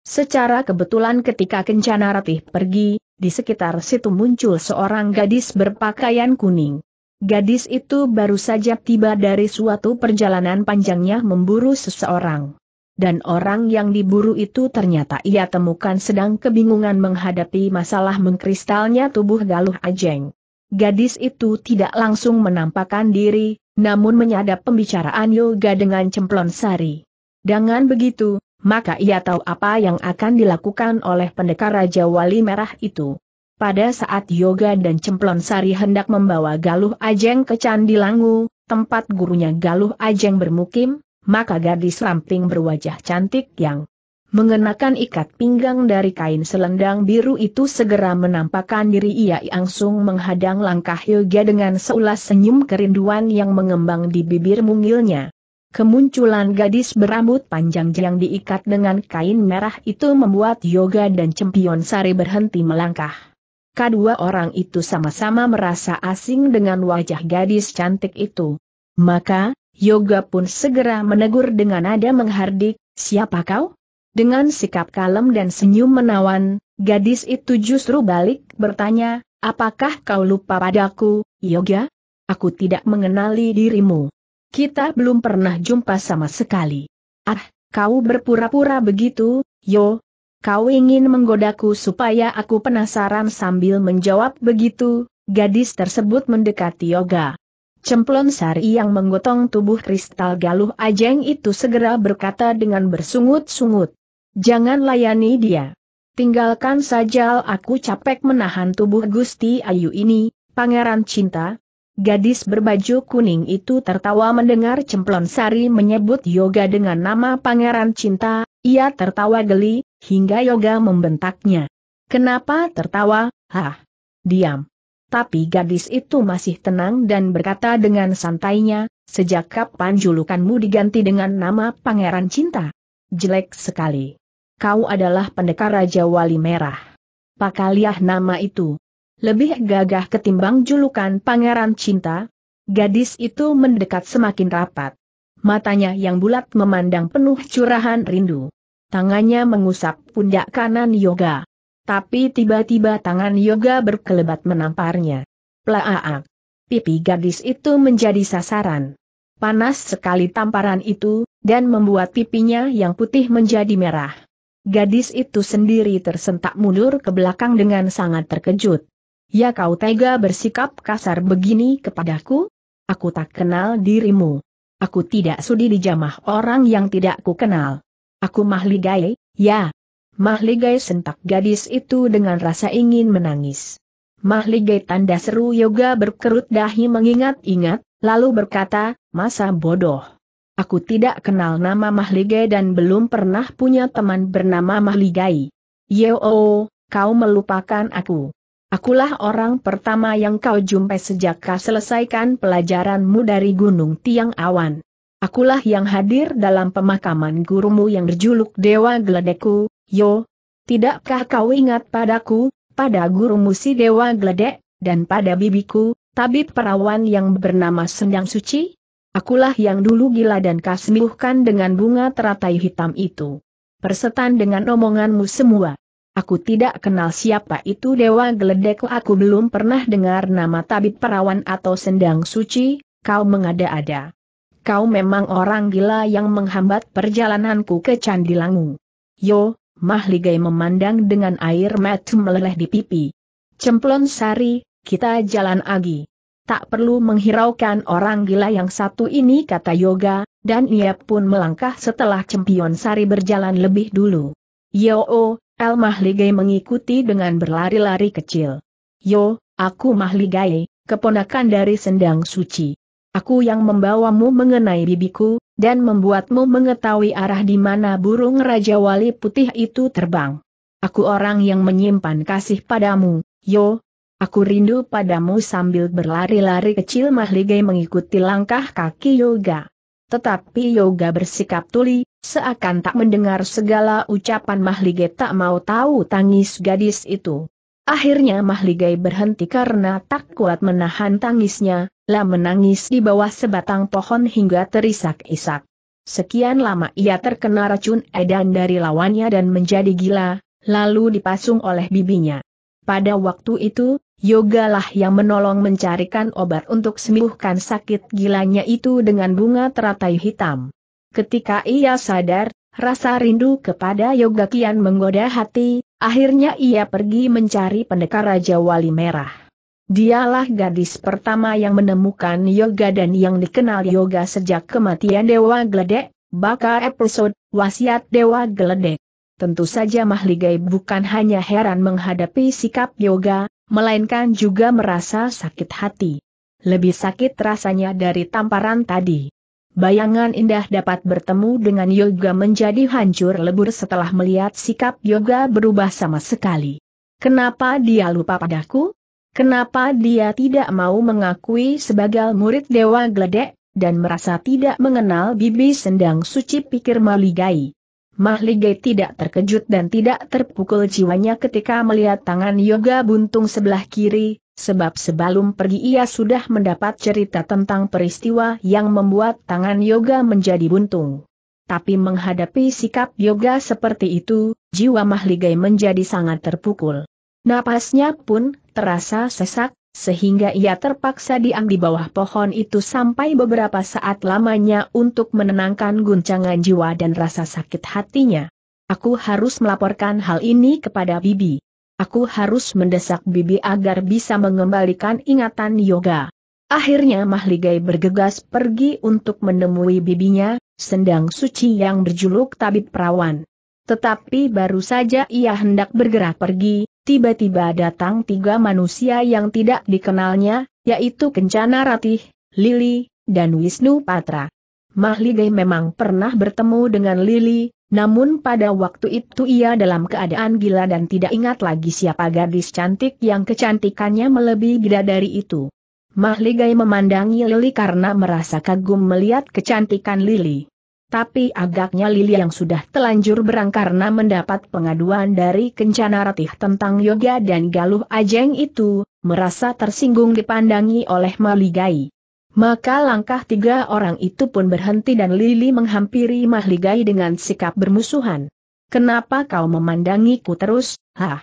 Secara kebetulan ketika Kencana Ratih pergi, di sekitar situ muncul seorang gadis berpakaian kuning. Gadis itu baru saja tiba dari suatu perjalanan panjangnya memburu seseorang. Dan orang yang diburu itu ternyata ia temukan sedang kebingungan menghadapi masalah mengkristalnya tubuh Galuh Ajeng. Gadis itu tidak langsung menampakkan diri, namun menyadap pembicaraan Yoga dengan cemplon sari. Dengan begitu, maka ia tahu apa yang akan dilakukan oleh pendekar Raja Wali Merah itu. Pada saat Yoga dan Cemplon Sari hendak membawa Galuh Ajeng ke Candi Langu, tempat gurunya Galuh Ajeng bermukim, maka gadis ramping berwajah cantik yang Mengenakan ikat pinggang dari kain selendang biru itu segera menampakkan diri ia langsung menghadang langkah Yoga dengan seulas senyum kerinduan yang mengembang di bibir mungilnya. Kemunculan gadis berambut panjang yang diikat dengan kain merah itu membuat Yoga dan Cempion Sari berhenti melangkah. Kedua orang itu sama-sama merasa asing dengan wajah gadis cantik itu. Maka, Yoga pun segera menegur dengan nada menghardik, siapa kau? Dengan sikap kalem dan senyum menawan, gadis itu justru balik bertanya, apakah kau lupa padaku, Yoga? Aku tidak mengenali dirimu. Kita belum pernah jumpa sama sekali. Ah, kau berpura-pura begitu, Yo. Kau ingin menggodaku supaya aku penasaran sambil menjawab begitu, gadis tersebut mendekati Yoga. Cemplon Sari yang menggotong tubuh kristal galuh ajeng itu segera berkata dengan bersungut-sungut. Jangan layani dia. Tinggalkan saja aku capek menahan tubuh Gusti Ayu ini, pangeran cinta. Gadis berbaju kuning itu tertawa mendengar Cemplon Sari menyebut Yoga dengan nama pangeran cinta, ia tertawa geli, hingga Yoga membentaknya. Kenapa tertawa, hah? Diam. Tapi gadis itu masih tenang dan berkata dengan santainya, sejak kapan julukanmu diganti dengan nama pangeran cinta? jelek sekali. Kau adalah pendekar Raja Wali Merah. Pakaliah nama itu. Lebih gagah ketimbang julukan Pangeran Cinta, gadis itu mendekat semakin rapat. Matanya yang bulat memandang penuh curahan rindu. Tangannya mengusap pundak kanan Yoga. Tapi tiba-tiba tangan Yoga berkelebat menamparnya. Plaaak. Pipi gadis itu menjadi sasaran. Panas sekali tamparan itu, dan membuat pipinya yang putih menjadi merah. Gadis itu sendiri tersentak mundur ke belakang dengan sangat terkejut. Ya kau tega bersikap kasar begini kepadaku? Aku tak kenal dirimu. Aku tidak sudi dijamah orang yang tidak ku kenal. Aku mahligai, ya. Mahligai sentak gadis itu dengan rasa ingin menangis. Mahligai tanda seru yoga berkerut dahi mengingat-ingat, lalu berkata, masa bodoh. Aku tidak kenal nama Mahligai dan belum pernah punya teman bernama Mahligai. Yo, kau melupakan aku. Akulah orang pertama yang kau jumpai sejak kau selesaikan pelajaranmu dari Gunung Tiang Awan. Akulah yang hadir dalam pemakaman gurumu yang berjuluk Dewa Gledeku. yo. Tidakkah kau ingat padaku, pada gurumu si Dewa Gledek dan pada bibiku, tabib perawan yang bernama Sendang Suci? Akulah yang dulu gila dan kasmiuhkan dengan bunga teratai hitam itu. Persetan dengan omonganmu semua. Aku tidak kenal siapa itu Dewa Geledek aku belum pernah dengar nama tabib perawan atau sendang suci, kau mengada-ada. Kau memang orang gila yang menghambat perjalananku ke Candi Langu. Yo, Mahligai memandang dengan air mata meleleh di pipi. Cemplon Sari, kita jalan lagi. Tak perlu menghiraukan orang gila yang satu ini kata Yoga, dan ia pun melangkah setelah Cempion Sari berjalan lebih dulu. Yo, oh, El Mahligai mengikuti dengan berlari-lari kecil. Yo, aku Mahligai, keponakan dari Sendang Suci. Aku yang membawamu mengenai bibiku, dan membuatmu mengetahui arah di mana burung Raja Wali Putih itu terbang. Aku orang yang menyimpan kasih padamu, Yo, Aku rindu padamu sambil berlari-lari kecil Mahligai mengikuti langkah kaki Yoga. Tetapi Yoga bersikap tuli, seakan tak mendengar segala ucapan Mahligai tak mau tahu tangis gadis itu. Akhirnya Mahligai berhenti karena tak kuat menahan tangisnya, lah menangis di bawah sebatang pohon hingga terisak-isak. Sekian lama ia terkena racun edan dari lawannya dan menjadi gila, lalu dipasung oleh bibinya. Pada waktu itu, Yogalah yang menolong mencarikan obat untuk sembuhkan sakit gilanya itu dengan bunga teratai hitam. Ketika ia sadar, rasa rindu kepada Yoga kian menggoda hati, akhirnya ia pergi mencari pendekar Raja Wali Merah. Dialah gadis pertama yang menemukan Yoga dan yang dikenal Yoga sejak kematian Dewa Gledek, bakal episode Wasiat Dewa Gledek. Tentu saja Mahligai bukan hanya heran menghadapi sikap Yoga, melainkan juga merasa sakit hati. Lebih sakit rasanya dari tamparan tadi. Bayangan indah dapat bertemu dengan Yoga menjadi hancur lebur setelah melihat sikap Yoga berubah sama sekali. Kenapa dia lupa padaku? Kenapa dia tidak mau mengakui sebagai murid Dewa Gledek, dan merasa tidak mengenal Bibi Sendang Suci pikir Maligai? Mahligai tidak terkejut dan tidak terpukul jiwanya ketika melihat tangan Yoga buntung sebelah kiri, sebab sebelum pergi ia sudah mendapat cerita tentang peristiwa yang membuat tangan Yoga menjadi buntung. Tapi menghadapi sikap Yoga seperti itu, jiwa Mahligai menjadi sangat terpukul. Napasnya pun terasa sesak, sehingga ia terpaksa diam di bawah pohon itu sampai beberapa saat lamanya untuk menenangkan guncangan jiwa dan rasa sakit hatinya. Aku harus melaporkan hal ini kepada Bibi. Aku harus mendesak Bibi agar bisa mengembalikan ingatan Yoga. Akhirnya Mahligai bergegas pergi untuk menemui bibinya, sendang suci yang berjuluk tabib perawan. Tetapi baru saja ia hendak bergerak pergi, tiba-tiba datang tiga manusia yang tidak dikenalnya, yaitu Kencana Ratih, Lili, dan Wisnu Patra. Mahligai memang pernah bertemu dengan Lili, namun pada waktu itu ia dalam keadaan gila dan tidak ingat lagi siapa gadis cantik yang kecantikannya melebihi dari itu. Mahligai memandangi Lili karena merasa kagum melihat kecantikan Lili tapi agaknya Lili yang sudah telanjur berang karena mendapat pengaduan dari Kencana Ratih tentang Yoga dan Galuh Ajeng itu, merasa tersinggung dipandangi oleh Maligai. Maka langkah tiga orang itu pun berhenti dan Lili menghampiri Mahligai dengan sikap bermusuhan. Kenapa kau memandangiku terus, hah?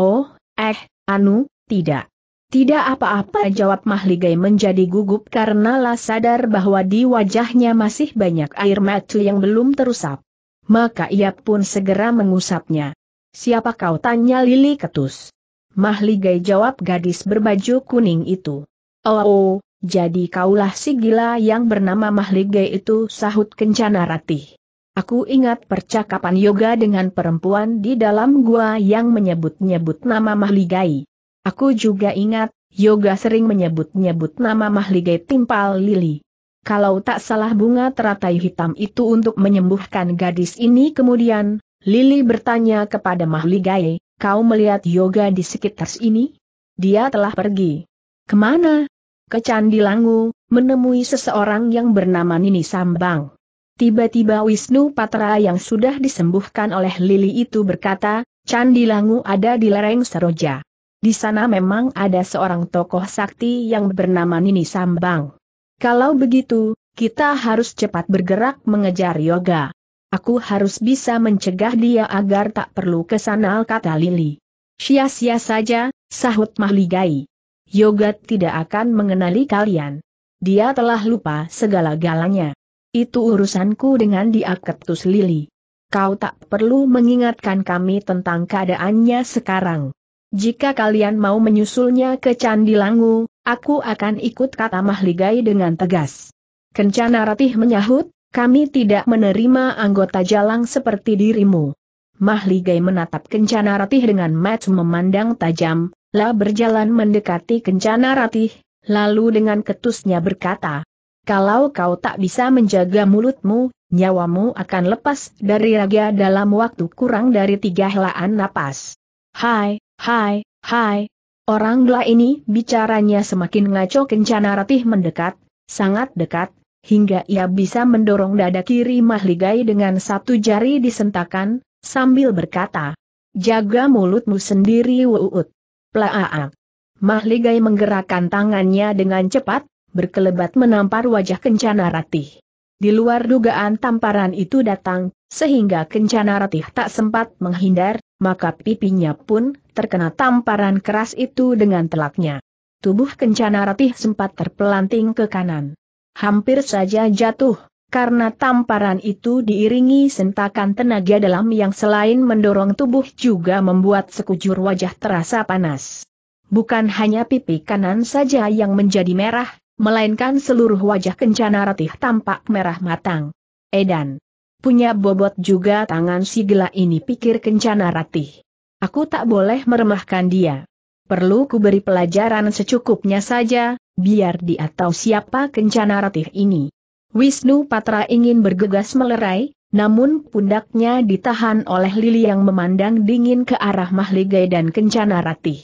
Oh, eh, Anu, tidak. Tidak apa-apa jawab Mahligai menjadi gugup karena lah sadar bahwa di wajahnya masih banyak air mata yang belum terusap. Maka ia pun segera mengusapnya. Siapa kau tanya Lili Ketus? Mahligai jawab gadis berbaju kuning itu. Oh, oh jadi kaulah si gila yang bernama Mahligai itu sahut kencana ratih. Aku ingat percakapan yoga dengan perempuan di dalam gua yang menyebut-nyebut nama Mahligai. Aku juga ingat, Yoga sering menyebut-nyebut nama Mahligai Timpal Lili. Kalau tak salah bunga teratai hitam itu untuk menyembuhkan gadis ini kemudian, Lili bertanya kepada Mahligai, kau melihat Yoga di sekitar sini? Dia telah pergi. Kemana? Ke Candi Langu, menemui seseorang yang bernama Nini Sambang. Tiba-tiba Wisnu Patra yang sudah disembuhkan oleh Lili itu berkata, Candi Langu ada di lereng Seroja. Di sana memang ada seorang tokoh sakti yang bernama Nini Sambang. Kalau begitu, kita harus cepat bergerak mengejar Yoga. Aku harus bisa mencegah dia agar tak perlu ke sana kata Lili. Sia-sia saja, sahut Mahligai. Yoga tidak akan mengenali kalian. Dia telah lupa segala-galanya. Itu urusanku dengan dia ketus Lili. Kau tak perlu mengingatkan kami tentang keadaannya sekarang. Jika kalian mau menyusulnya ke Candi Langu, aku akan ikut kata Mahligai dengan tegas. Kencana Ratih menyahut, kami tidak menerima anggota jalang seperti dirimu. Mahligai menatap Kencana Ratih dengan mat memandang tajam, La berjalan mendekati Kencana Ratih, lalu dengan ketusnya berkata, Kalau kau tak bisa menjaga mulutmu, nyawamu akan lepas dari raga dalam waktu kurang dari tiga helaan napas. Hai, Hai, hai, orang gelah ini bicaranya semakin ngaco kencana ratih mendekat, sangat dekat, hingga ia bisa mendorong dada kiri mahligai dengan satu jari disentakan, sambil berkata, Jaga mulutmu sendiri wuut. Plaaak. Mahligai menggerakkan tangannya dengan cepat, berkelebat menampar wajah kencana ratih. Di luar dugaan tamparan itu datang, sehingga kencana ratih tak sempat menghindar, maka pipinya pun terkena tamparan keras itu dengan telaknya. Tubuh kencana ratih sempat terpelanting ke kanan. Hampir saja jatuh, karena tamparan itu diiringi sentakan tenaga dalam yang selain mendorong tubuh juga membuat sekujur wajah terasa panas. Bukan hanya pipi kanan saja yang menjadi merah, melainkan seluruh wajah kencana ratih tampak merah matang. Edan. Punya bobot juga tangan si gila ini pikir kencana ratih. Aku tak boleh meremahkan dia. Perlu kuberi pelajaran secukupnya saja, biar dia tahu siapa kencana ratih ini. Wisnu Patra ingin bergegas melerai, namun pundaknya ditahan oleh lili yang memandang dingin ke arah Mahligai dan kencana ratih.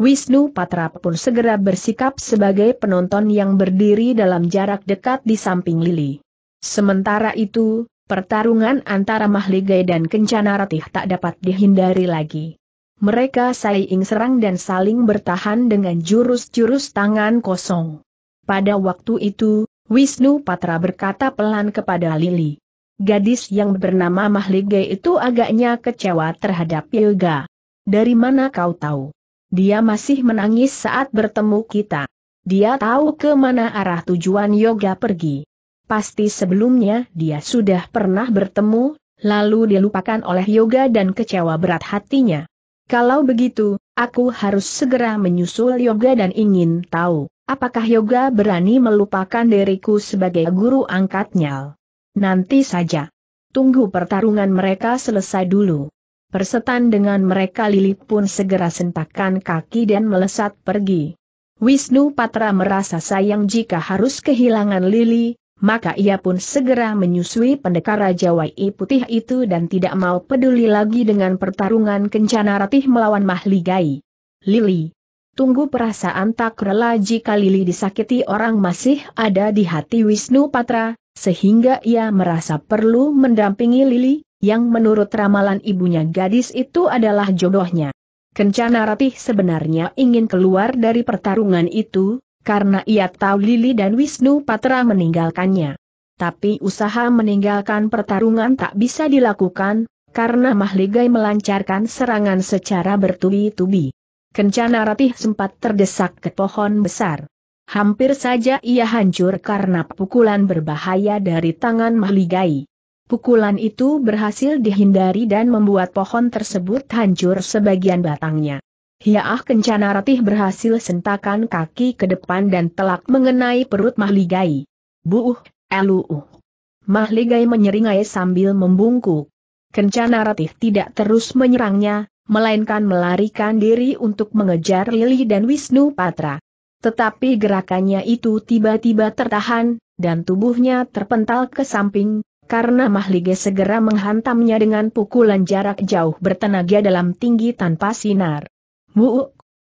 Wisnu Patra pun segera bersikap sebagai penonton yang berdiri dalam jarak dekat di samping lili. Sementara itu, Pertarungan antara Mahligai dan Kencana Ratih tak dapat dihindari lagi. Mereka saling serang dan saling bertahan dengan jurus-jurus tangan kosong. Pada waktu itu, Wisnu Patra berkata pelan kepada Lili. Gadis yang bernama Mahligai itu agaknya kecewa terhadap Yoga. Dari mana kau tahu? Dia masih menangis saat bertemu kita. Dia tahu ke mana arah tujuan Yoga pergi. Pasti sebelumnya dia sudah pernah bertemu, lalu dilupakan oleh yoga dan kecewa berat hatinya. Kalau begitu, aku harus segera menyusul yoga dan ingin tahu, apakah yoga berani melupakan diriku sebagai guru angkatnya. Nanti saja. Tunggu pertarungan mereka selesai dulu. Persetan dengan mereka Lili pun segera sentakan kaki dan melesat pergi. Wisnu Patra merasa sayang jika harus kehilangan Lili, maka ia pun segera menyusui pendekar Raja Wai Putih itu dan tidak mau peduli lagi dengan pertarungan kencana ratih melawan Mahligai. Lili. Tunggu perasaan tak rela jika Lili disakiti orang masih ada di hati Wisnu Patra, sehingga ia merasa perlu mendampingi Lili, yang menurut ramalan ibunya gadis itu adalah jodohnya. Kencana Ratih sebenarnya ingin keluar dari pertarungan itu, karena ia tahu Lili dan Wisnu Patra meninggalkannya. Tapi usaha meninggalkan pertarungan tak bisa dilakukan, karena Mahligai melancarkan serangan secara bertubi-tubi. Kencana Ratih sempat terdesak ke pohon besar. Hampir saja ia hancur karena pukulan berbahaya dari tangan Mahligai. Pukulan itu berhasil dihindari dan membuat pohon tersebut hancur sebagian batangnya. Hiaah kencana ratih berhasil sentakan kaki ke depan dan telak mengenai perut Mahligai. Buuh, eluuh. Mahligai menyeringai sambil membungkuk. Kencana ratih tidak terus menyerangnya, melainkan melarikan diri untuk mengejar Lili dan Wisnu Patra. Tetapi gerakannya itu tiba-tiba tertahan, dan tubuhnya terpental ke samping, karena Mahligai segera menghantamnya dengan pukulan jarak jauh bertenaga dalam tinggi tanpa sinar. Wuuk!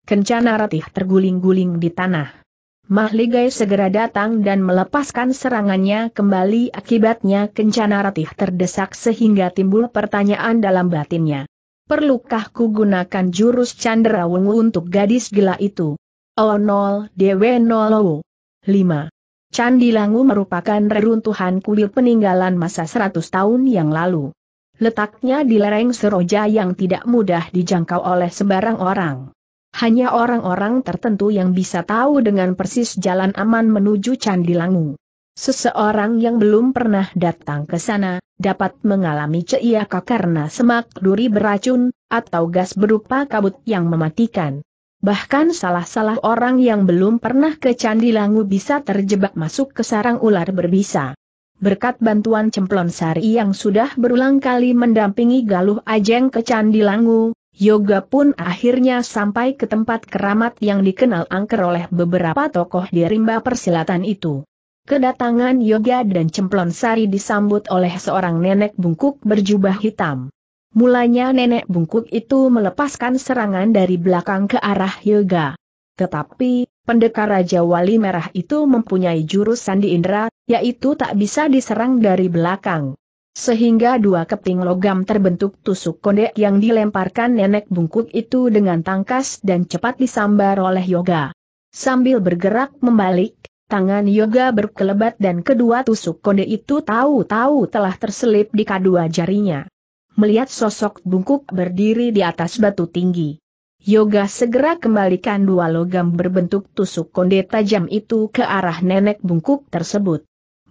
Kencana ratih terguling-guling di tanah. Mahligai segera datang dan melepaskan serangannya kembali akibatnya kencana ratih terdesak sehingga timbul pertanyaan dalam batinnya. Perlukah ku gunakan jurus Chandra Wungu untuk gadis gila itu? O 0 DW 0 5. Candi Langu merupakan reruntuhan kuil peninggalan masa 100 tahun yang lalu. Letaknya di lereng Seroja yang tidak mudah dijangkau oleh sembarang orang. Hanya orang-orang tertentu yang bisa tahu dengan persis jalan aman menuju Candi Langu. Seseorang yang belum pernah datang ke sana, dapat mengalami ceiaka karena semak duri beracun, atau gas berupa kabut yang mematikan. Bahkan salah-salah orang yang belum pernah ke Candi Langu bisa terjebak masuk ke sarang ular berbisa berkat bantuan Cemplon Sari yang sudah berulang kali mendampingi Galuh Ajeng ke Candi Langu, Yoga pun akhirnya sampai ke tempat keramat yang dikenal angker oleh beberapa tokoh di rimba persilatan itu. Kedatangan Yoga dan Cemplon Sari disambut oleh seorang nenek bungkuk berjubah hitam. Mulanya nenek bungkuk itu melepaskan serangan dari belakang ke arah Yoga. Tetapi, Pendekar Raja Wali Merah itu mempunyai jurus sandi indera, yaitu tak bisa diserang dari belakang. Sehingga dua keping logam terbentuk tusuk konde yang dilemparkan nenek bungkuk itu dengan tangkas dan cepat disambar oleh Yoga. Sambil bergerak membalik, tangan Yoga berkelebat dan kedua tusuk konde itu tahu-tahu telah terselip di kedua jarinya. Melihat sosok bungkuk berdiri di atas batu tinggi, Yoga segera kembalikan dua logam berbentuk tusuk konde tajam itu ke arah nenek bungkuk tersebut.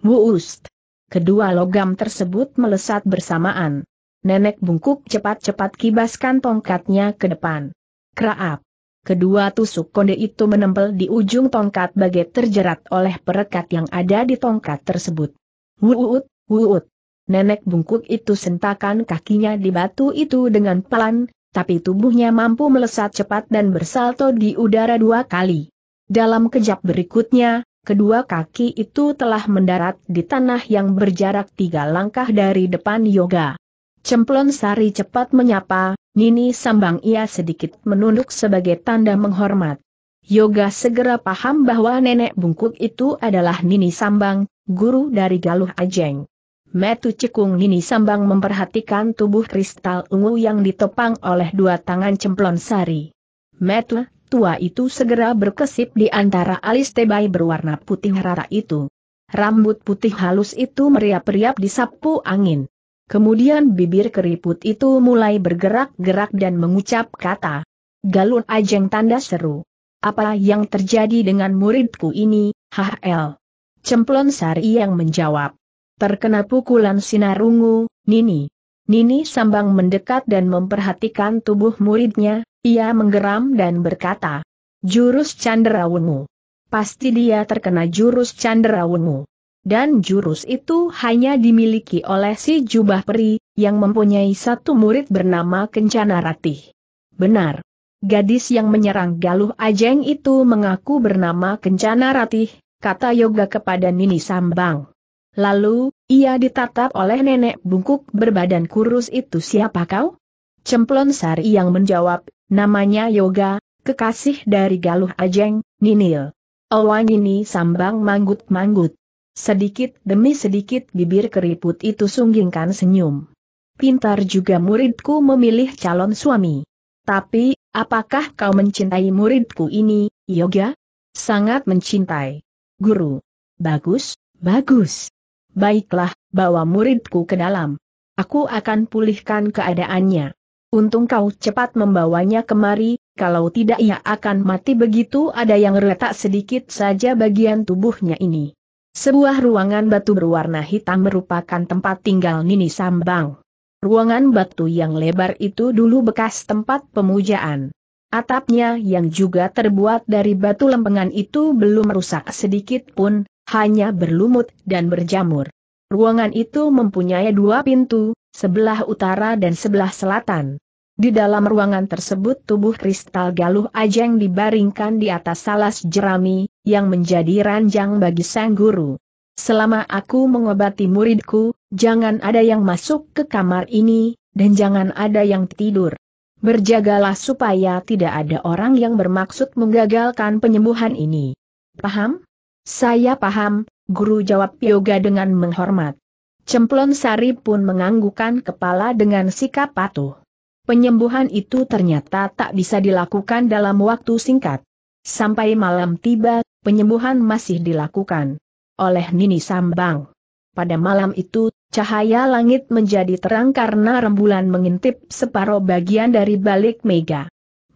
Wuust! Kedua logam tersebut melesat bersamaan. Nenek bungkuk cepat-cepat kibaskan tongkatnya ke depan. Kraap! Kedua tusuk konde itu menempel di ujung tongkat bagai terjerat oleh perekat yang ada di tongkat tersebut. Wuut, wuut. Nenek bungkuk itu sentakan kakinya di batu itu dengan pelan, tapi tubuhnya mampu melesat cepat dan bersalto di udara dua kali. Dalam kejap berikutnya, kedua kaki itu telah mendarat di tanah yang berjarak tiga langkah dari depan yoga. Cemplon Sari cepat menyapa, Nini sambang ia sedikit menunduk sebagai tanda menghormat. Yoga segera paham bahwa nenek bungkuk itu adalah Nini Sambang, guru dari Galuh Ajeng. Metu Cekung Nini Sambang memperhatikan tubuh kristal ungu yang ditopang oleh dua tangan cemplon sari. Metu, tua itu segera berkesip di antara alis tebai berwarna putih rara itu. Rambut putih halus itu meriap-riap disapu angin. Kemudian bibir keriput itu mulai bergerak-gerak dan mengucap kata. Galun ajeng tanda seru. Apa yang terjadi dengan muridku ini, HL? Cemplon Sari yang menjawab terkena pukulan sinar ungu, Nini. Nini Sambang mendekat dan memperhatikan tubuh muridnya, ia menggeram dan berkata, Jurus Wungu. Pasti dia terkena jurus Wungu. Dan jurus itu hanya dimiliki oleh si jubah peri, yang mempunyai satu murid bernama Kencana Ratih. Benar. Gadis yang menyerang Galuh Ajeng itu mengaku bernama Kencana Ratih, kata Yoga kepada Nini Sambang. Lalu, ia ditatap oleh nenek bungkuk berbadan kurus itu siapa kau? Cemplon Sari yang menjawab, namanya Yoga, kekasih dari Galuh Ajeng, Ninil. Awang ini sambang manggut-manggut. Sedikit demi sedikit bibir keriput itu sunggingkan senyum. Pintar juga muridku memilih calon suami. Tapi, apakah kau mencintai muridku ini, Yoga? Sangat mencintai. Guru. Bagus, bagus baiklah, bawa muridku ke dalam. Aku akan pulihkan keadaannya. Untung kau cepat membawanya kemari, kalau tidak ia akan mati begitu ada yang retak sedikit saja bagian tubuhnya ini. Sebuah ruangan batu berwarna hitam merupakan tempat tinggal Nini Sambang. Ruangan batu yang lebar itu dulu bekas tempat pemujaan. Atapnya yang juga terbuat dari batu lempengan itu belum rusak sedikit pun, hanya berlumut dan berjamur. Ruangan itu mempunyai dua pintu, sebelah utara dan sebelah selatan. Di dalam ruangan tersebut tubuh kristal galuh ajeng dibaringkan di atas salas jerami, yang menjadi ranjang bagi sang guru. Selama aku mengobati muridku, jangan ada yang masuk ke kamar ini, dan jangan ada yang tidur. Berjagalah supaya tidak ada orang yang bermaksud menggagalkan penyembuhan ini. Paham? Saya paham, guru jawab Yoga dengan menghormat. Cemplon Sari pun menganggukan kepala dengan sikap patuh. Penyembuhan itu ternyata tak bisa dilakukan dalam waktu singkat. Sampai malam tiba, penyembuhan masih dilakukan oleh Nini Sambang. Pada malam itu, cahaya langit menjadi terang karena rembulan mengintip separuh bagian dari balik mega.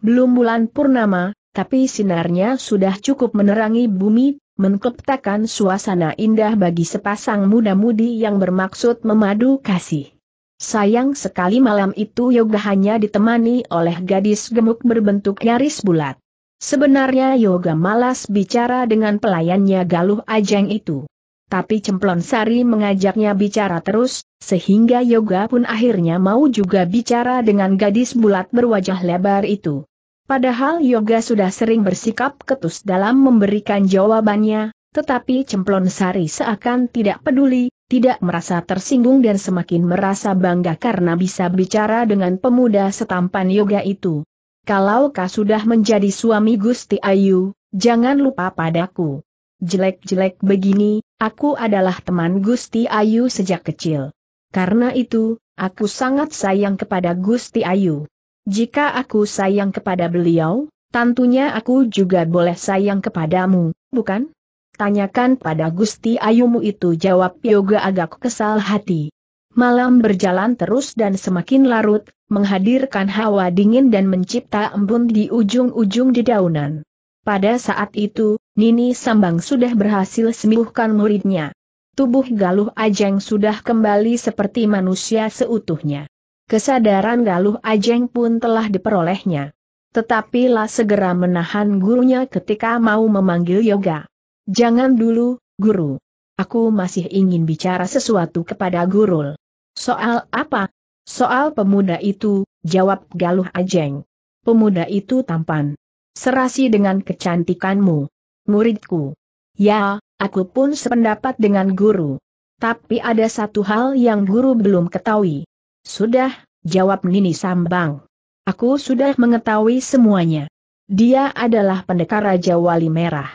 Belum bulan purnama, tapi sinarnya sudah cukup menerangi bumi, menciptakan suasana indah bagi sepasang muda-mudi yang bermaksud memadu kasih. Sayang sekali malam itu Yoga hanya ditemani oleh gadis gemuk berbentuk nyaris bulat. Sebenarnya Yoga malas bicara dengan pelayannya Galuh Ajeng itu. Tapi Cemplon Sari mengajaknya bicara terus, sehingga Yoga pun akhirnya mau juga bicara dengan gadis bulat berwajah lebar itu. Padahal Yoga sudah sering bersikap ketus dalam memberikan jawabannya, tetapi Cemplon Sari seakan tidak peduli, tidak merasa tersinggung dan semakin merasa bangga karena bisa bicara dengan pemuda setampan Yoga itu. Kalau kau sudah menjadi suami Gusti Ayu, jangan lupa padaku. Jelek-jelek begini, aku adalah teman Gusti Ayu sejak kecil. Karena itu, aku sangat sayang kepada Gusti Ayu. Jika aku sayang kepada beliau, tentunya aku juga boleh sayang kepadamu, bukan? Tanyakan pada Gusti Ayumu itu jawab Yoga agak kesal hati. Malam berjalan terus dan semakin larut, menghadirkan hawa dingin dan mencipta embun di ujung-ujung dedaunan. Pada saat itu, Nini Sambang sudah berhasil sembuhkan muridnya tubuh Galuh Ajeng sudah kembali seperti manusia seutuhnya. Kesadaran galuh ajeng pun telah diperolehnya. Tetapi lah segera menahan gurunya ketika mau memanggil yoga. Jangan dulu, guru. Aku masih ingin bicara sesuatu kepada gurul. Soal apa? Soal pemuda itu, jawab Galuh Ajeng. Pemuda itu tampan. Serasi dengan kecantikanmu. Muridku. Ya, aku pun sependapat dengan guru. Tapi ada satu hal yang guru belum ketahui. Sudah, jawab Nini Sambang. Aku sudah mengetahui semuanya. Dia adalah pendekar Raja Wali Merah.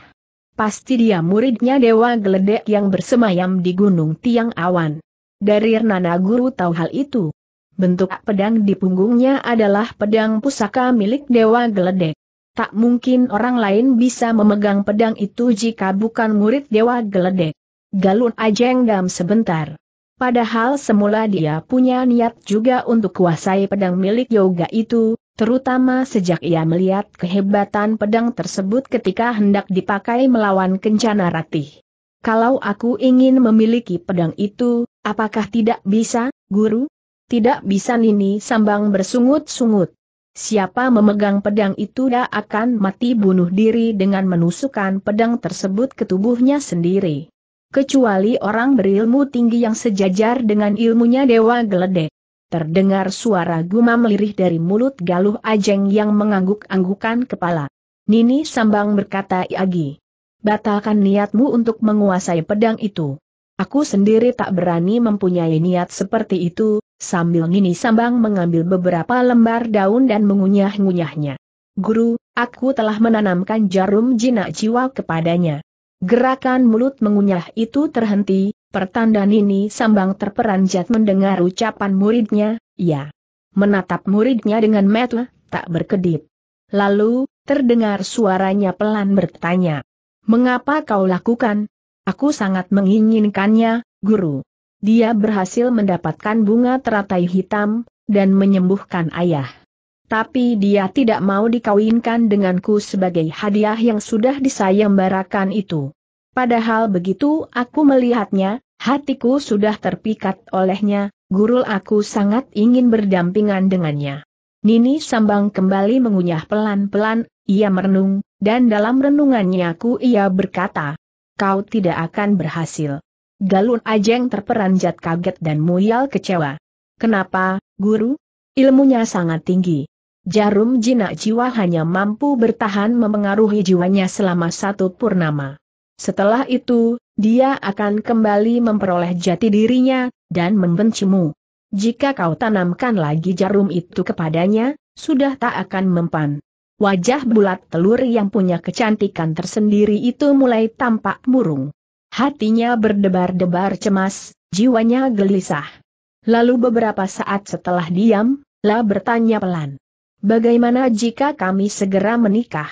Pasti dia muridnya Dewa Geledek yang bersemayam di Gunung Tiang Awan. Dari Renana Guru tahu hal itu. Bentuk pedang di punggungnya adalah pedang pusaka milik Dewa Geledek. Tak mungkin orang lain bisa memegang pedang itu jika bukan murid Dewa Geledek. Galun Ajeng dam sebentar. Padahal semula dia punya niat juga untuk kuasai pedang milik Yoga itu, terutama sejak ia melihat kehebatan pedang tersebut ketika hendak dipakai melawan Kencana Ratih. Kalau aku ingin memiliki pedang itu, apakah tidak bisa, guru? Tidak bisa Nini sambang bersungut-sungut. Siapa memegang pedang itu dia akan mati bunuh diri dengan menusukkan pedang tersebut ke tubuhnya sendiri kecuali orang berilmu tinggi yang sejajar dengan ilmunya Dewa Geledek. Terdengar suara gumam lirih dari mulut Galuh Ajeng yang mengangguk-anggukan kepala. Nini Sambang berkata Iagi, batalkan niatmu untuk menguasai pedang itu. Aku sendiri tak berani mempunyai niat seperti itu, sambil Nini Sambang mengambil beberapa lembar daun dan mengunyah-ngunyahnya. Guru, aku telah menanamkan jarum jinak jiwa kepadanya. Gerakan mulut mengunyah itu terhenti, pertanda Nini Sambang terperanjat mendengar ucapan muridnya, ya. Menatap muridnya dengan mata, tak berkedip. Lalu, terdengar suaranya pelan bertanya. Mengapa kau lakukan? Aku sangat menginginkannya, guru. Dia berhasil mendapatkan bunga teratai hitam, dan menyembuhkan ayah. Tapi dia tidak mau dikawinkan denganku sebagai hadiah yang sudah disayembarakan itu. Padahal begitu aku melihatnya, hatiku sudah terpikat olehnya, gurul aku sangat ingin berdampingan dengannya. Nini Sambang kembali mengunyah pelan-pelan, ia merenung, dan dalam renungannya aku ia berkata, kau tidak akan berhasil. Galun Ajeng terperanjat kaget dan muyal kecewa. Kenapa, guru? Ilmunya sangat tinggi jarum jinak jiwa hanya mampu bertahan memengaruhi jiwanya selama satu purnama. Setelah itu, dia akan kembali memperoleh jati dirinya, dan membencimu. Jika kau tanamkan lagi jarum itu kepadanya, sudah tak akan mempan. Wajah bulat telur yang punya kecantikan tersendiri itu mulai tampak murung. Hatinya berdebar-debar cemas, jiwanya gelisah. Lalu beberapa saat setelah diam, La bertanya pelan. Bagaimana jika kami segera menikah?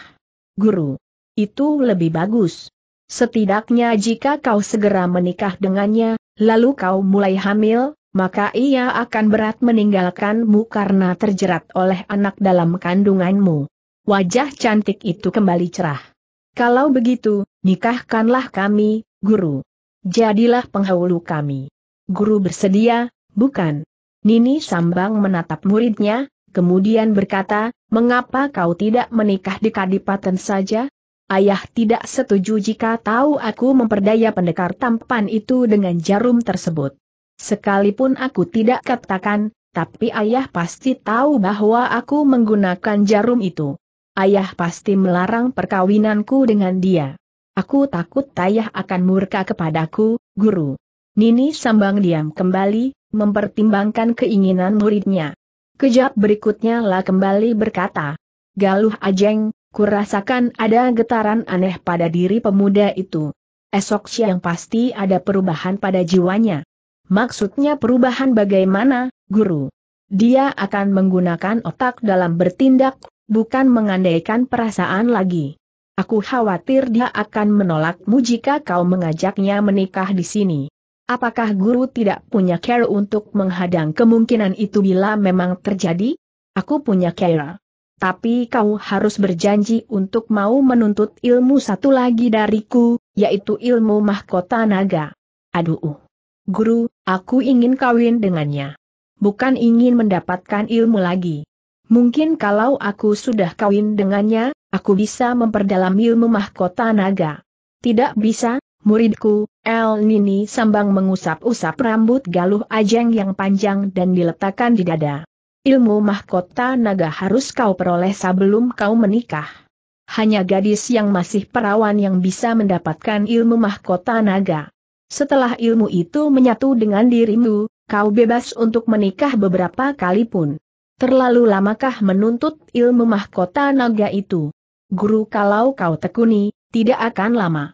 Guru. Itu lebih bagus. Setidaknya jika kau segera menikah dengannya, lalu kau mulai hamil, maka ia akan berat meninggalkanmu karena terjerat oleh anak dalam kandunganmu. Wajah cantik itu kembali cerah. Kalau begitu, nikahkanlah kami, guru. Jadilah penghulu kami. Guru bersedia, bukan? Nini Sambang menatap muridnya, Kemudian berkata, mengapa kau tidak menikah di kadipaten saja? Ayah tidak setuju jika tahu aku memperdaya pendekar tampan itu dengan jarum tersebut. Sekalipun aku tidak katakan, tapi ayah pasti tahu bahwa aku menggunakan jarum itu. Ayah pasti melarang perkawinanku dengan dia. Aku takut ayah akan murka kepadaku, guru. Nini sambang diam kembali, mempertimbangkan keinginan muridnya. Kejap berikutnya lah kembali berkata, Galuh Ajeng, kurasakan ada getaran aneh pada diri pemuda itu. Esok siang pasti ada perubahan pada jiwanya. Maksudnya perubahan bagaimana, guru? Dia akan menggunakan otak dalam bertindak, bukan mengandaikan perasaan lagi. Aku khawatir dia akan menolakmu jika kau mengajaknya menikah di sini. Apakah guru tidak punya care untuk menghadang kemungkinan itu bila memang terjadi? Aku punya care. Tapi kau harus berjanji untuk mau menuntut ilmu satu lagi dariku, yaitu ilmu mahkota naga. Aduh. Guru, aku ingin kawin dengannya. Bukan ingin mendapatkan ilmu lagi. Mungkin kalau aku sudah kawin dengannya, aku bisa memperdalam ilmu mahkota naga. Tidak bisa, muridku, El Nini sambang mengusap-usap rambut galuh ajeng yang panjang dan diletakkan di dada. Ilmu mahkota naga harus kau peroleh sebelum kau menikah. Hanya gadis yang masih perawan yang bisa mendapatkan ilmu mahkota naga. Setelah ilmu itu menyatu dengan dirimu, kau bebas untuk menikah beberapa kali pun. Terlalu lamakah menuntut ilmu mahkota naga itu? Guru kalau kau tekuni, tidak akan lama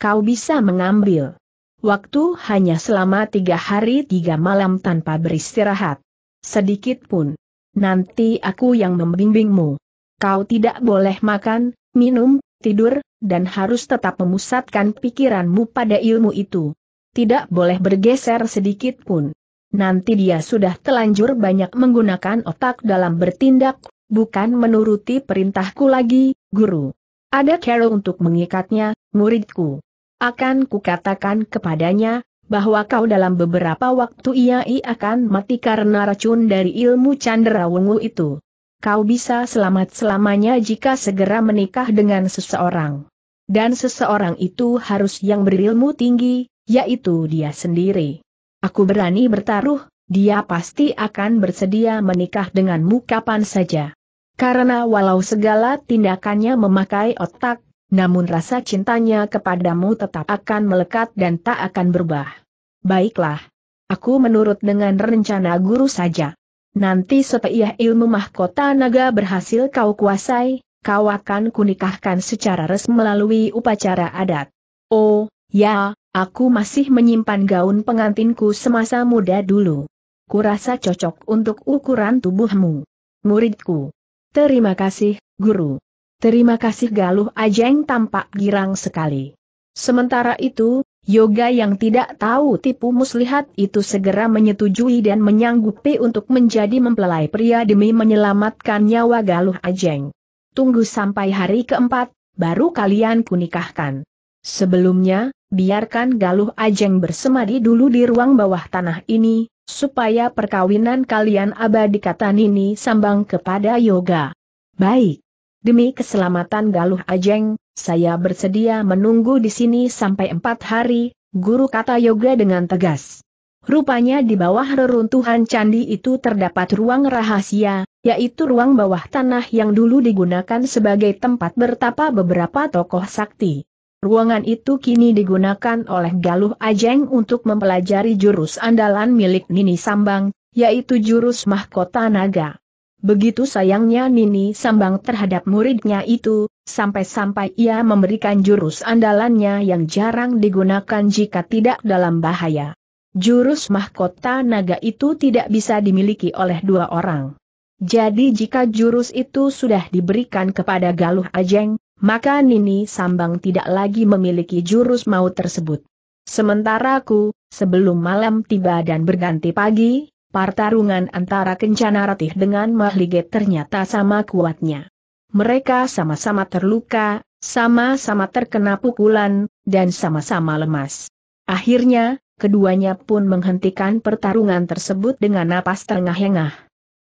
kau bisa mengambil. Waktu hanya selama tiga hari tiga malam tanpa beristirahat. Sedikit pun. Nanti aku yang membimbingmu. Kau tidak boleh makan, minum, tidur, dan harus tetap memusatkan pikiranmu pada ilmu itu. Tidak boleh bergeser sedikit pun. Nanti dia sudah telanjur banyak menggunakan otak dalam bertindak, bukan menuruti perintahku lagi, guru. Ada cara untuk mengikatnya, muridku. Akan kukatakan kepadanya, bahwa kau dalam beberapa waktu ia akan mati karena racun dari ilmu Chandra Wungu itu. Kau bisa selamat-selamanya jika segera menikah dengan seseorang. Dan seseorang itu harus yang berilmu tinggi, yaitu dia sendiri. Aku berani bertaruh, dia pasti akan bersedia menikah denganmu kapan saja. Karena walau segala tindakannya memakai otak, namun rasa cintanya kepadamu tetap akan melekat dan tak akan berubah. Baiklah. Aku menurut dengan rencana guru saja. Nanti setelah ilmu mahkota naga berhasil kau kuasai, kau akan kunikahkan secara resmi melalui upacara adat. Oh, ya, aku masih menyimpan gaun pengantinku semasa muda dulu. Kurasa cocok untuk ukuran tubuhmu. Muridku. Terima kasih, guru. Terima kasih Galuh Ajeng tampak girang sekali. Sementara itu, Yoga yang tidak tahu tipu muslihat itu segera menyetujui dan menyanggupi untuk menjadi mempelai pria demi menyelamatkan nyawa Galuh Ajeng. Tunggu sampai hari keempat, baru kalian kunikahkan. Sebelumnya, biarkan Galuh Ajeng bersemadi dulu di ruang bawah tanah ini, supaya perkawinan kalian abadi kata Nini sambang kepada Yoga. Baik. Demi keselamatan Galuh Ajeng, saya bersedia menunggu di sini sampai empat hari, guru kata Yoga dengan tegas. Rupanya di bawah reruntuhan candi itu terdapat ruang rahasia, yaitu ruang bawah tanah yang dulu digunakan sebagai tempat bertapa beberapa tokoh sakti. Ruangan itu kini digunakan oleh Galuh Ajeng untuk mempelajari jurus andalan milik Nini Sambang, yaitu jurus mahkota naga. Begitu sayangnya Nini Sambang terhadap muridnya itu, sampai-sampai ia memberikan jurus andalannya yang jarang digunakan jika tidak dalam bahaya. Jurus mahkota naga itu tidak bisa dimiliki oleh dua orang. Jadi jika jurus itu sudah diberikan kepada Galuh Ajeng, maka Nini Sambang tidak lagi memiliki jurus maut tersebut. Sementara aku, sebelum malam tiba dan berganti pagi, Pertarungan antara Kencana Ratih dengan Mahliget ternyata sama kuatnya. Mereka sama-sama terluka, sama-sama terkena pukulan, dan sama-sama lemas. Akhirnya, keduanya pun menghentikan pertarungan tersebut dengan napas tengah-tengah.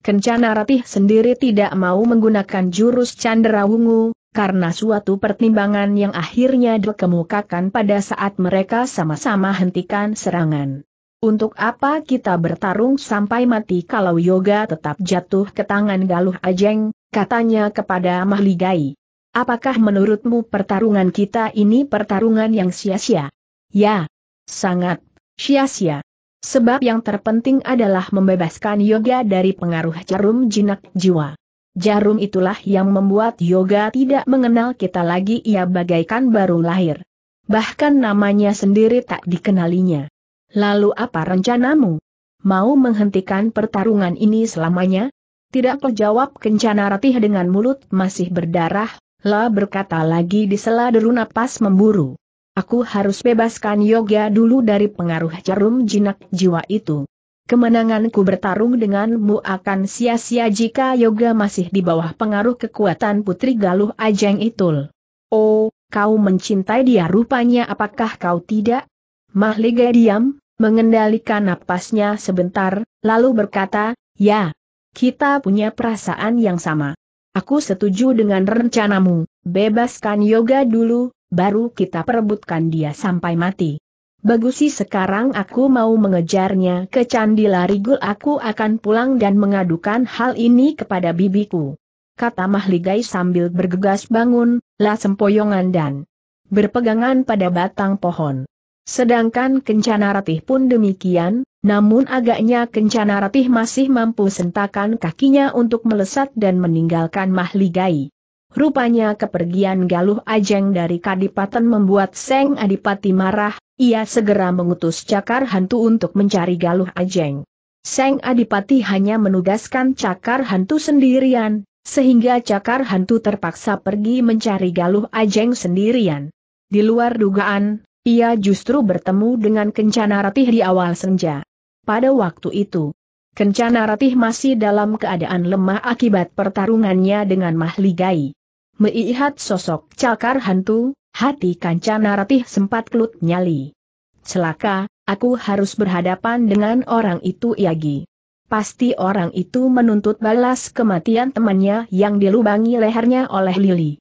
Kencana Ratih sendiri tidak mau menggunakan jurus Candera Wungu, karena suatu pertimbangan yang akhirnya dikemukakan pada saat mereka sama-sama hentikan serangan. Untuk apa kita bertarung sampai mati kalau Yoga tetap jatuh ke tangan Galuh Ajeng, katanya kepada Mahligai. Apakah menurutmu pertarungan kita ini pertarungan yang sia-sia? Ya, sangat sia-sia. Sebab yang terpenting adalah membebaskan Yoga dari pengaruh jarum jinak jiwa. Jarum itulah yang membuat Yoga tidak mengenal kita lagi ia bagaikan baru lahir. Bahkan namanya sendiri tak dikenalinya. Lalu apa rencanamu? Mau menghentikan pertarungan ini selamanya? Tidak kejawab Kencana Ratih dengan mulut masih berdarah, La berkata lagi di sela deru napas memburu. Aku harus bebaskan Yoga dulu dari pengaruh jarum jinak jiwa itu. Kemenanganku bertarung denganmu akan sia-sia jika Yoga masih di bawah pengaruh kekuatan Putri Galuh Ajeng Itul. Oh, kau mencintai dia rupanya apakah kau tidak? Mahliga diam, mengendalikan napasnya sebentar, lalu berkata, ya, kita punya perasaan yang sama. Aku setuju dengan rencanamu, bebaskan Yoga dulu, baru kita perebutkan dia sampai mati. Bagus sih sekarang aku mau mengejarnya ke Candi Larigul aku akan pulang dan mengadukan hal ini kepada bibiku. Kata Mahligai sambil bergegas bangun, lah sempoyongan dan berpegangan pada batang pohon. Sedangkan Kencana Ratih pun demikian, namun agaknya Kencana Ratih masih mampu sentakan kakinya untuk melesat dan meninggalkan Mahligai. Rupanya kepergian Galuh Ajeng dari Kadipaten membuat Seng Adipati marah, ia segera mengutus Cakar Hantu untuk mencari Galuh Ajeng. Seng Adipati hanya menugaskan Cakar Hantu sendirian, sehingga Cakar Hantu terpaksa pergi mencari Galuh Ajeng sendirian. Di luar dugaan, ia justru bertemu dengan Kencana Ratih di awal senja. Pada waktu itu, Kencana Ratih masih dalam keadaan lemah akibat pertarungannya dengan Mahligai. Melihat sosok cakar hantu, hati Kencana Ratih sempat kelut nyali. Celaka, aku harus berhadapan dengan orang itu Yagi. Pasti orang itu menuntut balas kematian temannya yang dilubangi lehernya oleh Lili.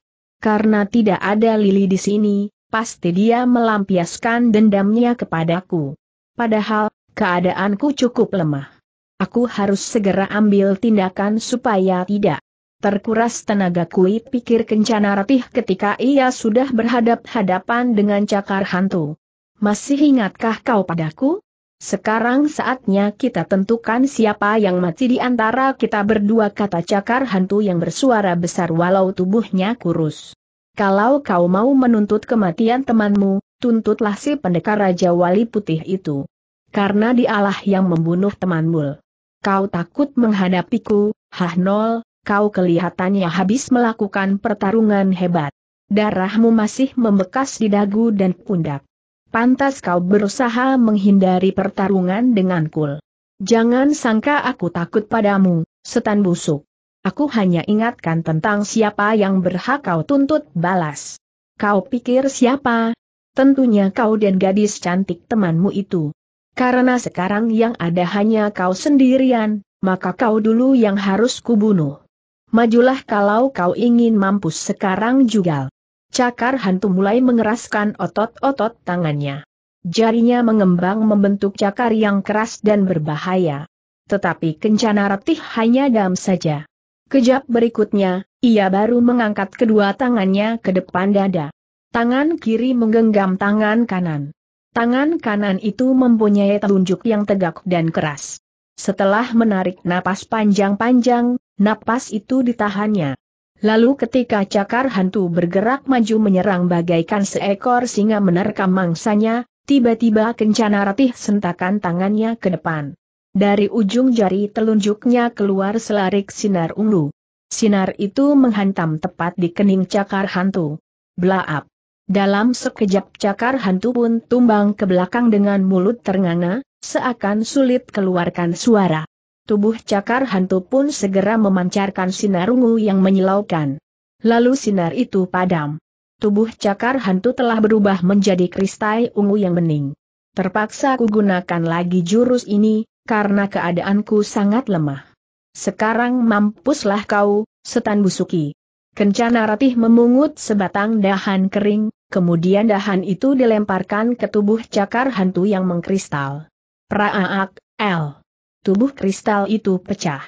Karena tidak ada Lili di sini, pasti dia melampiaskan dendamnya kepadaku. Padahal, keadaanku cukup lemah. Aku harus segera ambil tindakan supaya tidak terkuras tenaga kui pikir kencana ratih ketika ia sudah berhadap-hadapan dengan cakar hantu. Masih ingatkah kau padaku? Sekarang saatnya kita tentukan siapa yang mati di antara kita berdua kata cakar hantu yang bersuara besar walau tubuhnya kurus. Kalau kau mau menuntut kematian temanmu, tuntutlah si pendekar Raja Wali Putih itu. Karena dialah yang membunuh temanmu. Kau takut menghadapiku, Hahnol, kau kelihatannya habis melakukan pertarungan hebat. Darahmu masih membekas di dagu dan pundak. Pantas kau berusaha menghindari pertarungan dengan kul. Jangan sangka aku takut padamu, setan busuk. Aku hanya ingatkan tentang siapa yang berhak kau tuntut balas. Kau pikir siapa? Tentunya kau dan gadis cantik temanmu itu. Karena sekarang yang ada hanya kau sendirian, maka kau dulu yang harus kubunuh. Majulah kalau kau ingin mampus sekarang juga. Cakar hantu mulai mengeraskan otot-otot tangannya. Jarinya mengembang membentuk cakar yang keras dan berbahaya. Tetapi kencana ratih hanya dam saja. Kejap berikutnya, ia baru mengangkat kedua tangannya ke depan dada. Tangan kiri menggenggam tangan kanan. Tangan kanan itu mempunyai telunjuk yang tegak dan keras. Setelah menarik napas panjang-panjang, napas itu ditahannya. Lalu ketika cakar hantu bergerak maju menyerang bagaikan seekor singa menerkam mangsanya, tiba-tiba kencana ratih sentakan tangannya ke depan. Dari ujung jari telunjuknya keluar selarik sinar ungu. Sinar itu menghantam tepat di kening cakar hantu. Blaap. Dalam sekejap cakar hantu pun tumbang ke belakang dengan mulut ternganga, seakan sulit keluarkan suara. Tubuh cakar hantu pun segera memancarkan sinar ungu yang menyilaukan. Lalu sinar itu padam. Tubuh cakar hantu telah berubah menjadi kristal ungu yang bening. Terpaksa aku gunakan lagi jurus ini, karena keadaanku sangat lemah. Sekarang mampuslah kau, setan busuki. Kencana Ratih memungut sebatang dahan kering, kemudian dahan itu dilemparkan ke tubuh cakar hantu yang mengkristal. Praaak, L. Tubuh kristal itu pecah.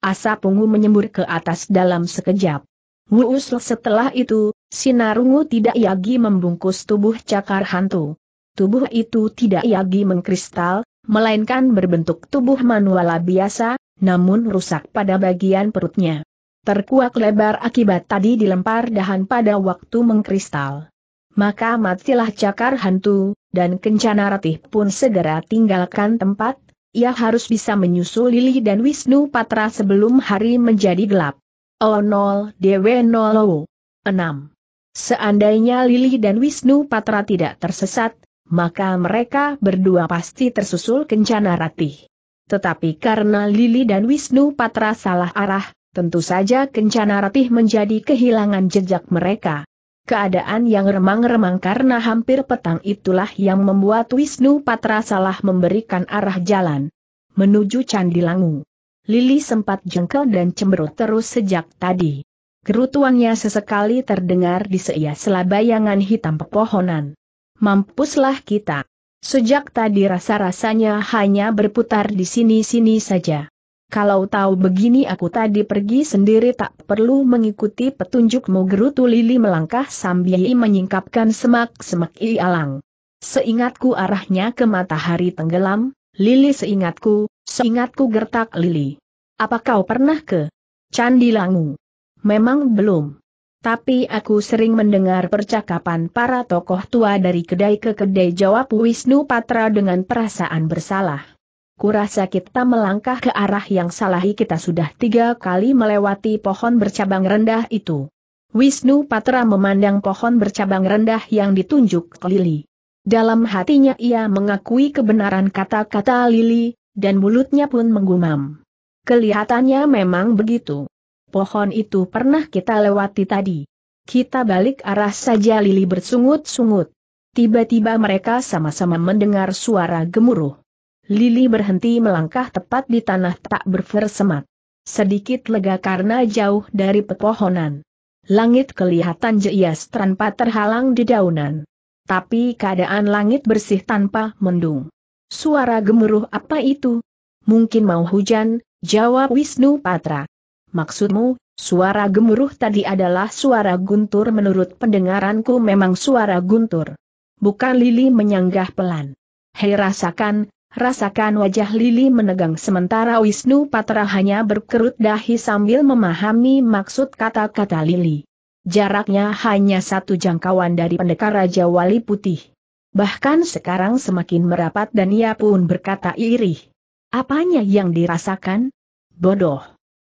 Asap ungu menyembur ke atas dalam sekejap. Wuus setelah itu, sinar ungu tidak yagi membungkus tubuh cakar hantu. Tubuh itu tidak yagi mengkristal, melainkan berbentuk tubuh manuala biasa, namun rusak pada bagian perutnya. Terkuak lebar akibat tadi dilempar dahan pada waktu mengkristal. Maka matilah cakar hantu, dan kencana ratih pun segera tinggalkan tempat, ia harus bisa menyusul Lili dan Wisnu Patra sebelum hari menjadi gelap. O 0 DW 0 6. Seandainya Lili dan Wisnu Patra tidak tersesat, maka mereka berdua pasti tersusul kencana ratih. Tetapi karena Lili dan Wisnu Patra salah arah, tentu saja kencana ratih menjadi kehilangan jejak mereka. Keadaan yang remang-remang karena hampir petang itulah yang membuat Wisnu Patra salah memberikan arah jalan menuju Candi Langu. Lili sempat jengkel dan cemberut terus sejak tadi. Kerutuannya sesekali terdengar di seia sela bayangan hitam pepohonan mampuslah kita. Sejak tadi rasa-rasanya hanya berputar di sini-sini saja. Kalau tahu begini aku tadi pergi sendiri tak perlu mengikuti petunjukmu gerutu Lili melangkah sambil menyingkapkan semak-semak ialang. Seingatku arahnya ke matahari tenggelam, Lili seingatku, seingatku gertak Lili. Apa kau pernah ke Candi Langu? Memang belum tapi aku sering mendengar percakapan para tokoh tua dari kedai ke kedai jawab Wisnu Patra dengan perasaan bersalah. Kurasa kita melangkah ke arah yang salah kita sudah tiga kali melewati pohon bercabang rendah itu. Wisnu Patra memandang pohon bercabang rendah yang ditunjuk Lili. Dalam hatinya ia mengakui kebenaran kata-kata Lili, dan mulutnya pun menggumam. Kelihatannya memang begitu pohon itu pernah kita lewati tadi. Kita balik arah saja Lili bersungut-sungut. Tiba-tiba mereka sama-sama mendengar suara gemuruh. Lili berhenti melangkah tepat di tanah tak berfersemat. Sedikit lega karena jauh dari pepohonan. Langit kelihatan jelas tanpa terhalang di daunan. Tapi keadaan langit bersih tanpa mendung. Suara gemuruh apa itu? Mungkin mau hujan, jawab Wisnu Patra. Maksudmu, suara gemuruh tadi adalah suara guntur menurut pendengaranku memang suara guntur. Bukan Lili menyanggah pelan. Hei rasakan, rasakan wajah Lili menegang sementara Wisnu Patra hanya berkerut dahi sambil memahami maksud kata-kata Lili. Jaraknya hanya satu jangkauan dari pendekar Raja Wali Putih. Bahkan sekarang semakin merapat dan ia pun berkata irih. Apanya yang dirasakan? Bodoh.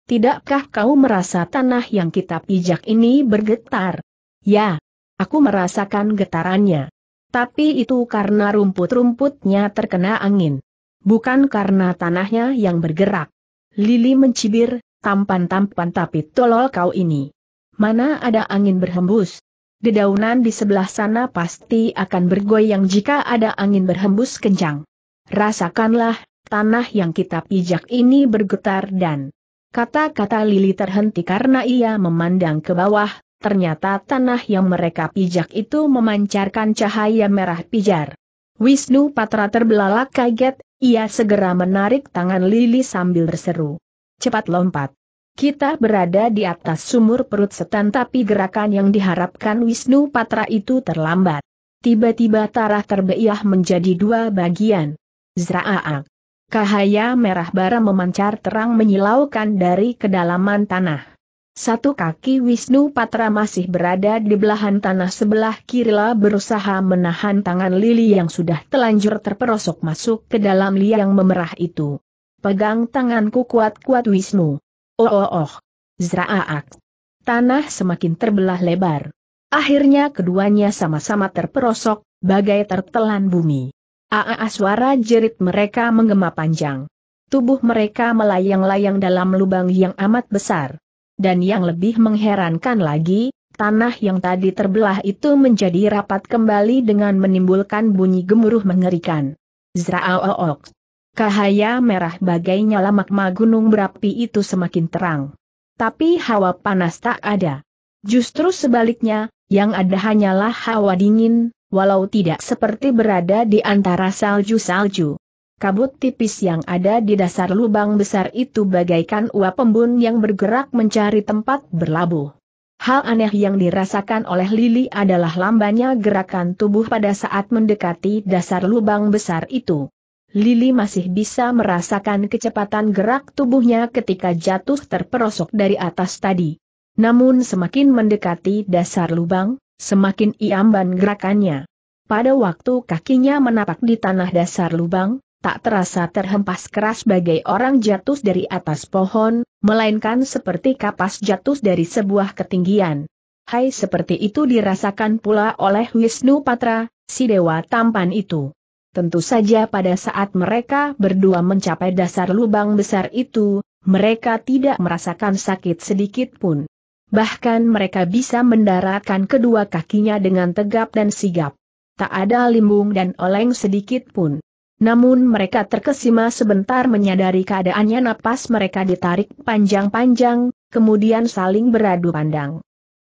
Tidakkah kau merasa tanah yang kita pijak ini bergetar? Ya, aku merasakan getarannya. Tapi itu karena rumput-rumputnya terkena angin. Bukan karena tanahnya yang bergerak. Lili mencibir, tampan-tampan tapi tolol kau ini. Mana ada angin berhembus? Dedaunan di sebelah sana pasti akan bergoyang jika ada angin berhembus kencang. Rasakanlah, tanah yang kita pijak ini bergetar dan Kata-kata Lili terhenti karena ia memandang ke bawah, ternyata tanah yang mereka pijak itu memancarkan cahaya merah pijar. Wisnu Patra terbelalak kaget, ia segera menarik tangan Lili sambil berseru. Cepat lompat. Kita berada di atas sumur perut setan tapi gerakan yang diharapkan Wisnu Patra itu terlambat. Tiba-tiba tarah terbeiah menjadi dua bagian. Zraaak. Cahaya merah bara memancar terang menyilaukan dari kedalaman tanah. Satu kaki Wisnu Patra masih berada di belahan tanah sebelah kirila berusaha menahan tangan Lili yang sudah telanjur terperosok masuk ke dalam liang memerah itu. Pegang tanganku kuat-kuat Wisnu. Oh oh oh. Zraak. Tanah semakin terbelah lebar. Akhirnya keduanya sama-sama terperosok, bagai tertelan bumi. Aa suara jerit mereka menggema panjang. Tubuh mereka melayang-layang dalam lubang yang amat besar. Dan yang lebih mengherankan lagi, tanah yang tadi terbelah itu menjadi rapat kembali dengan menimbulkan bunyi gemuruh mengerikan. Zraaook. Cahaya merah bagai nyala magma gunung berapi itu semakin terang. Tapi hawa panas tak ada. Justru sebaliknya, yang ada hanyalah hawa dingin, walau tidak seperti berada di antara salju-salju. Kabut tipis yang ada di dasar lubang besar itu bagaikan uap embun yang bergerak mencari tempat berlabuh. Hal aneh yang dirasakan oleh Lili adalah lambannya gerakan tubuh pada saat mendekati dasar lubang besar itu. Lili masih bisa merasakan kecepatan gerak tubuhnya ketika jatuh terperosok dari atas tadi. Namun semakin mendekati dasar lubang, Semakin iamban gerakannya. Pada waktu kakinya menapak di tanah dasar lubang, tak terasa terhempas keras bagai orang jatuh dari atas pohon, melainkan seperti kapas jatuh dari sebuah ketinggian. Hai seperti itu dirasakan pula oleh Wisnu Patra, si dewa tampan itu. Tentu saja pada saat mereka berdua mencapai dasar lubang besar itu, mereka tidak merasakan sakit sedikit pun. Bahkan mereka bisa mendaratkan kedua kakinya dengan tegap dan sigap. Tak ada limbung dan oleng sedikit pun. Namun mereka terkesima sebentar menyadari keadaannya napas mereka ditarik panjang-panjang, kemudian saling beradu pandang.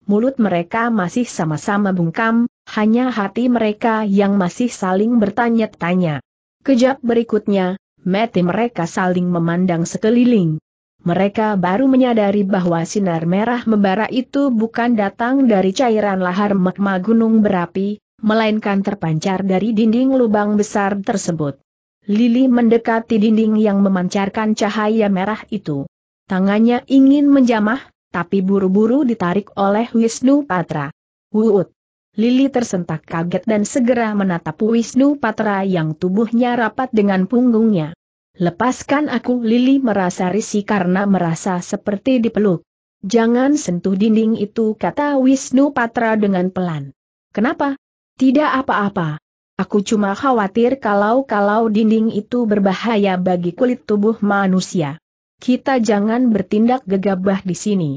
Mulut mereka masih sama-sama bungkam, hanya hati mereka yang masih saling bertanya-tanya. Kejap berikutnya, mati mereka saling memandang sekeliling mereka baru menyadari bahwa sinar merah membara itu bukan datang dari cairan lahar magma gunung berapi, melainkan terpancar dari dinding lubang besar tersebut. Lili mendekati dinding yang memancarkan cahaya merah itu. Tangannya ingin menjamah, tapi buru-buru ditarik oleh Wisnu Patra. Wuut! Lili tersentak kaget dan segera menatap Wisnu Patra yang tubuhnya rapat dengan punggungnya. Lepaskan aku Lili merasa risih karena merasa seperti dipeluk. Jangan sentuh dinding itu kata Wisnu Patra dengan pelan. Kenapa? Tidak apa-apa. Aku cuma khawatir kalau-kalau dinding itu berbahaya bagi kulit tubuh manusia. Kita jangan bertindak gegabah di sini.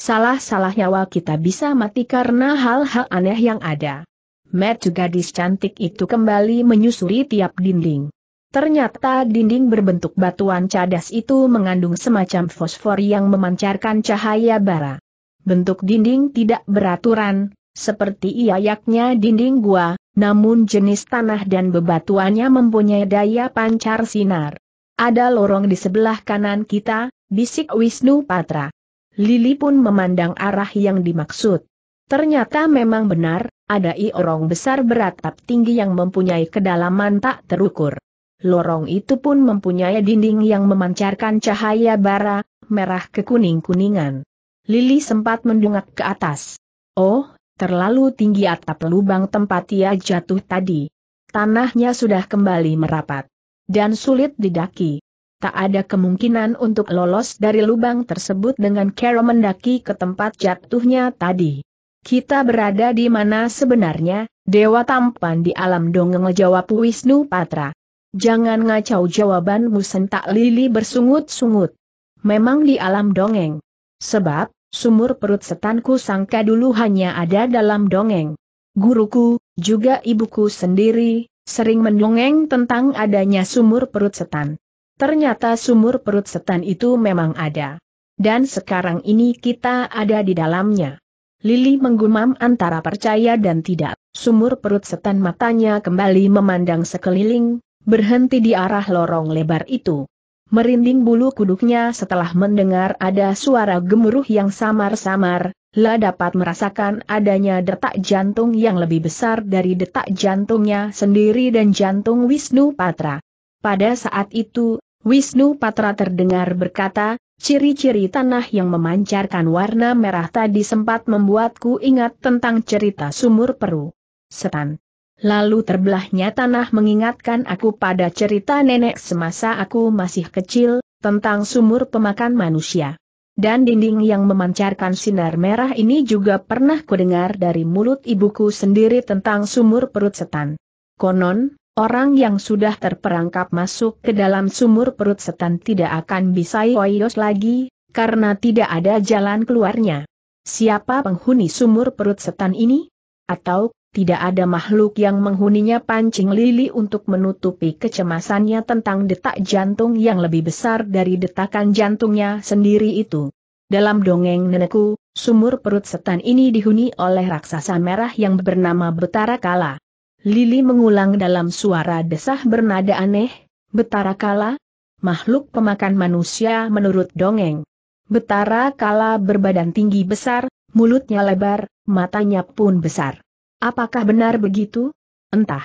Salah-salah nyawa kita bisa mati karena hal-hal aneh yang ada. Matt gadis cantik itu kembali menyusuri tiap dinding. Ternyata dinding berbentuk batuan cadas itu mengandung semacam fosfor yang memancarkan cahaya bara. Bentuk dinding tidak beraturan, seperti iayaknya dinding gua, namun jenis tanah dan bebatuannya mempunyai daya pancar sinar. Ada lorong di sebelah kanan kita, bisik Wisnu Patra. Lili pun memandang arah yang dimaksud. Ternyata memang benar, ada iorong besar beratap tinggi yang mempunyai kedalaman tak terukur. Lorong itu pun mempunyai dinding yang memancarkan cahaya bara, merah kekuning kuningan Lili sempat mendungak ke atas. Oh, terlalu tinggi atap lubang tempat ia jatuh tadi. Tanahnya sudah kembali merapat. Dan sulit didaki. Tak ada kemungkinan untuk lolos dari lubang tersebut dengan cara mendaki ke tempat jatuhnya tadi. Kita berada di mana sebenarnya, Dewa Tampan di alam dongeng jawab Wisnu Patra. Jangan ngacau jawabanmu sentak Lili bersungut-sungut. Memang di alam dongeng. Sebab, sumur perut setanku sangka dulu hanya ada dalam dongeng. Guruku, juga ibuku sendiri, sering mendongeng tentang adanya sumur perut setan. Ternyata sumur perut setan itu memang ada. Dan sekarang ini kita ada di dalamnya. Lili menggumam antara percaya dan tidak. Sumur perut setan matanya kembali memandang sekeliling, berhenti di arah lorong lebar itu. Merinding bulu kuduknya setelah mendengar ada suara gemuruh yang samar-samar, La dapat merasakan adanya detak jantung yang lebih besar dari detak jantungnya sendiri dan jantung Wisnu Patra. Pada saat itu, Wisnu Patra terdengar berkata, ciri-ciri tanah yang memancarkan warna merah tadi sempat membuatku ingat tentang cerita sumur peru. Setan, Lalu terbelahnya tanah mengingatkan aku pada cerita nenek semasa aku masih kecil, tentang sumur pemakan manusia. Dan dinding yang memancarkan sinar merah ini juga pernah kudengar dari mulut ibuku sendiri tentang sumur perut setan. Konon, orang yang sudah terperangkap masuk ke dalam sumur perut setan tidak akan bisa yoyos lagi, karena tidak ada jalan keluarnya. Siapa penghuni sumur perut setan ini? Atau tidak ada makhluk yang menghuninya pancing lili untuk menutupi kecemasannya tentang detak jantung yang lebih besar dari detakan jantungnya sendiri itu. Dalam dongeng nenekku, sumur perut setan ini dihuni oleh raksasa merah yang bernama Betara Kala. Lili mengulang dalam suara desah bernada aneh, Betara Kala, makhluk pemakan manusia menurut dongeng. Betara Kala berbadan tinggi besar, mulutnya lebar, matanya pun besar. Apakah benar begitu? Entah.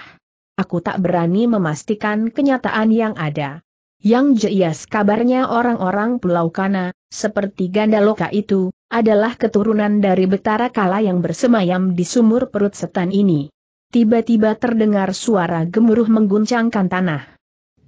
Aku tak berani memastikan kenyataan yang ada. Yang jelas kabarnya orang-orang Pulau Kana, seperti Gandaloka itu, adalah keturunan dari Betara Kala yang bersemayam di sumur perut setan ini. Tiba-tiba terdengar suara gemuruh mengguncangkan tanah.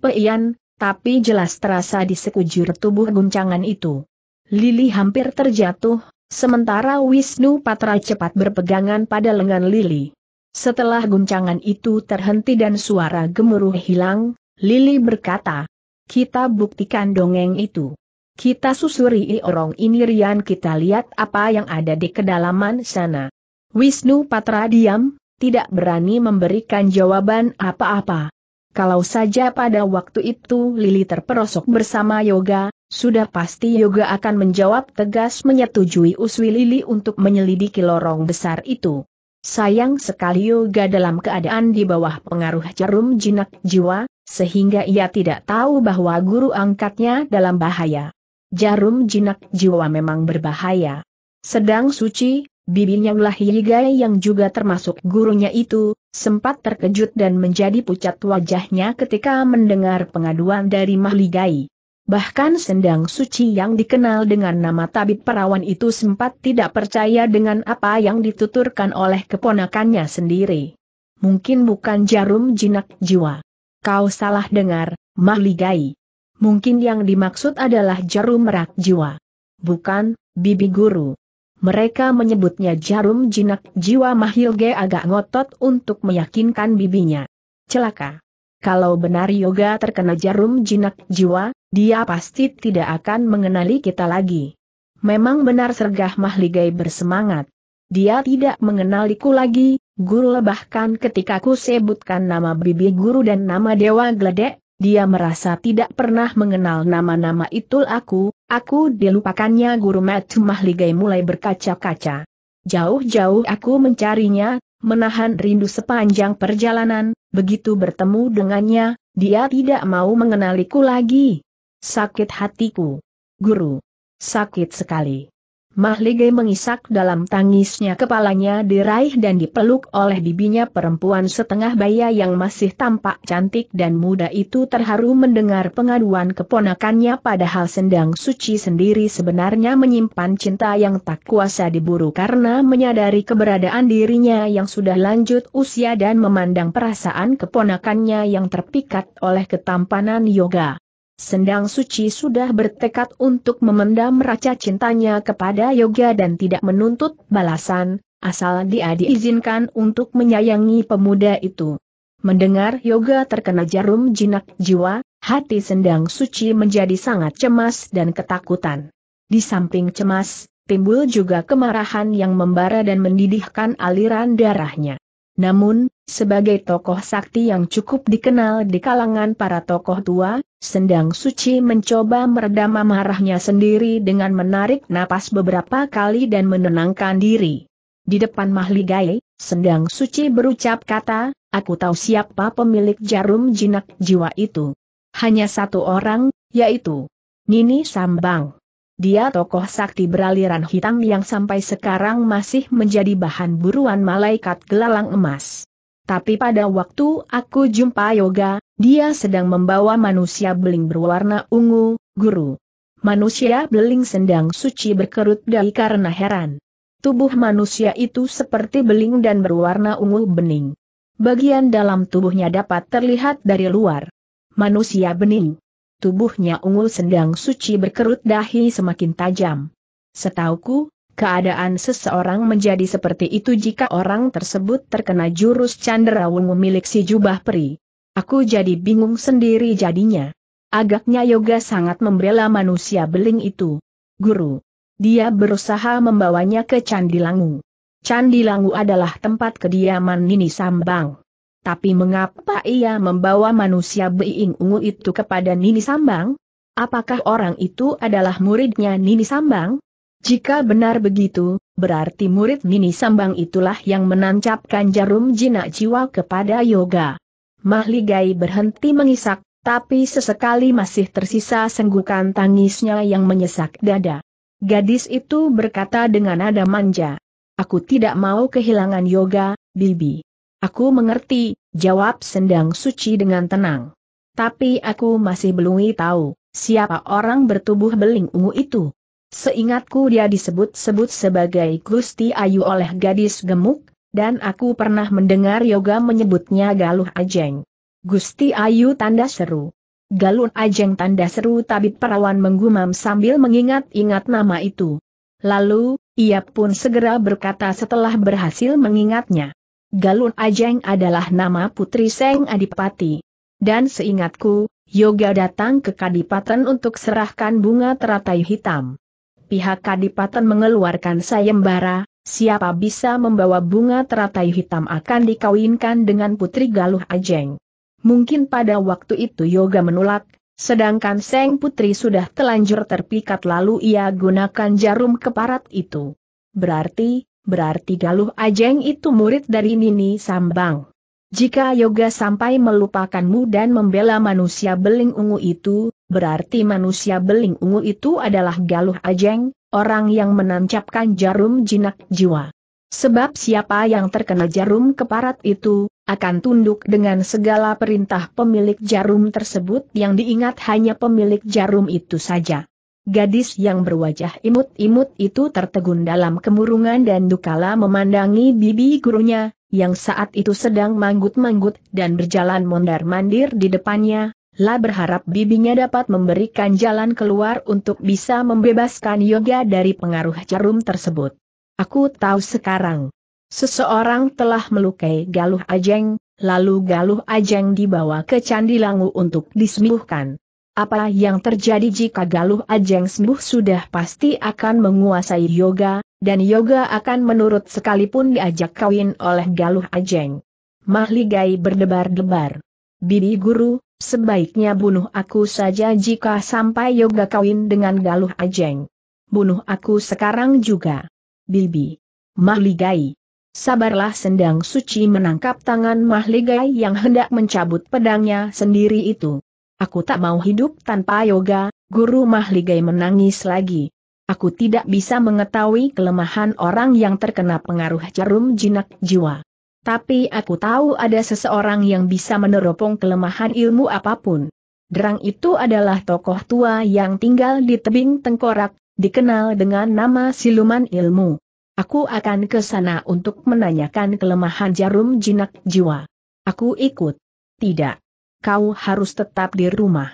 Peian, tapi jelas terasa di sekujur tubuh guncangan itu. Lili hampir terjatuh, Sementara Wisnu Patra cepat berpegangan pada lengan Lili. Setelah guncangan itu terhenti dan suara gemuruh hilang, Lili berkata, kita buktikan dongeng itu. Kita susuri orang ini Rian kita lihat apa yang ada di kedalaman sana. Wisnu Patra diam, tidak berani memberikan jawaban apa-apa. Kalau saja pada waktu itu Lili terperosok bersama Yoga, sudah pasti Yoga akan menjawab tegas menyetujui Uswi Lili untuk menyelidiki lorong besar itu. Sayang sekali Yoga dalam keadaan di bawah pengaruh jarum jinak jiwa, sehingga ia tidak tahu bahwa guru angkatnya dalam bahaya. Jarum jinak jiwa memang berbahaya. Sedang Suci, bibinya ulah yang juga termasuk gurunya itu, sempat terkejut dan menjadi pucat wajahnya ketika mendengar pengaduan dari Mahligai. Bahkan sendang suci yang dikenal dengan nama tabib perawan itu sempat tidak percaya dengan apa yang dituturkan oleh keponakannya sendiri. Mungkin bukan jarum jinak jiwa. Kau salah dengar, Mahligai. Mungkin yang dimaksud adalah jarum merak jiwa. Bukan, bibi guru. Mereka menyebutnya jarum jinak jiwa Mahilge agak ngotot untuk meyakinkan bibinya. Celaka. Kalau benar yoga terkena jarum jinak jiwa, dia pasti tidak akan mengenali kita lagi. Memang benar Sergah Mahligai bersemangat. Dia tidak mengenaliku lagi, guru bahkan ketika ku sebutkan nama bibi guru dan nama dewa gledek, dia merasa tidak pernah mengenal nama-nama itu aku, aku dilupakannya guru Matu Mahligai mulai berkaca-kaca. Jauh-jauh aku mencarinya, menahan rindu sepanjang perjalanan, begitu bertemu dengannya, dia tidak mau mengenaliku lagi. Sakit hatiku. Guru. Sakit sekali. Mahlige mengisak dalam tangisnya kepalanya diraih dan dipeluk oleh bibinya perempuan setengah baya yang masih tampak cantik dan muda itu terharu mendengar pengaduan keponakannya padahal sendang suci sendiri sebenarnya menyimpan cinta yang tak kuasa diburu karena menyadari keberadaan dirinya yang sudah lanjut usia dan memandang perasaan keponakannya yang terpikat oleh ketampanan yoga. Sendang Suci sudah bertekad untuk memendam raca cintanya kepada Yoga dan tidak menuntut balasan, asal dia diizinkan untuk menyayangi pemuda itu. Mendengar Yoga terkena jarum jinak jiwa, hati Sendang Suci menjadi sangat cemas dan ketakutan. Di samping cemas, timbul juga kemarahan yang membara dan mendidihkan aliran darahnya. Namun, sebagai tokoh sakti yang cukup dikenal di kalangan para tokoh tua, Sendang Suci mencoba meredam amarahnya sendiri dengan menarik napas beberapa kali dan menenangkan diri. Di depan Mahligai, Sendang Suci berucap kata, aku tahu siapa pemilik jarum jinak jiwa itu. Hanya satu orang, yaitu Nini Sambang. Dia tokoh sakti beraliran hitam yang sampai sekarang masih menjadi bahan buruan malaikat gelalang emas. Tapi pada waktu aku jumpa Yoga, dia sedang membawa manusia beling berwarna ungu, guru. Manusia beling sendang suci berkerut dahi karena heran. Tubuh manusia itu seperti beling dan berwarna ungu bening. Bagian dalam tubuhnya dapat terlihat dari luar. Manusia bening tubuhnya ungu sedang suci berkerut dahi semakin tajam. Setauku, keadaan seseorang menjadi seperti itu jika orang tersebut terkena jurus Candrawungu milik si jubah peri. Aku jadi bingung sendiri jadinya. Agaknya yoga sangat membela manusia beling itu. Guru. Dia berusaha membawanya ke Candi Langu. Candi Langu adalah tempat kediaman Nini Sambang. Tapi mengapa ia membawa manusia Being Ungu itu kepada Nini Sambang? Apakah orang itu adalah muridnya Nini Sambang? Jika benar begitu, berarti murid Nini Sambang itulah yang menancapkan jarum jinak jiwa kepada Yoga. Mahligai berhenti mengisak, tapi sesekali masih tersisa senggukan tangisnya yang menyesak dada. Gadis itu berkata dengan nada manja, Aku tidak mau kehilangan Yoga, Bibi. Aku mengerti, jawab Sendang Suci dengan tenang. Tapi aku masih belum tahu, siapa orang bertubuh beling ungu itu. Seingatku dia disebut-sebut sebagai Gusti Ayu oleh gadis gemuk, dan aku pernah mendengar Yoga menyebutnya Galuh Ajeng. Gusti Ayu tanda seru. Galuh Ajeng tanda seru tabib perawan menggumam sambil mengingat-ingat nama itu. Lalu, ia pun segera berkata setelah berhasil mengingatnya. Galun Ajeng adalah nama putri Seng Adipati. Dan seingatku, Yoga datang ke Kadipaten untuk serahkan bunga teratai hitam. Pihak Kadipaten mengeluarkan sayembara, siapa bisa membawa bunga teratai hitam akan dikawinkan dengan putri Galuh Ajeng. Mungkin pada waktu itu Yoga menolak, sedangkan Seng Putri sudah telanjur terpikat lalu ia gunakan jarum keparat itu. Berarti, berarti Galuh Ajeng itu murid dari Nini Sambang. Jika yoga sampai melupakanmu dan membela manusia beling ungu itu, berarti manusia beling ungu itu adalah Galuh Ajeng, orang yang menancapkan jarum jinak jiwa. Sebab siapa yang terkena jarum keparat itu, akan tunduk dengan segala perintah pemilik jarum tersebut yang diingat hanya pemilik jarum itu saja. Gadis yang berwajah imut-imut itu tertegun dalam kemurungan dan dukala memandangi bibi gurunya, yang saat itu sedang manggut-manggut dan berjalan mondar-mandir di depannya, La berharap bibinya dapat memberikan jalan keluar untuk bisa membebaskan Yoga dari pengaruh jarum tersebut. Aku tahu sekarang. Seseorang telah melukai Galuh Ajeng, lalu Galuh Ajeng dibawa ke Candi Langu untuk disembuhkan. Apa yang terjadi jika Galuh Ajeng Sembuh sudah pasti akan menguasai yoga, dan yoga akan menurut sekalipun diajak kawin oleh Galuh Ajeng. Mahligai berdebar-debar. Bibi guru, sebaiknya bunuh aku saja jika sampai yoga kawin dengan Galuh Ajeng. Bunuh aku sekarang juga. Bibi. Mahligai. Sabarlah sendang suci menangkap tangan Mahligai yang hendak mencabut pedangnya sendiri itu. Aku tak mau hidup tanpa yoga, Guru Mahligai menangis lagi. Aku tidak bisa mengetahui kelemahan orang yang terkena pengaruh jarum jinak jiwa. Tapi aku tahu ada seseorang yang bisa meneropong kelemahan ilmu apapun. Derang itu adalah tokoh tua yang tinggal di tebing tengkorak, dikenal dengan nama siluman ilmu. Aku akan ke sana untuk menanyakan kelemahan jarum jinak jiwa. Aku ikut. Tidak kau harus tetap di rumah.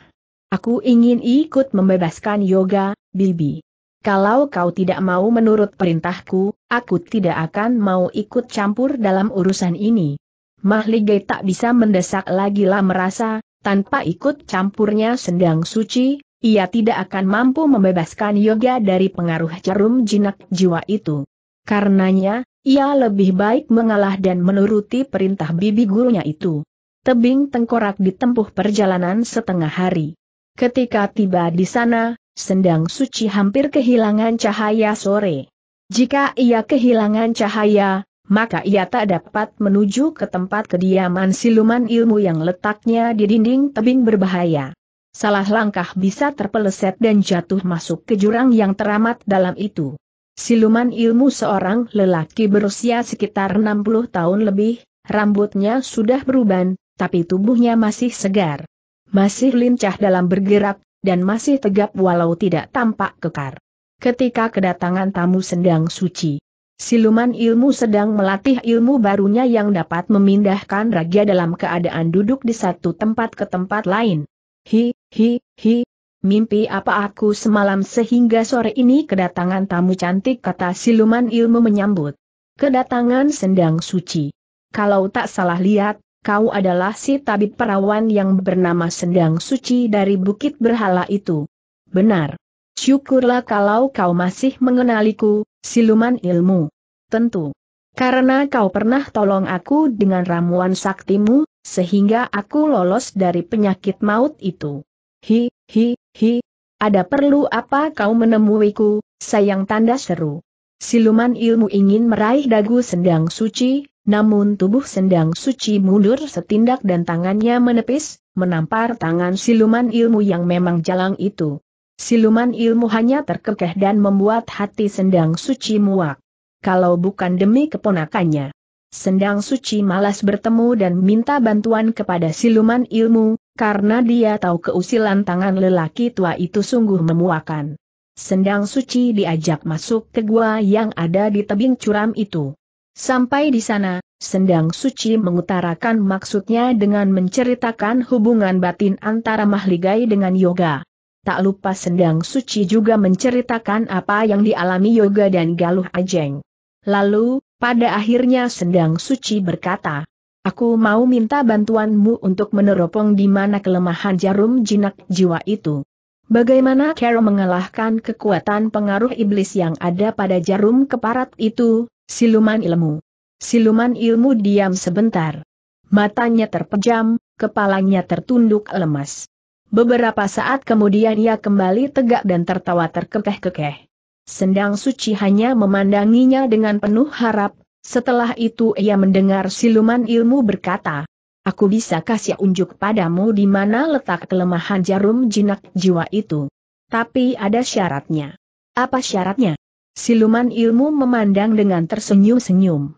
Aku ingin ikut membebaskan yoga, Bibi. Kalau kau tidak mau menurut perintahku, aku tidak akan mau ikut campur dalam urusan ini. Mahligai tak bisa mendesak lagi lah merasa, tanpa ikut campurnya sendang suci, ia tidak akan mampu membebaskan yoga dari pengaruh jarum jinak jiwa itu. Karenanya, ia lebih baik mengalah dan menuruti perintah bibi gurunya itu tebing tengkorak ditempuh perjalanan setengah hari. Ketika tiba di sana, sendang suci hampir kehilangan cahaya sore. Jika ia kehilangan cahaya, maka ia tak dapat menuju ke tempat kediaman siluman ilmu yang letaknya di dinding tebing berbahaya. Salah langkah bisa terpeleset dan jatuh masuk ke jurang yang teramat dalam itu. Siluman ilmu seorang lelaki berusia sekitar 60 tahun lebih, rambutnya sudah beruban, tapi tubuhnya masih segar. Masih lincah dalam bergerak, dan masih tegap walau tidak tampak kekar. Ketika kedatangan tamu sendang suci, siluman ilmu sedang melatih ilmu barunya yang dapat memindahkan raga dalam keadaan duduk di satu tempat ke tempat lain. Hi, hi, hi, mimpi apa aku semalam sehingga sore ini kedatangan tamu cantik kata siluman ilmu menyambut. Kedatangan sendang suci. Kalau tak salah lihat, kau adalah si tabib perawan yang bernama Sendang Suci dari Bukit Berhala itu. Benar. Syukurlah kalau kau masih mengenaliku, siluman ilmu. Tentu. Karena kau pernah tolong aku dengan ramuan saktimu, sehingga aku lolos dari penyakit maut itu. Hi, hi, hi. Ada perlu apa kau menemuiku, sayang tanda seru. Siluman ilmu ingin meraih dagu sendang suci, namun tubuh sendang suci mundur setindak dan tangannya menepis, menampar tangan siluman ilmu yang memang jalang itu. Siluman ilmu hanya terkekeh dan membuat hati sendang suci muak. Kalau bukan demi keponakannya. Sendang suci malas bertemu dan minta bantuan kepada siluman ilmu, karena dia tahu keusilan tangan lelaki tua itu sungguh memuakan. Sendang suci diajak masuk ke gua yang ada di tebing curam itu. Sampai di sana, Sendang Suci mengutarakan maksudnya dengan menceritakan hubungan batin antara Mahligai dengan Yoga. Tak lupa Sendang Suci juga menceritakan apa yang dialami Yoga dan Galuh Ajeng. Lalu, pada akhirnya Sendang Suci berkata, Aku mau minta bantuanmu untuk meneropong di mana kelemahan jarum jinak jiwa itu. Bagaimana Carol mengalahkan kekuatan pengaruh iblis yang ada pada jarum keparat itu, siluman ilmu. Siluman ilmu diam sebentar. Matanya terpejam, kepalanya tertunduk lemas. Beberapa saat kemudian ia kembali tegak dan tertawa terkekeh-kekeh. Sendang suci hanya memandanginya dengan penuh harap, setelah itu ia mendengar siluman ilmu berkata, aku bisa kasih unjuk padamu di mana letak kelemahan jarum jinak jiwa itu. Tapi ada syaratnya. Apa syaratnya? Siluman ilmu memandang dengan tersenyum-senyum.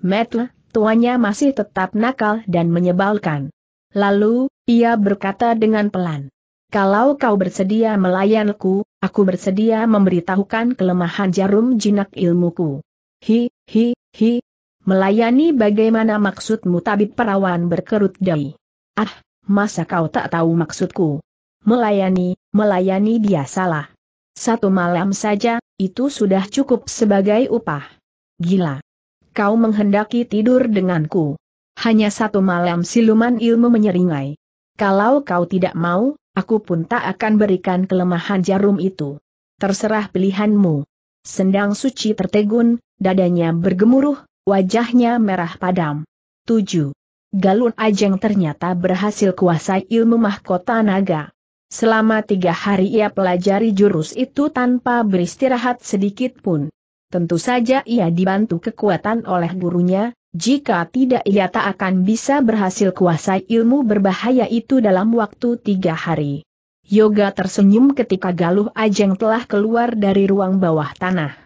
Metla, tuanya masih tetap nakal dan menyebalkan. Lalu, ia berkata dengan pelan. Kalau kau bersedia melayanku, aku bersedia memberitahukan kelemahan jarum jinak ilmuku. Hi, hi, hi, Melayani bagaimana maksudmu tabib perawan berkerut dahi. Ah, masa kau tak tahu maksudku? Melayani, melayani dia salah. Satu malam saja, itu sudah cukup sebagai upah. Gila. Kau menghendaki tidur denganku. Hanya satu malam siluman ilmu menyeringai. Kalau kau tidak mau, aku pun tak akan berikan kelemahan jarum itu. Terserah pilihanmu. Sendang suci tertegun, dadanya bergemuruh, Wajahnya merah padam. 7. Galun Ajeng ternyata berhasil kuasai ilmu mahkota naga. Selama tiga hari ia pelajari jurus itu tanpa beristirahat sedikit pun. Tentu saja ia dibantu kekuatan oleh gurunya, jika tidak ia tak akan bisa berhasil kuasai ilmu berbahaya itu dalam waktu tiga hari. Yoga tersenyum ketika Galuh Ajeng telah keluar dari ruang bawah tanah.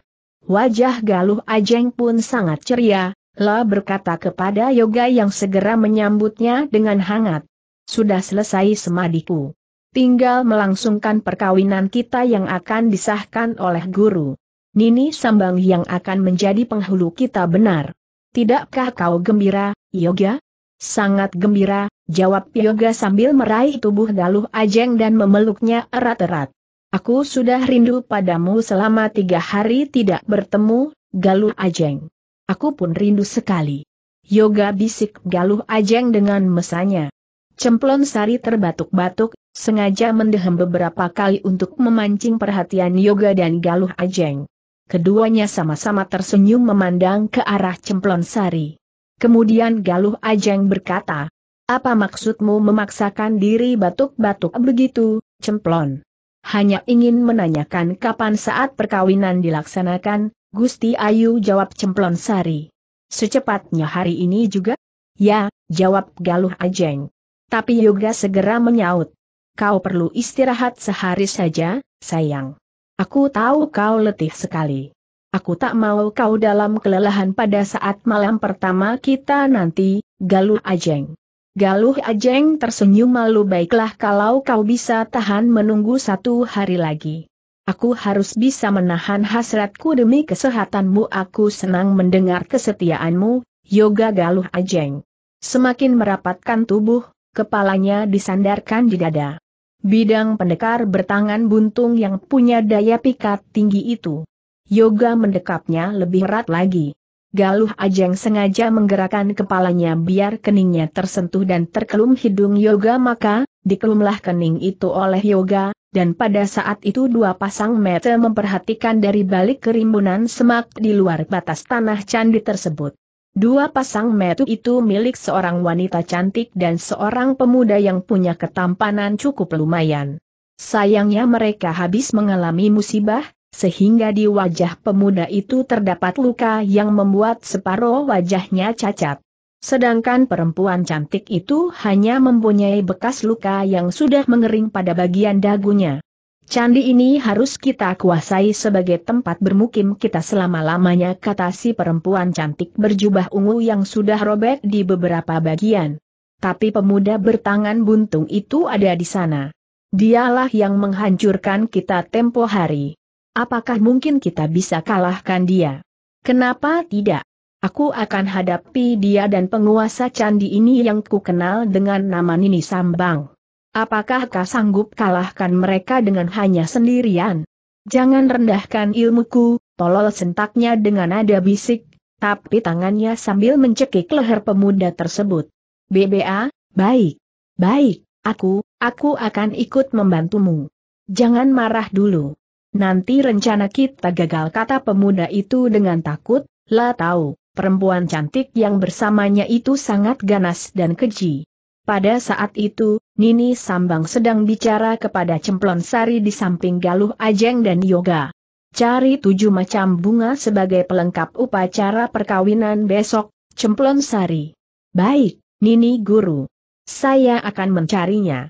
Wajah Galuh Ajeng pun sangat ceria, La berkata kepada Yoga yang segera menyambutnya dengan hangat. Sudah selesai semadiku. Tinggal melangsungkan perkawinan kita yang akan disahkan oleh guru. Nini Sambang yang akan menjadi penghulu kita benar. Tidakkah kau gembira, Yoga? Sangat gembira, jawab Yoga sambil meraih tubuh Galuh Ajeng dan memeluknya erat-erat. Aku sudah rindu padamu selama tiga hari tidak bertemu, Galuh Ajeng. Aku pun rindu sekali. Yoga bisik Galuh Ajeng dengan mesanya. Cemplon Sari terbatuk-batuk, sengaja mendehem beberapa kali untuk memancing perhatian Yoga dan Galuh Ajeng. Keduanya sama-sama tersenyum memandang ke arah Cemplon Sari. Kemudian Galuh Ajeng berkata, apa maksudmu memaksakan diri batuk-batuk begitu, Cemplon? hanya ingin menanyakan kapan saat perkawinan dilaksanakan, Gusti Ayu jawab Cemplon Sari. Secepatnya hari ini juga? Ya, jawab Galuh Ajeng. Tapi Yoga segera menyaut. Kau perlu istirahat sehari saja, sayang. Aku tahu kau letih sekali. Aku tak mau kau dalam kelelahan pada saat malam pertama kita nanti, Galuh Ajeng. Galuh Ajeng tersenyum malu baiklah kalau kau bisa tahan menunggu satu hari lagi. Aku harus bisa menahan hasratku demi kesehatanmu aku senang mendengar kesetiaanmu, Yoga Galuh Ajeng. Semakin merapatkan tubuh, kepalanya disandarkan di dada. Bidang pendekar bertangan buntung yang punya daya pikat tinggi itu. Yoga mendekapnya lebih erat lagi. Galuh Ajeng sengaja menggerakkan kepalanya biar keningnya tersentuh dan terkelum hidung Yoga maka, dikelumlah kening itu oleh Yoga, dan pada saat itu dua pasang mata memperhatikan dari balik kerimbunan semak di luar batas tanah candi tersebut. Dua pasang mata itu milik seorang wanita cantik dan seorang pemuda yang punya ketampanan cukup lumayan. Sayangnya mereka habis mengalami musibah, sehingga di wajah pemuda itu terdapat luka yang membuat separuh wajahnya cacat. Sedangkan perempuan cantik itu hanya mempunyai bekas luka yang sudah mengering pada bagian dagunya. Candi ini harus kita kuasai sebagai tempat bermukim kita selama-lamanya kata si perempuan cantik berjubah ungu yang sudah robek di beberapa bagian. Tapi pemuda bertangan buntung itu ada di sana. Dialah yang menghancurkan kita tempo hari. Apakah mungkin kita bisa kalahkan dia? Kenapa tidak? Aku akan hadapi dia dan penguasa candi ini yang kukenal dengan nama Nini Sambang. Apakah kau sanggup kalahkan mereka dengan hanya sendirian? Jangan rendahkan ilmuku, tolol sentaknya dengan nada bisik, tapi tangannya sambil mencekik leher pemuda tersebut. BBA, baik, baik, aku, aku akan ikut membantumu. Jangan marah dulu. Nanti rencana kita gagal kata pemuda itu dengan takut, lah tahu, perempuan cantik yang bersamanya itu sangat ganas dan keji. Pada saat itu, Nini Sambang sedang bicara kepada Cemplon Sari di samping Galuh Ajeng dan Yoga. Cari tujuh macam bunga sebagai pelengkap upacara perkawinan besok, Cemplon Sari. Baik, Nini Guru. Saya akan mencarinya.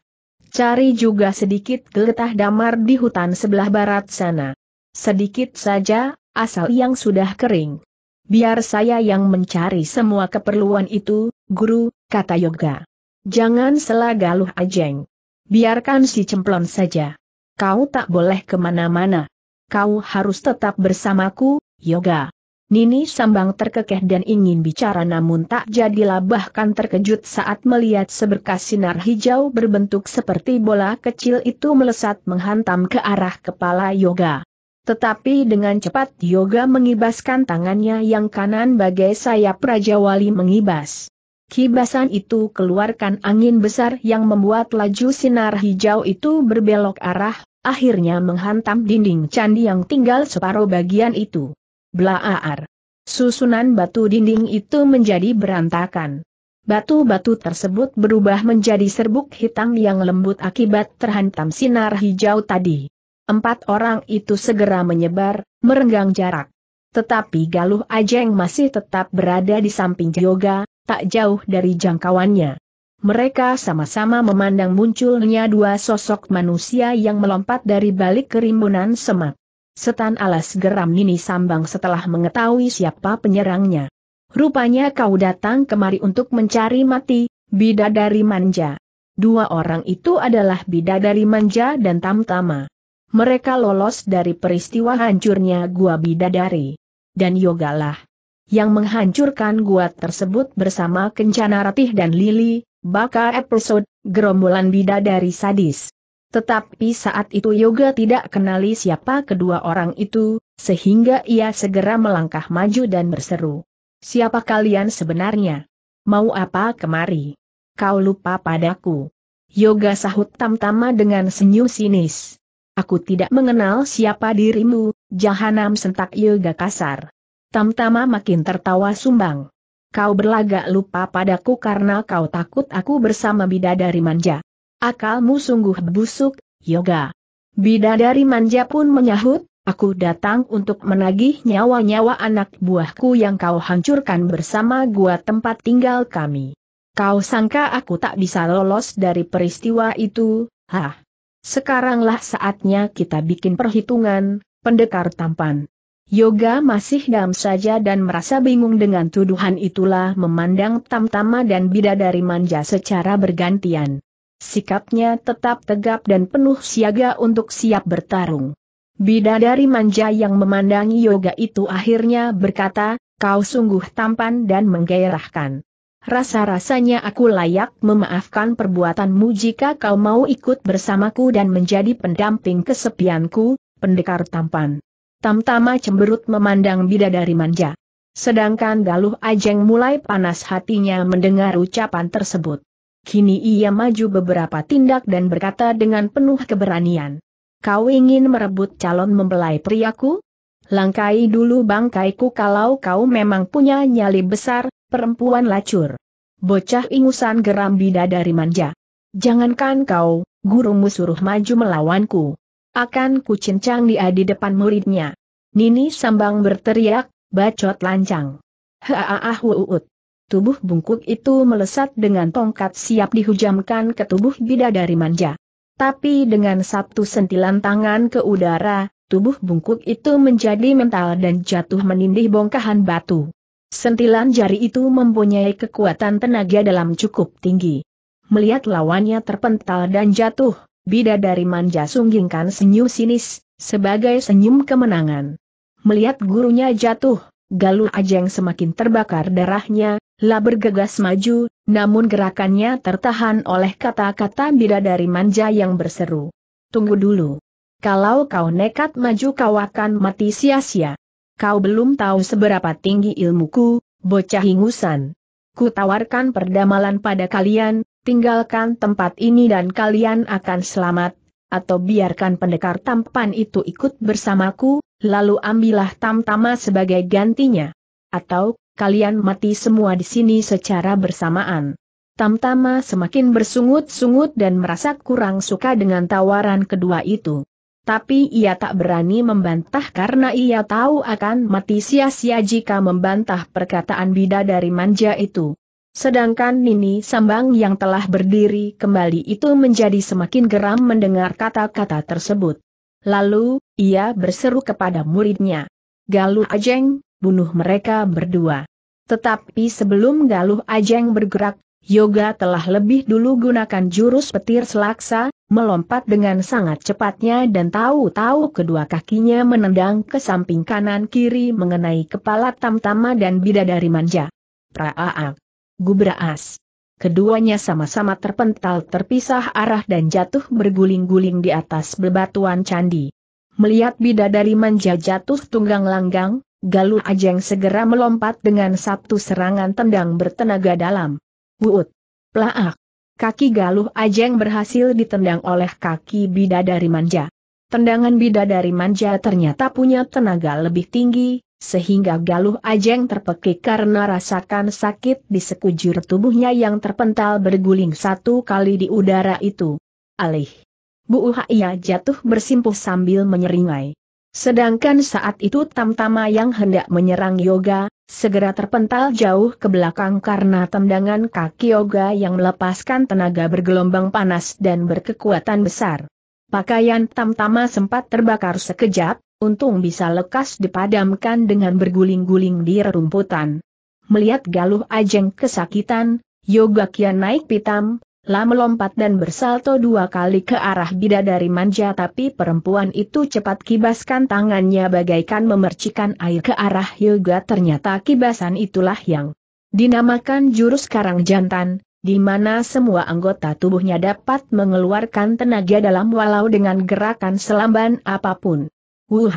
Cari juga sedikit geletah damar di hutan sebelah barat sana. Sedikit saja, asal yang sudah kering. Biar saya yang mencari semua keperluan itu, guru, kata Yoga. Jangan selagaluh ajeng. Biarkan si cemplon saja. Kau tak boleh kemana-mana. Kau harus tetap bersamaku, Yoga. Nini Sambang terkekeh dan ingin bicara namun tak jadilah bahkan terkejut saat melihat seberkas sinar hijau berbentuk seperti bola kecil itu melesat menghantam ke arah kepala Yoga. Tetapi dengan cepat Yoga mengibaskan tangannya yang kanan bagai sayap Raja Wali mengibas. Kibasan itu keluarkan angin besar yang membuat laju sinar hijau itu berbelok arah, akhirnya menghantam dinding candi yang tinggal separuh bagian itu. Blaar. Susunan batu dinding itu menjadi berantakan. Batu-batu tersebut berubah menjadi serbuk hitam yang lembut akibat terhantam sinar hijau tadi. Empat orang itu segera menyebar, merenggang jarak. Tetapi Galuh Ajeng masih tetap berada di samping Yoga, tak jauh dari jangkauannya. Mereka sama-sama memandang munculnya dua sosok manusia yang melompat dari balik kerimbunan semak. Setan alas geram Nini Sambang setelah mengetahui siapa penyerangnya. Rupanya kau datang kemari untuk mencari mati, bidadari manja. Dua orang itu adalah bidadari manja dan tamtama. Mereka lolos dari peristiwa hancurnya gua bidadari. Dan Yogalah. Yang menghancurkan gua tersebut bersama Kencana Ratih dan Lili, Bakar episode, gerombolan bidadari sadis. Tetapi saat itu Yoga tidak kenali siapa kedua orang itu, sehingga ia segera melangkah maju dan berseru. Siapa kalian sebenarnya? Mau apa kemari? Kau lupa padaku. Yoga sahut tamtama dengan senyum sinis. Aku tidak mengenal siapa dirimu, jahanam sentak Yoga kasar. Tamtama makin tertawa sumbang. Kau berlagak lupa padaku karena kau takut aku bersama bidadari manja. Akalmu sungguh busuk, Yoga. Bidadari manja pun menyahut, aku datang untuk menagih nyawa-nyawa anak buahku yang kau hancurkan bersama gua tempat tinggal kami. Kau sangka aku tak bisa lolos dari peristiwa itu, hah? Sekaranglah saatnya kita bikin perhitungan, pendekar tampan. Yoga masih dam saja dan merasa bingung dengan tuduhan itulah memandang tamtama dan bidadari manja secara bergantian. Sikapnya tetap tegap dan penuh siaga untuk siap bertarung. Bidadari manja yang memandangi yoga itu akhirnya berkata, kau sungguh tampan dan menggairahkan. Rasa-rasanya aku layak memaafkan perbuatanmu jika kau mau ikut bersamaku dan menjadi pendamping kesepianku, pendekar tampan. Tamtama cemberut memandang bidadari manja. Sedangkan Galuh Ajeng mulai panas hatinya mendengar ucapan tersebut. Kini ia maju beberapa tindak dan berkata dengan penuh keberanian. Kau ingin merebut calon membelai priaku? Langkai dulu bangkaiku kalau kau memang punya nyali besar, perempuan lacur. Bocah ingusan geram bidadari manja. Jangankan kau, gurumu suruh maju melawanku. Akan ku cincang dia di depan muridnya. Nini sambang berteriak, bacot lancang. Haaah wuut tubuh bungkuk itu melesat dengan tongkat siap dihujamkan ke tubuh bidadari manja. Tapi dengan satu sentilan tangan ke udara, tubuh bungkuk itu menjadi mental dan jatuh menindih bongkahan batu. Sentilan jari itu mempunyai kekuatan tenaga dalam cukup tinggi. Melihat lawannya terpental dan jatuh, bidadari manja sunggingkan senyum sinis, sebagai senyum kemenangan. Melihat gurunya jatuh, Galuh Ajeng semakin terbakar darahnya, La bergegas maju, namun gerakannya tertahan oleh kata-kata bidadari manja yang berseru. Tunggu dulu. Kalau kau nekat maju kau akan mati sia-sia. Kau belum tahu seberapa tinggi ilmuku, bocah ingusan. Ku tawarkan perdamalan pada kalian, tinggalkan tempat ini dan kalian akan selamat, atau biarkan pendekar tampan itu ikut bersamaku, lalu ambillah tamtama sebagai gantinya. Atau kalian mati semua di sini secara bersamaan. Tamtama semakin bersungut-sungut dan merasa kurang suka dengan tawaran kedua itu. Tapi ia tak berani membantah karena ia tahu akan mati sia-sia jika membantah perkataan bida dari manja itu. Sedangkan Nini Sambang yang telah berdiri kembali itu menjadi semakin geram mendengar kata-kata tersebut. Lalu, ia berseru kepada muridnya. Galuh Ajeng, bunuh mereka berdua. Tetapi sebelum Galuh Ajeng bergerak, Yoga telah lebih dulu gunakan jurus petir selaksa, melompat dengan sangat cepatnya dan tahu-tahu kedua kakinya menendang ke samping kanan kiri mengenai kepala Tamtama dan Bidadari Manja. Praaak. Gubraas. Keduanya sama-sama terpental terpisah arah dan jatuh berguling-guling di atas bebatuan candi. Melihat Bidadari Manja jatuh tunggang langgang, Galuh Ajeng segera melompat dengan satu serangan tendang bertenaga dalam. Wuut! Plaak! Kaki Galuh Ajeng berhasil ditendang oleh kaki bidadari manja. Tendangan bidadari manja ternyata punya tenaga lebih tinggi, sehingga Galuh Ajeng terpekik karena rasakan sakit di sekujur tubuhnya yang terpental berguling satu kali di udara itu. Alih! Bu Uhaya jatuh bersimpuh sambil menyeringai. Sedangkan saat itu Tamtama yang hendak menyerang Yoga, segera terpental jauh ke belakang karena tendangan kaki Yoga yang melepaskan tenaga bergelombang panas dan berkekuatan besar. Pakaian Tamtama sempat terbakar sekejap, untung bisa lekas dipadamkan dengan berguling-guling di rerumputan. Melihat Galuh Ajeng kesakitan, Yoga kian naik pitam, La melompat dan bersalto dua kali ke arah bidadari manja tapi perempuan itu cepat kibaskan tangannya bagaikan memercikan air ke arah Yoga. ternyata kibasan itulah yang dinamakan jurus karang jantan, di mana semua anggota tubuhnya dapat mengeluarkan tenaga dalam walau dengan gerakan selamban apapun. Wuh!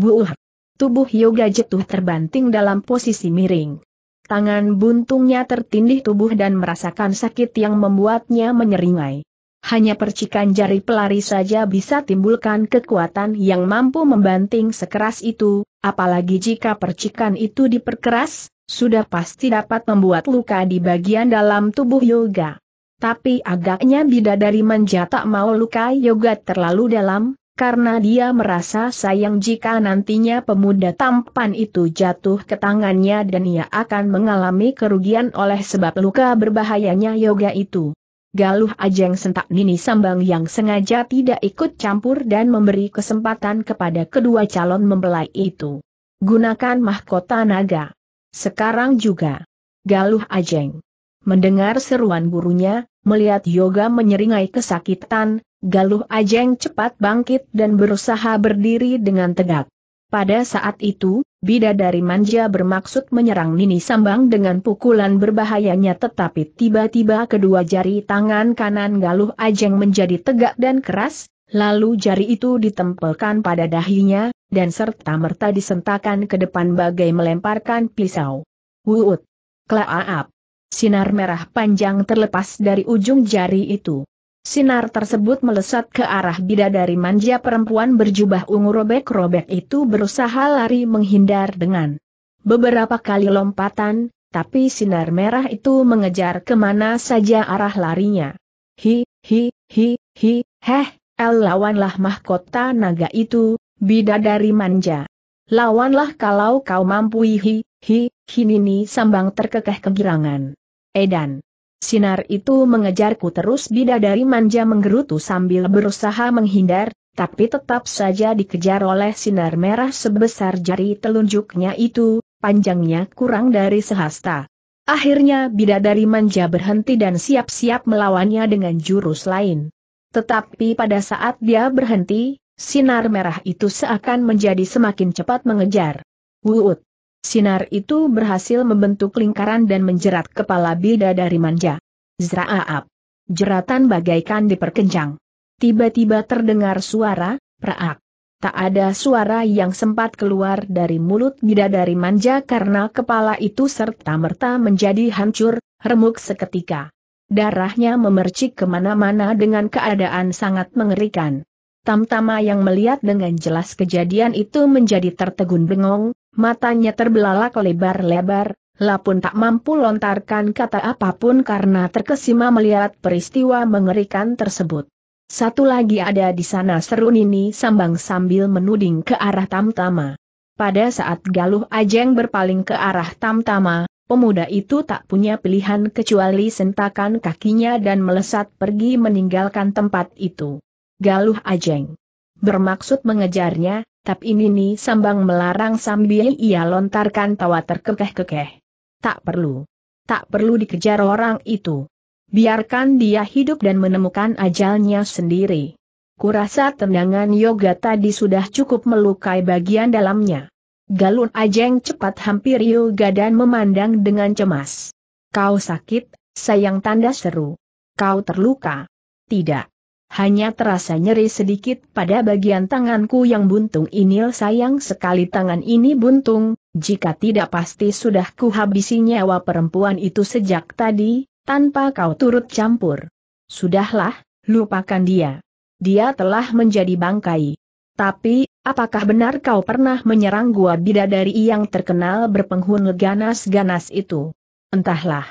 Wuh! Tubuh yoga jatuh terbanting dalam posisi miring. Tangan buntungnya tertindih tubuh dan merasakan sakit yang membuatnya menyeringai. Hanya percikan jari pelari saja bisa timbulkan kekuatan yang mampu membanting sekeras itu, apalagi jika percikan itu diperkeras, sudah pasti dapat membuat luka di bagian dalam tubuh yoga. Tapi agaknya bidadari menjatak mau luka yoga terlalu dalam, karena dia merasa sayang jika nantinya pemuda tampan itu jatuh ke tangannya dan ia akan mengalami kerugian oleh sebab luka berbahayanya yoga itu. Galuh Ajeng sentak Nini Sambang yang sengaja tidak ikut campur dan memberi kesempatan kepada kedua calon membelai itu. Gunakan mahkota naga. Sekarang juga. Galuh Ajeng. Mendengar seruan gurunya, melihat Yoga menyeringai kesakitan, Galuh Ajeng cepat bangkit dan berusaha berdiri dengan tegak. Pada saat itu, Bidadari Manja bermaksud menyerang Nini Sambang dengan pukulan berbahayanya tetapi tiba-tiba kedua jari tangan kanan Galuh Ajeng menjadi tegak dan keras, lalu jari itu ditempelkan pada dahinya, dan serta-merta disentakan ke depan bagai melemparkan pisau. Wuut! Klaaap! Sinar merah panjang terlepas dari ujung jari itu. Sinar tersebut melesat ke arah bidadari manja perempuan berjubah ungu robek-robek itu berusaha lari menghindar dengan beberapa kali lompatan, tapi sinar merah itu mengejar kemana saja arah larinya. Hi, hi, hi, hi, heh, el lawanlah mahkota naga itu, bidadari manja. Lawanlah kalau kau mampu hi, hi, hinini sambang terkekeh kegirangan. Edan. Sinar itu mengejarku terus bidadari manja menggerutu sambil berusaha menghindar, tapi tetap saja dikejar oleh sinar merah sebesar jari telunjuknya itu, panjangnya kurang dari sehasta. Akhirnya bidadari manja berhenti dan siap-siap melawannya dengan jurus lain. Tetapi pada saat dia berhenti, sinar merah itu seakan menjadi semakin cepat mengejar. Wuut! Sinar itu berhasil membentuk lingkaran dan menjerat kepala bida dari manja. Zraaap. Jeratan bagaikan diperkencang. Tiba-tiba terdengar suara, praak. Tak ada suara yang sempat keluar dari mulut bidadari manja karena kepala itu serta-merta menjadi hancur, remuk seketika. Darahnya memercik kemana-mana dengan keadaan sangat mengerikan. Tamtama yang melihat dengan jelas kejadian itu menjadi tertegun bengong, Matanya terbelalak lebar-lebar, Lapun tak mampu lontarkan kata apapun karena terkesima melihat peristiwa mengerikan tersebut. Satu lagi ada di sana seru Nini Sambang sambil menuding ke arah Tamtama. Pada saat Galuh Ajeng berpaling ke arah Tamtama, pemuda itu tak punya pilihan kecuali sentakan kakinya dan melesat pergi meninggalkan tempat itu. Galuh Ajeng bermaksud mengejarnya, tapi Nini Sambang melarang sambil ia lontarkan tawa terkekeh-kekeh. Tak perlu. Tak perlu dikejar orang itu. Biarkan dia hidup dan menemukan ajalnya sendiri. Kurasa tendangan yoga tadi sudah cukup melukai bagian dalamnya. Galun Ajeng cepat hampir yoga dan memandang dengan cemas. Kau sakit, sayang tanda seru. Kau terluka. Tidak hanya terasa nyeri sedikit pada bagian tanganku yang buntung ini oh, sayang sekali tangan ini buntung, jika tidak pasti sudah kuhabisi nyawa perempuan itu sejak tadi, tanpa kau turut campur. Sudahlah, lupakan dia. Dia telah menjadi bangkai. Tapi, apakah benar kau pernah menyerang gua bidadari yang terkenal berpenghuni ganas-ganas itu? Entahlah.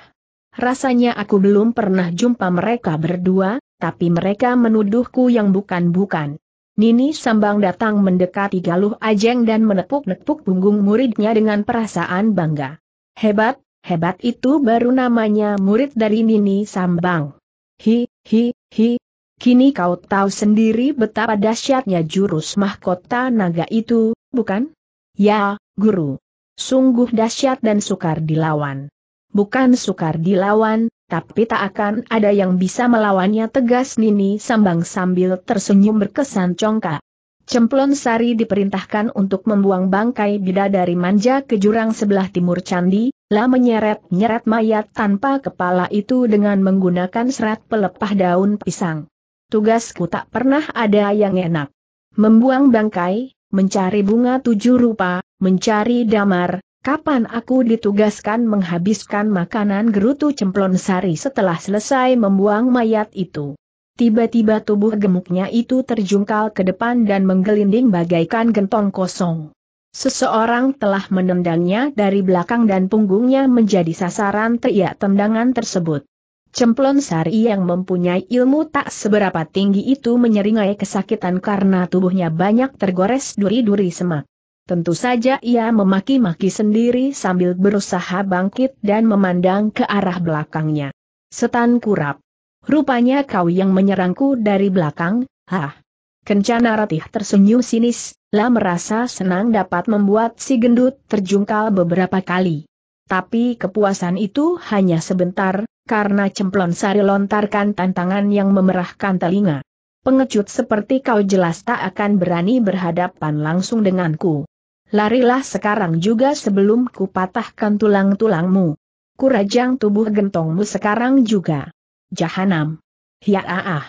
Rasanya aku belum pernah jumpa mereka berdua, tapi mereka menuduhku yang bukan-bukan. Nini Sambang datang mendekati Galuh Ajeng dan menepuk-nepuk punggung muridnya dengan perasaan bangga. Hebat, hebat itu baru namanya murid dari Nini Sambang. Hi, hi, hi. Kini kau tahu sendiri betapa dahsyatnya jurus mahkota naga itu, bukan? Ya, guru. Sungguh dahsyat dan sukar dilawan. Bukan sukar dilawan, tapi tak akan ada yang bisa melawannya tegas Nini Sambang sambil tersenyum berkesan congkak. Cemplon Sari diperintahkan untuk membuang bangkai bida dari manja ke jurang sebelah timur candi, lah menyeret-nyeret mayat tanpa kepala itu dengan menggunakan serat pelepah daun pisang. Tugasku tak pernah ada yang enak. Membuang bangkai, mencari bunga tujuh rupa, mencari damar, Kapan aku ditugaskan menghabiskan makanan gerutu cemplon sari setelah selesai membuang mayat itu? Tiba-tiba tubuh gemuknya itu terjungkal ke depan dan menggelinding bagaikan gentong kosong. Seseorang telah menendangnya dari belakang dan punggungnya menjadi sasaran teriak tendangan tersebut. Cemplon Sari yang mempunyai ilmu tak seberapa tinggi itu menyeringai kesakitan karena tubuhnya banyak tergores duri-duri semak. Tentu saja ia memaki-maki sendiri sambil berusaha bangkit dan memandang ke arah belakangnya. Setan kurap. Rupanya kau yang menyerangku dari belakang, hah? Kencana Ratih tersenyum sinis, lah merasa senang dapat membuat si gendut terjungkal beberapa kali. Tapi kepuasan itu hanya sebentar, karena cemplon sari lontarkan tantangan yang memerahkan telinga. Pengecut seperti kau jelas tak akan berani berhadapan langsung denganku larilah sekarang juga sebelum kupatahkan tulang-tulangmu. Kurajang tubuh gentongmu sekarang juga. Jahanam. Ya ah. ah.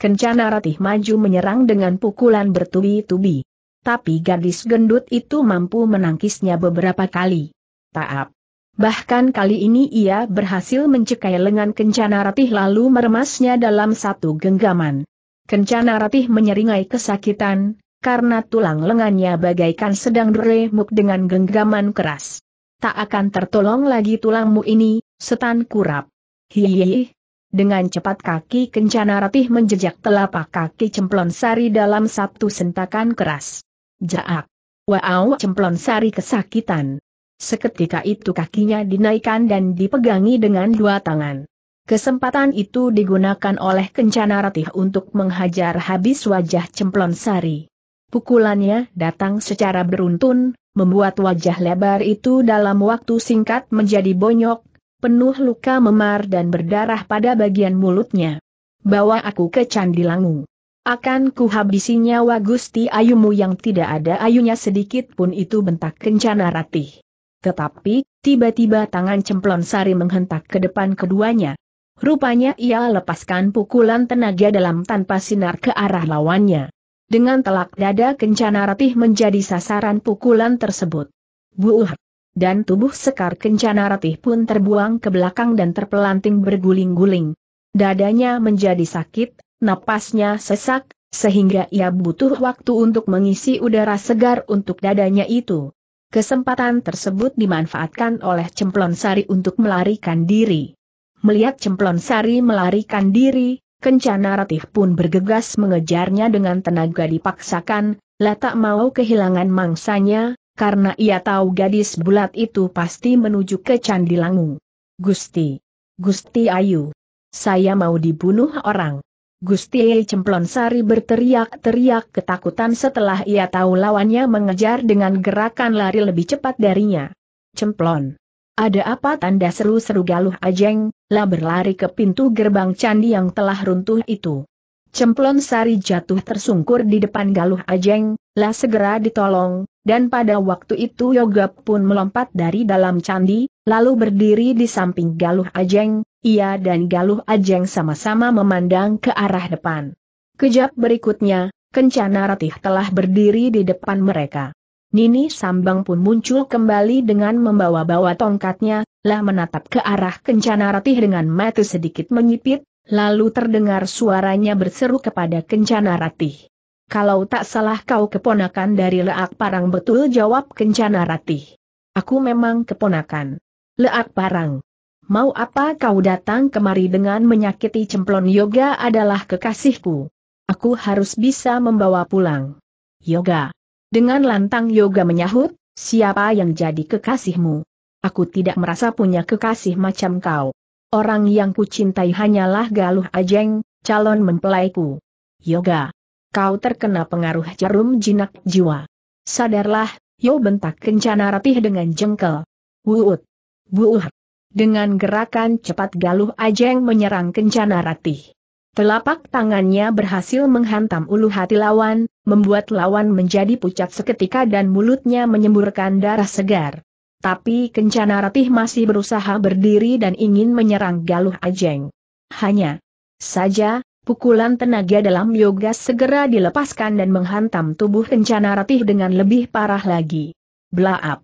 Kencana Ratih maju menyerang dengan pukulan bertubi-tubi. Tapi gadis gendut itu mampu menangkisnya beberapa kali. Taap. Bahkan kali ini ia berhasil mencekai lengan Kencana Ratih lalu meremasnya dalam satu genggaman. Kencana Ratih menyeringai kesakitan, karena tulang lengannya bagaikan sedang diremuk dengan genggaman keras. Tak akan tertolong lagi tulangmu ini, setan kurap. Hihihi. Dengan cepat kaki kencana ratih menjejak telapak kaki cemplon sari dalam satu sentakan keras. Jaak. Wow cemplon sari kesakitan. Seketika itu kakinya dinaikkan dan dipegangi dengan dua tangan. Kesempatan itu digunakan oleh kencana ratih untuk menghajar habis wajah cemplon sari. Pukulannya datang secara beruntun, membuat wajah lebar itu dalam waktu singkat menjadi bonyok, penuh luka memar dan berdarah pada bagian mulutnya. Bawa aku ke Candi Langu. Akan kuhabisinya nyawa Gusti Ayumu yang tidak ada ayunya sedikit pun itu bentak kencana ratih. Tetapi, tiba-tiba tangan cemplon sari menghentak ke depan keduanya. Rupanya ia lepaskan pukulan tenaga dalam tanpa sinar ke arah lawannya. Dengan telak dada kencana ratih menjadi sasaran pukulan tersebut. Buuh! Dan tubuh sekar kencana ratih pun terbuang ke belakang dan terpelanting berguling-guling. Dadanya menjadi sakit, napasnya sesak, sehingga ia butuh waktu untuk mengisi udara segar untuk dadanya itu. Kesempatan tersebut dimanfaatkan oleh Cemplon Sari untuk melarikan diri. Melihat Cemplon Sari melarikan diri, Kencana Ratih pun bergegas mengejarnya dengan tenaga dipaksakan, lah tak mau kehilangan mangsanya, karena ia tahu gadis bulat itu pasti menuju ke Candi Langu. Gusti. Gusti Ayu. Saya mau dibunuh orang. Gusti Cemplon Sari berteriak-teriak ketakutan setelah ia tahu lawannya mengejar dengan gerakan lari lebih cepat darinya. Cemplon. Ada apa tanda seru-seru galuh ajeng, lah berlari ke pintu gerbang candi yang telah runtuh itu. Cemplon Sari jatuh tersungkur di depan galuh ajeng, lah segera ditolong, dan pada waktu itu Yoga pun melompat dari dalam candi, lalu berdiri di samping galuh ajeng, ia dan galuh ajeng sama-sama memandang ke arah depan. Kejap berikutnya, Kencana Ratih telah berdiri di depan mereka. Nini Sambang pun muncul kembali dengan membawa-bawa tongkatnya, lah menatap ke arah Kencana Ratih dengan mata sedikit menyipit, lalu terdengar suaranya berseru kepada Kencana Ratih. Kalau tak salah kau keponakan dari Leak Parang betul jawab Kencana Ratih. Aku memang keponakan. Leak Parang. Mau apa kau datang kemari dengan menyakiti cemplon yoga adalah kekasihku. Aku harus bisa membawa pulang. Yoga. Dengan lantang Yoga menyahut, siapa yang jadi kekasihmu? Aku tidak merasa punya kekasih macam kau. Orang yang kucintai hanyalah Galuh Ajeng, calon mempelaiku. Yoga. Kau terkena pengaruh jarum jinak jiwa. Sadarlah, yo bentak kencana rapih dengan jengkel. Wuut. Buuh. Dengan gerakan cepat Galuh Ajeng menyerang kencana ratih. Telapak tangannya berhasil menghantam ulu hati lawan, membuat lawan menjadi pucat seketika dan mulutnya menyemburkan darah segar. Tapi Kencana Ratih masih berusaha berdiri dan ingin menyerang Galuh Ajeng. Hanya saja, pukulan tenaga dalam yoga segera dilepaskan dan menghantam tubuh Kencana Ratih dengan lebih parah lagi. Blaap!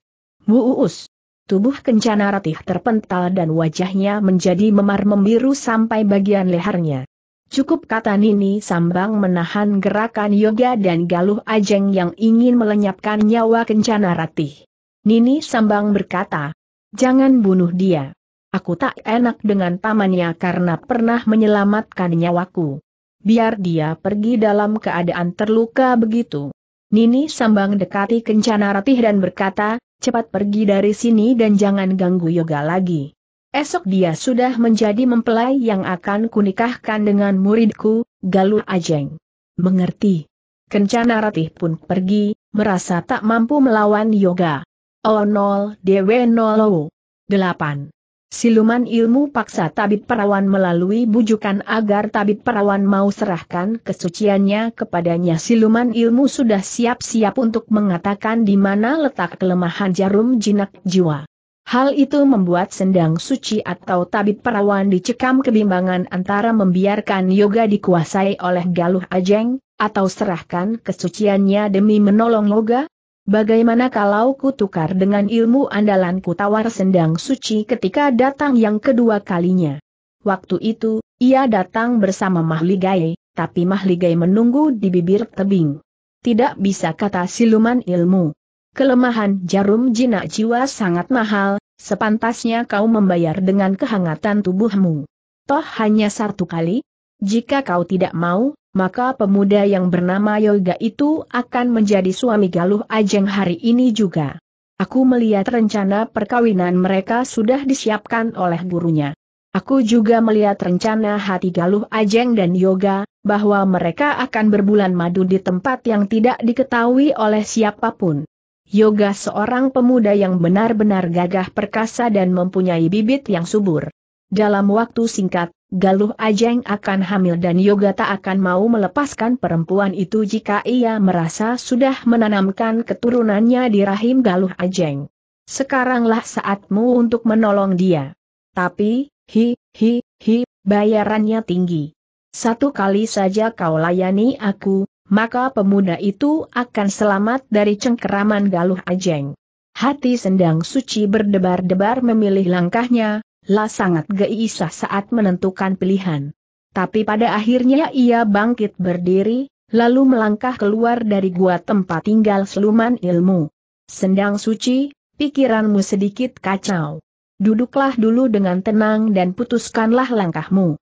Wuus! Tubuh Kencana Ratih terpental dan wajahnya menjadi memar membiru sampai bagian lehernya. Cukup kata Nini Sambang menahan gerakan Yoga dan Galuh Ajeng yang ingin melenyapkan nyawa Kencana Ratih. Nini Sambang berkata, Jangan bunuh dia. Aku tak enak dengan pamannya karena pernah menyelamatkan nyawaku. Biar dia pergi dalam keadaan terluka begitu. Nini Sambang dekati Kencana Ratih dan berkata, cepat pergi dari sini dan jangan ganggu Yoga lagi. Esok dia sudah menjadi mempelai yang akan kunikahkan dengan muridku, Galuh Ajeng. Mengerti. Kencana Ratih pun pergi, merasa tak mampu melawan yoga. O 0 DW 0 8. Siluman ilmu paksa tabib perawan melalui bujukan agar tabib perawan mau serahkan kesuciannya kepadanya. Siluman ilmu sudah siap-siap untuk mengatakan di mana letak kelemahan jarum jinak jiwa. Hal itu membuat sendang suci atau tabib perawan dicekam kebimbangan antara membiarkan yoga dikuasai oleh Galuh Ajeng, atau serahkan kesuciannya demi menolong yoga? Bagaimana kalau ku tukar dengan ilmu andalanku tawar sendang suci ketika datang yang kedua kalinya? Waktu itu, ia datang bersama Mahligai, tapi Mahligai menunggu di bibir tebing. Tidak bisa kata siluman ilmu. Kelemahan jarum jinak jiwa sangat mahal, sepantasnya kau membayar dengan kehangatan tubuhmu. Toh hanya satu kali? Jika kau tidak mau, maka pemuda yang bernama Yoga itu akan menjadi suami Galuh Ajeng hari ini juga. Aku melihat rencana perkawinan mereka sudah disiapkan oleh gurunya. Aku juga melihat rencana hati Galuh Ajeng dan Yoga, bahwa mereka akan berbulan madu di tempat yang tidak diketahui oleh siapapun. Yoga seorang pemuda yang benar-benar gagah perkasa dan mempunyai bibit yang subur. Dalam waktu singkat, Galuh Ajeng akan hamil dan Yoga tak akan mau melepaskan perempuan itu jika ia merasa sudah menanamkan keturunannya di rahim Galuh Ajeng. Sekaranglah saatmu untuk menolong dia. Tapi, hi, hi, hi, bayarannya tinggi. Satu kali saja kau layani aku, maka pemuda itu akan selamat dari cengkeraman Galuh Ajeng. Hati sendang suci berdebar-debar memilih langkahnya, lah sangat geisah saat menentukan pilihan. Tapi pada akhirnya ia bangkit berdiri, lalu melangkah keluar dari gua tempat tinggal seluman ilmu. Sendang suci, pikiranmu sedikit kacau. Duduklah dulu dengan tenang dan putuskanlah langkahmu.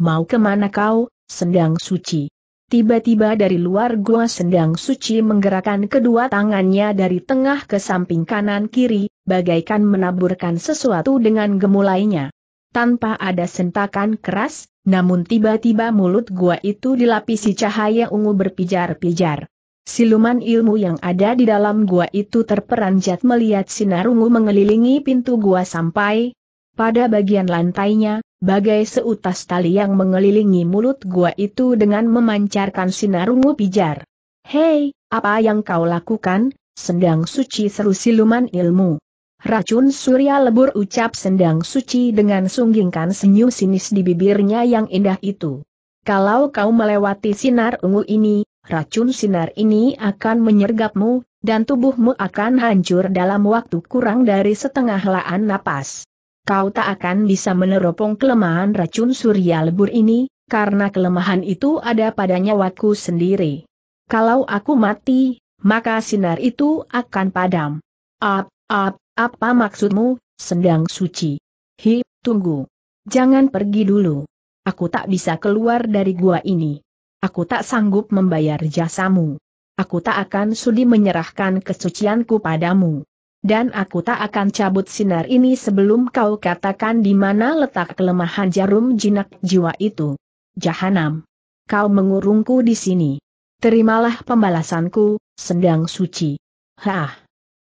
Mau kemana kau, sendang suci? Tiba-tiba dari luar gua sendang suci menggerakkan kedua tangannya dari tengah ke samping kanan kiri, bagaikan menaburkan sesuatu dengan gemulainya. Tanpa ada sentakan keras, namun tiba-tiba mulut gua itu dilapisi cahaya ungu berpijar-pijar. Siluman ilmu yang ada di dalam gua itu terperanjat melihat sinar ungu mengelilingi pintu gua sampai pada bagian lantainya, Bagai seutas tali yang mengelilingi mulut gua itu dengan memancarkan sinar ungu pijar. Hei, apa yang kau lakukan, sendang suci seru siluman ilmu. Racun surya lebur ucap sendang suci dengan sunggingkan senyum sinis di bibirnya yang indah itu. Kalau kau melewati sinar ungu ini, racun sinar ini akan menyergapmu, dan tubuhmu akan hancur dalam waktu kurang dari setengah laan napas kau tak akan bisa meneropong kelemahan racun surya lebur ini, karena kelemahan itu ada pada nyawaku sendiri. Kalau aku mati, maka sinar itu akan padam. Ap, ap, apa maksudmu, sendang suci? Hi, tunggu. Jangan pergi dulu. Aku tak bisa keluar dari gua ini. Aku tak sanggup membayar jasamu. Aku tak akan sudi menyerahkan kesucianku padamu. Dan aku tak akan cabut sinar ini sebelum kau katakan di mana letak kelemahan jarum jinak jiwa itu. Jahanam. Kau mengurungku di sini. Terimalah pembalasanku, sendang suci. Hah.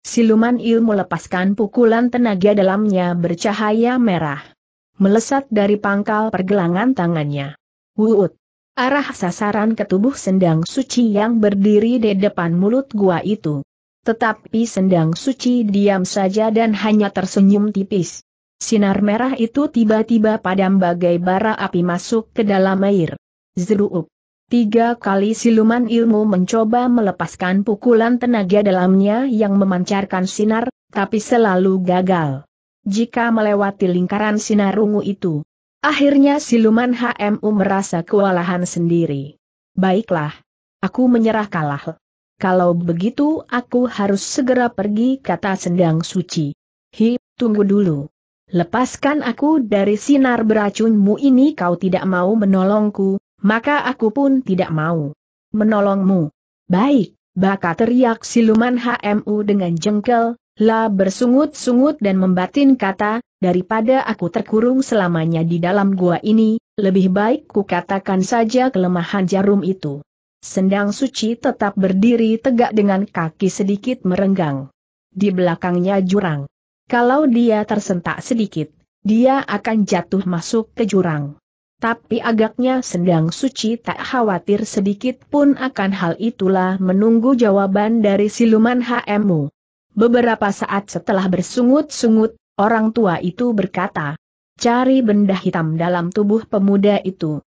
Siluman ilmu melepaskan pukulan tenaga dalamnya bercahaya merah. Melesat dari pangkal pergelangan tangannya. Wuut. Arah sasaran ke tubuh sendang suci yang berdiri di depan mulut gua itu. Tetapi sendang suci diam saja dan hanya tersenyum tipis. Sinar merah itu tiba-tiba padam bagai bara api masuk ke dalam air. Zeruup. Tiga kali siluman ilmu mencoba melepaskan pukulan tenaga dalamnya yang memancarkan sinar, tapi selalu gagal. Jika melewati lingkaran sinar ungu itu, akhirnya siluman HMU merasa kewalahan sendiri. Baiklah, aku menyerah kalah. Kalau begitu aku harus segera pergi kata sendang suci. Hi, tunggu dulu. Lepaskan aku dari sinar beracunmu ini kau tidak mau menolongku, maka aku pun tidak mau menolongmu. Baik, baka teriak siluman HMU dengan jengkel, La bersungut-sungut dan membatin kata, daripada aku terkurung selamanya di dalam gua ini, lebih baik ku katakan saja kelemahan jarum itu. Sendang suci tetap berdiri tegak dengan kaki sedikit merenggang. Di belakangnya jurang. Kalau dia tersentak sedikit, dia akan jatuh masuk ke jurang. Tapi agaknya sendang suci tak khawatir sedikit pun akan hal itulah menunggu jawaban dari siluman HMU. Beberapa saat setelah bersungut-sungut, orang tua itu berkata, Cari benda hitam dalam tubuh pemuda itu.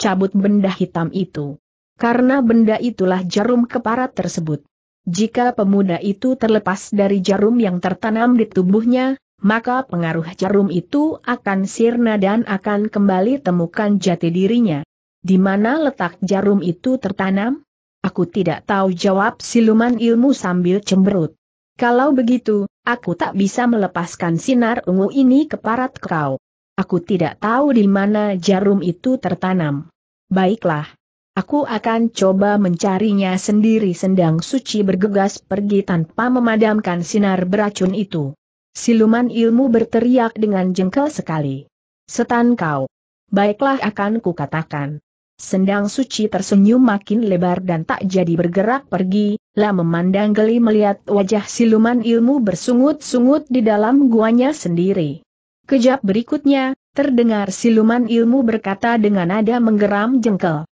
Cabut benda hitam itu. Karena benda itulah jarum keparat tersebut. Jika pemuda itu terlepas dari jarum yang tertanam di tubuhnya, maka pengaruh jarum itu akan sirna dan akan kembali temukan jati dirinya. Di mana letak jarum itu tertanam? Aku tidak tahu jawab siluman ilmu sambil cemberut. Kalau begitu, aku tak bisa melepaskan sinar ungu ini ke parat kau. Aku tidak tahu di mana jarum itu tertanam. Baiklah, Aku akan coba mencarinya sendiri sendang suci bergegas pergi tanpa memadamkan sinar beracun itu. Siluman ilmu berteriak dengan jengkel sekali. Setan kau. Baiklah akan kukatakan. Sendang suci tersenyum makin lebar dan tak jadi bergerak pergi, lah memandang geli melihat wajah siluman ilmu bersungut-sungut di dalam guanya sendiri. Kejap berikutnya, terdengar siluman ilmu berkata dengan nada menggeram jengkel.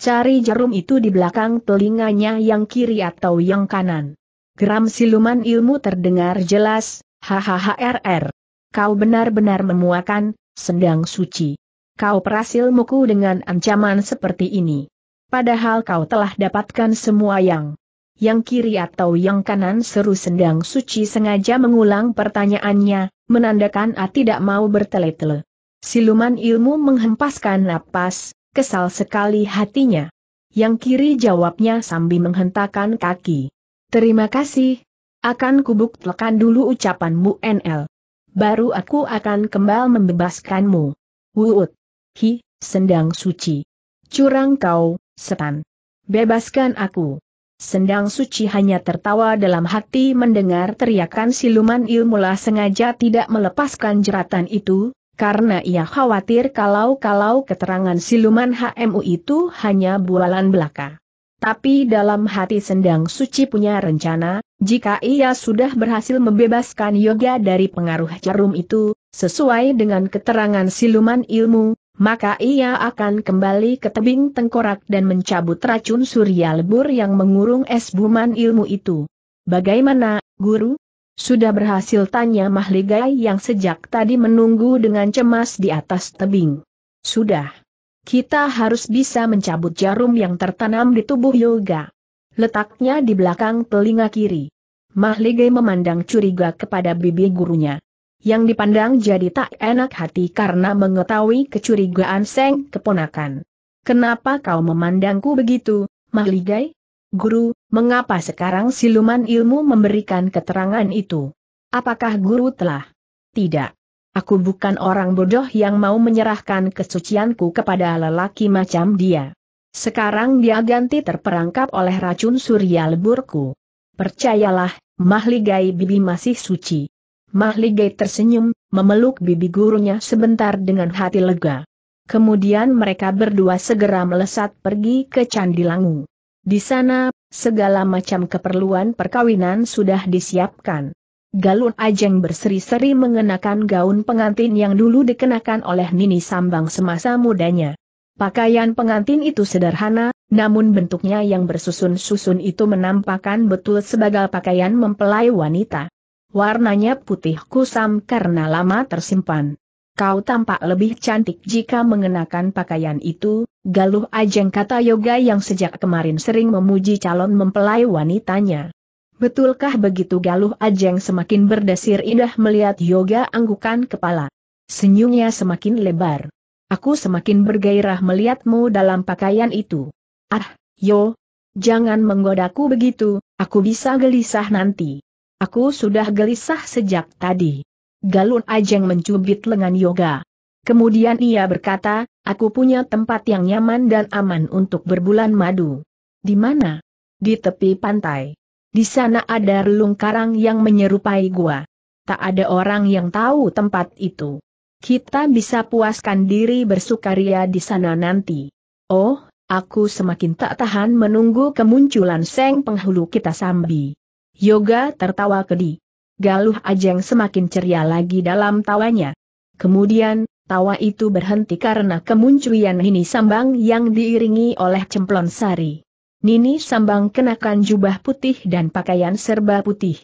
Cari jarum itu di belakang telinganya yang kiri atau yang kanan. Geram siluman ilmu terdengar jelas, hahaha RR. Kau benar-benar memuakan, sendang suci. Kau berhasil mukul dengan ancaman seperti ini. Padahal kau telah dapatkan semua yang yang kiri atau yang kanan seru sendang suci sengaja mengulang pertanyaannya, menandakan A tidak mau bertele-tele. Siluman ilmu menghempaskan napas, Kesal sekali hatinya. Yang kiri jawabnya sambil menghentakkan kaki. Terima kasih. Akan kubuk telekan dulu ucapanmu NL. Baru aku akan kembali membebaskanmu. Wuut. Hi, sendang suci. Curang kau, setan. Bebaskan aku. Sendang suci hanya tertawa dalam hati mendengar teriakan siluman ilmulah sengaja tidak melepaskan jeratan itu, karena ia khawatir kalau-kalau keterangan siluman HMU itu hanya bualan belaka. Tapi dalam hati sendang suci punya rencana, jika ia sudah berhasil membebaskan Yoga dari pengaruh jarum itu, sesuai dengan keterangan siluman ilmu, maka ia akan kembali ke tebing tengkorak dan mencabut racun surya lebur yang mengurung es buman ilmu itu. Bagaimana, guru? Sudah berhasil tanya Mahligai yang sejak tadi menunggu dengan cemas di atas tebing. Sudah. Kita harus bisa mencabut jarum yang tertanam di tubuh Yoga. Letaknya di belakang telinga kiri. Mahligai memandang curiga kepada bibi gurunya yang dipandang jadi tak enak hati karena mengetahui kecurigaan Seng keponakan. Kenapa kau memandangku begitu, Mahligai? Guru, Mengapa sekarang siluman ilmu memberikan keterangan itu? Apakah guru telah? Tidak. Aku bukan orang bodoh yang mau menyerahkan kesucianku kepada lelaki macam dia. Sekarang dia ganti terperangkap oleh racun surya leburku. Percayalah, Mahligai bibi masih suci. Mahligai tersenyum, memeluk bibi gurunya sebentar dengan hati lega. Kemudian mereka berdua segera melesat pergi ke Candi Langu. Di sana, segala macam keperluan perkawinan sudah disiapkan. Galun Ajeng berseri-seri mengenakan gaun pengantin yang dulu dikenakan oleh Nini Sambang semasa mudanya. Pakaian pengantin itu sederhana, namun bentuknya yang bersusun-susun itu menampakkan betul sebagai pakaian mempelai wanita. Warnanya putih kusam karena lama tersimpan kau tampak lebih cantik jika mengenakan pakaian itu, galuh ajeng kata Yoga yang sejak kemarin sering memuji calon mempelai wanitanya. Betulkah begitu galuh ajeng semakin berdesir indah melihat Yoga anggukan kepala. Senyumnya semakin lebar. Aku semakin bergairah melihatmu dalam pakaian itu. Ah, Yo, jangan menggodaku begitu, aku bisa gelisah nanti. Aku sudah gelisah sejak tadi. Galun Ajeng mencubit lengan Yoga. Kemudian ia berkata, aku punya tempat yang nyaman dan aman untuk berbulan madu. Di mana? Di tepi pantai. Di sana ada relung karang yang menyerupai gua. Tak ada orang yang tahu tempat itu. Kita bisa puaskan diri bersukaria di sana nanti. Oh, aku semakin tak tahan menunggu kemunculan Seng penghulu kita Sambi. Yoga tertawa kedih. Galuh Ajeng semakin ceria lagi dalam tawanya. Kemudian, tawa itu berhenti karena kemunculan Nini Sambang yang diiringi oleh cemplon sari. Nini Sambang kenakan jubah putih dan pakaian serba putih.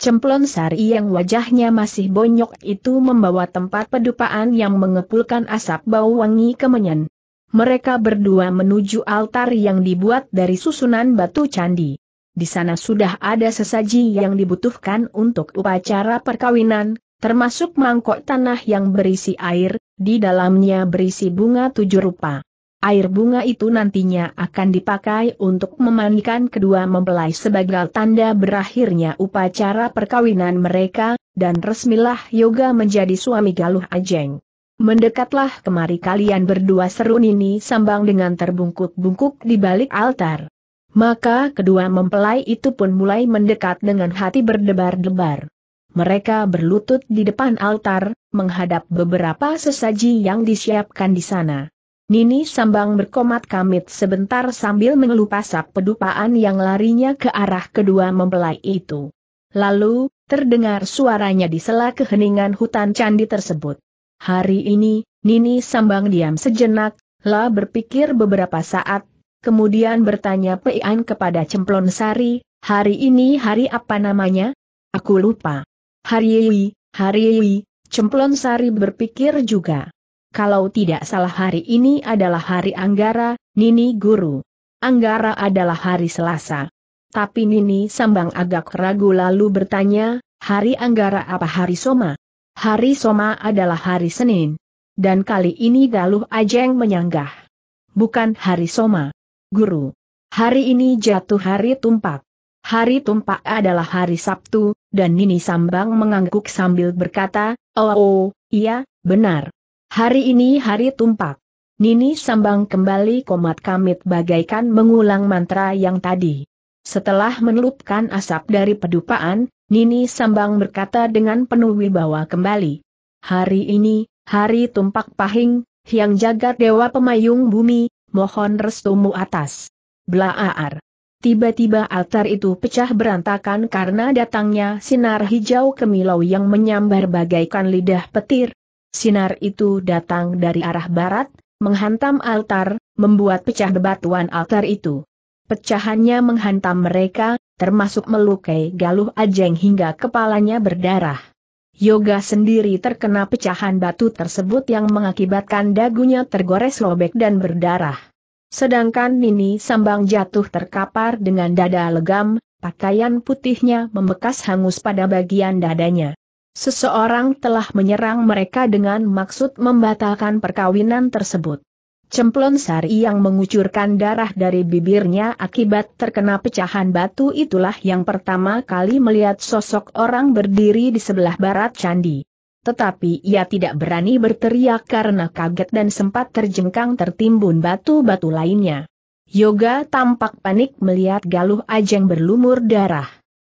Cemplon Sari yang wajahnya masih bonyok itu membawa tempat pedupaan yang mengepulkan asap bau wangi kemenyan. Mereka berdua menuju altar yang dibuat dari susunan batu candi. Di sana sudah ada sesaji yang dibutuhkan untuk upacara perkawinan, termasuk mangkok tanah yang berisi air, di dalamnya berisi bunga tujuh rupa. Air bunga itu nantinya akan dipakai untuk memandikan kedua mempelai sebagai tanda berakhirnya upacara perkawinan mereka, dan resmilah Yoga menjadi suami Galuh Ajeng. Mendekatlah kemari kalian berdua seru Nini sambang dengan terbungkuk-bungkuk di balik altar. Maka kedua mempelai itu pun mulai mendekat dengan hati berdebar-debar. Mereka berlutut di depan altar, menghadap beberapa sesaji yang disiapkan di sana. Nini Sambang berkomat kamit sebentar sambil mengelupas sap pedupaan yang larinya ke arah kedua mempelai itu. Lalu, terdengar suaranya di sela keheningan hutan candi tersebut. Hari ini, Nini Sambang diam sejenak, lah berpikir beberapa saat, kemudian bertanya Peian kepada Cemplon Sari, hari ini hari apa namanya? Aku lupa. Hari Yui, hari Yui, Cemplon Sari berpikir juga. Kalau tidak salah hari ini adalah hari Anggara, Nini Guru. Anggara adalah hari Selasa. Tapi Nini Sambang agak ragu lalu bertanya, hari Anggara apa hari Soma? Hari Soma adalah hari Senin. Dan kali ini Galuh Ajeng menyanggah. Bukan hari Soma. Guru. Hari ini jatuh hari tumpak. Hari tumpak adalah hari Sabtu, dan Nini Sambang mengangguk sambil berkata, oh, oh iya, benar. Hari ini hari tumpak. Nini Sambang kembali komat kamit bagaikan mengulang mantra yang tadi. Setelah menelupkan asap dari pedupaan, Nini Sambang berkata dengan penuh wibawa kembali. Hari ini, hari tumpak pahing, yang jagat dewa pemayung bumi, mohon restumu atas. Blaar. Tiba-tiba altar itu pecah berantakan karena datangnya sinar hijau kemilau yang menyambar bagaikan lidah petir. Sinar itu datang dari arah barat, menghantam altar, membuat pecah bebatuan altar itu. Pecahannya menghantam mereka, termasuk melukai Galuh Ajeng hingga kepalanya berdarah. Yoga sendiri terkena pecahan batu tersebut yang mengakibatkan dagunya tergores lobek dan berdarah. Sedangkan Nini Sambang jatuh terkapar dengan dada legam, pakaian putihnya membekas hangus pada bagian dadanya. Seseorang telah menyerang mereka dengan maksud membatalkan perkawinan tersebut. Cemplon Sari yang mengucurkan darah dari bibirnya akibat terkena pecahan batu itulah yang pertama kali melihat sosok orang berdiri di sebelah barat candi. Tetapi ia tidak berani berteriak karena kaget dan sempat terjengkang tertimbun batu-batu lainnya. Yoga tampak panik melihat galuh ajeng berlumur darah.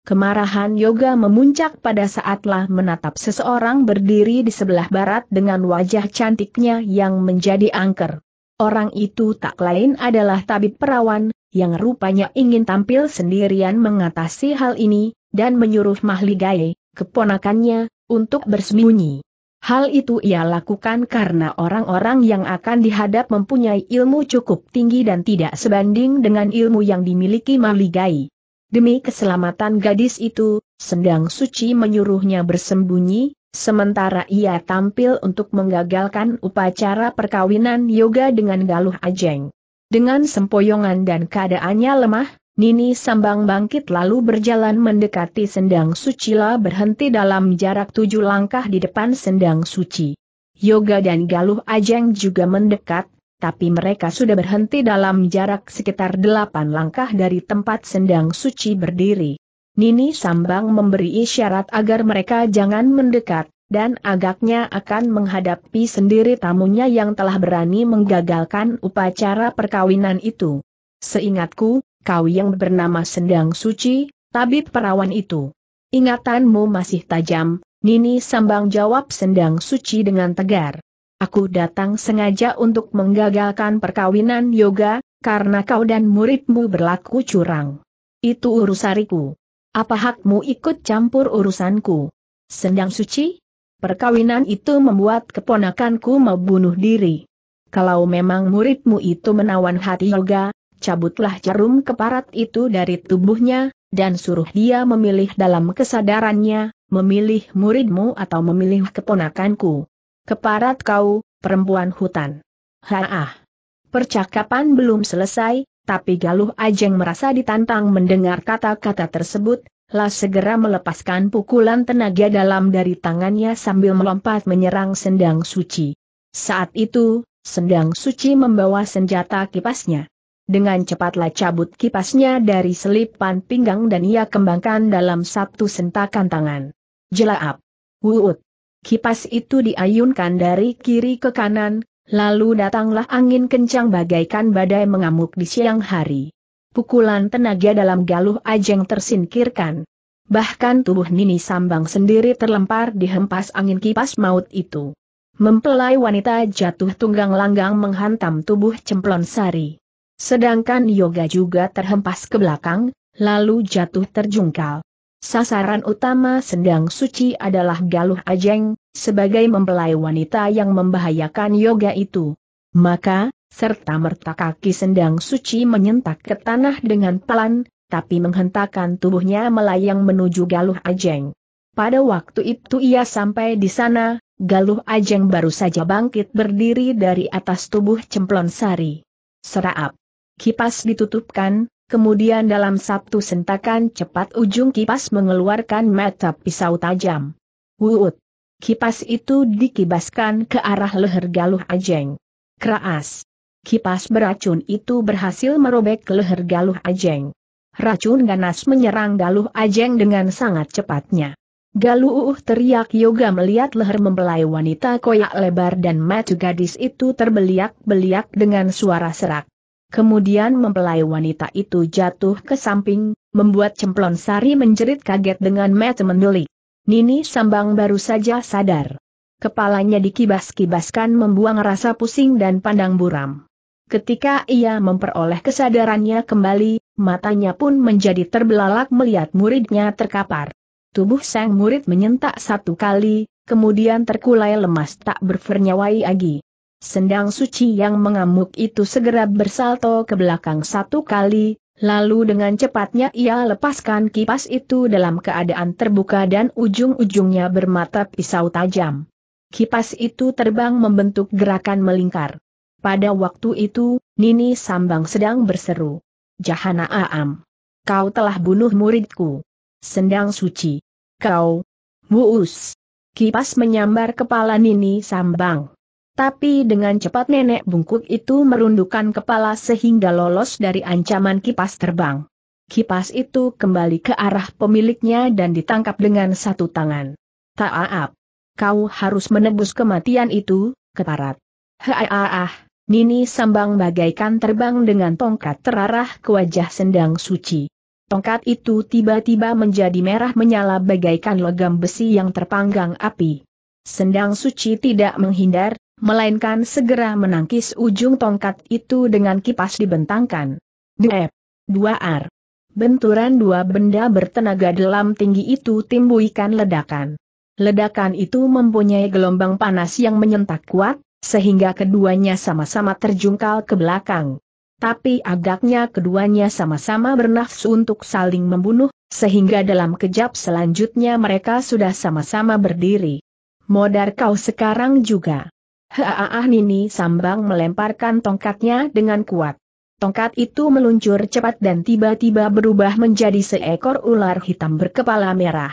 Kemarahan Yoga memuncak pada saatlah menatap seseorang berdiri di sebelah barat dengan wajah cantiknya yang menjadi angker. Orang itu tak lain adalah tabib perawan, yang rupanya ingin tampil sendirian mengatasi hal ini, dan menyuruh Mahligai, keponakannya, untuk bersembunyi. Hal itu ia lakukan karena orang-orang yang akan dihadap mempunyai ilmu cukup tinggi dan tidak sebanding dengan ilmu yang dimiliki Mahligai. Demi keselamatan gadis itu, Sendang Suci menyuruhnya bersembunyi, Sementara ia tampil untuk menggagalkan upacara perkawinan yoga dengan Galuh Ajeng. Dengan sempoyongan dan keadaannya lemah, Nini Sambang bangkit lalu berjalan mendekati Sendang Sucila berhenti dalam jarak tujuh langkah di depan Sendang Suci. Yoga dan Galuh Ajeng juga mendekat, tapi mereka sudah berhenti dalam jarak sekitar delapan langkah dari tempat Sendang Suci berdiri. Nini Sambang memberi isyarat agar mereka jangan mendekat, dan agaknya akan menghadapi sendiri tamunya yang telah berani menggagalkan upacara perkawinan itu. Seingatku, kau yang bernama Sendang Suci, tabib perawan itu. Ingatanmu masih tajam, Nini Sambang jawab Sendang Suci dengan tegar. Aku datang sengaja untuk menggagalkan perkawinan yoga, karena kau dan muridmu berlaku curang. Itu urusariku. Apa hakmu ikut campur urusanku? Sendang suci? Perkawinan itu membuat keponakanku membunuh diri. Kalau memang muridmu itu menawan hati yoga, cabutlah jarum keparat itu dari tubuhnya, dan suruh dia memilih dalam kesadarannya, memilih muridmu atau memilih keponakanku. Keparat kau, perempuan hutan. Haah. Percakapan belum selesai, tapi Galuh Ajeng merasa ditantang mendengar kata-kata tersebut, lah segera melepaskan pukulan tenaga dalam dari tangannya sambil melompat menyerang sendang suci. Saat itu, sendang suci membawa senjata kipasnya. Dengan cepatlah cabut kipasnya dari selipan pinggang dan ia kembangkan dalam satu sentakan tangan. Jelaap. Wuut. Kipas itu diayunkan dari kiri ke kanan, Lalu datanglah angin kencang bagaikan badai mengamuk di siang hari. Pukulan tenaga dalam galuh ajeng tersingkirkan. Bahkan tubuh Nini Sambang sendiri terlempar dihempas angin kipas maut itu. Mempelai wanita jatuh tunggang langgang menghantam tubuh cemplon sari. Sedangkan yoga juga terhempas ke belakang, lalu jatuh terjungkal. Sasaran utama sendang suci adalah Galuh Ajeng, sebagai mempelai wanita yang membahayakan yoga itu. Maka, serta merta kaki sendang suci menyentak ke tanah dengan pelan, tapi menghentakkan tubuhnya melayang menuju Galuh Ajeng. Pada waktu itu ia sampai di sana, Galuh Ajeng baru saja bangkit berdiri dari atas tubuh Cemplon Sari. Seraap. Kipas ditutupkan, kemudian dalam sabtu sentakan cepat ujung kipas mengeluarkan mata pisau tajam. Wuut! Kipas itu dikibaskan ke arah leher galuh ajeng. Keras! Kipas beracun itu berhasil merobek leher galuh ajeng. Racun ganas menyerang galuh ajeng dengan sangat cepatnya. Galuh teriak Yoga melihat leher membelai wanita koyak lebar dan mata gadis itu terbeliak-beliak dengan suara serak kemudian mempelai wanita itu jatuh ke samping, membuat Cemplon Sari menjerit kaget dengan mata mendelik. Nini Sambang baru saja sadar. Kepalanya dikibas-kibaskan membuang rasa pusing dan pandang buram. Ketika ia memperoleh kesadarannya kembali, matanya pun menjadi terbelalak melihat muridnya terkapar. Tubuh sang murid menyentak satu kali, kemudian terkulai lemas tak bervernyawai lagi. Sendang suci yang mengamuk itu segera bersalto ke belakang satu kali, lalu dengan cepatnya ia lepaskan kipas itu dalam keadaan terbuka dan ujung-ujungnya bermata pisau tajam. Kipas itu terbang membentuk gerakan melingkar. Pada waktu itu, Nini Sambang sedang berseru. Jahana Aam. Kau telah bunuh muridku. Sendang suci. Kau. Muus. Kipas menyambar kepala Nini Sambang. Tapi dengan cepat nenek bungkuk itu merundukkan kepala sehingga lolos dari ancaman kipas terbang. Kipas itu kembali ke arah pemiliknya dan ditangkap dengan satu tangan. Ta'aap. Kau harus menebus kematian itu, keparat. Haaah, Nini sambang bagaikan terbang dengan tongkat terarah ke wajah sendang suci. Tongkat itu tiba-tiba menjadi merah menyala bagaikan logam besi yang terpanggang api. Sendang suci tidak menghindar, melainkan segera menangkis ujung tongkat itu dengan kipas dibentangkan. Duep. Dua ar. Benturan dua benda bertenaga dalam tinggi itu timbulkan ledakan. Ledakan itu mempunyai gelombang panas yang menyentak kuat, sehingga keduanya sama-sama terjungkal ke belakang. Tapi agaknya keduanya sama-sama bernafsu untuk saling membunuh, sehingga dalam kejap selanjutnya mereka sudah sama-sama berdiri. Modar kau sekarang juga. Haaah Nini Sambang melemparkan tongkatnya dengan kuat. Tongkat itu meluncur cepat dan tiba-tiba berubah menjadi seekor ular hitam berkepala merah.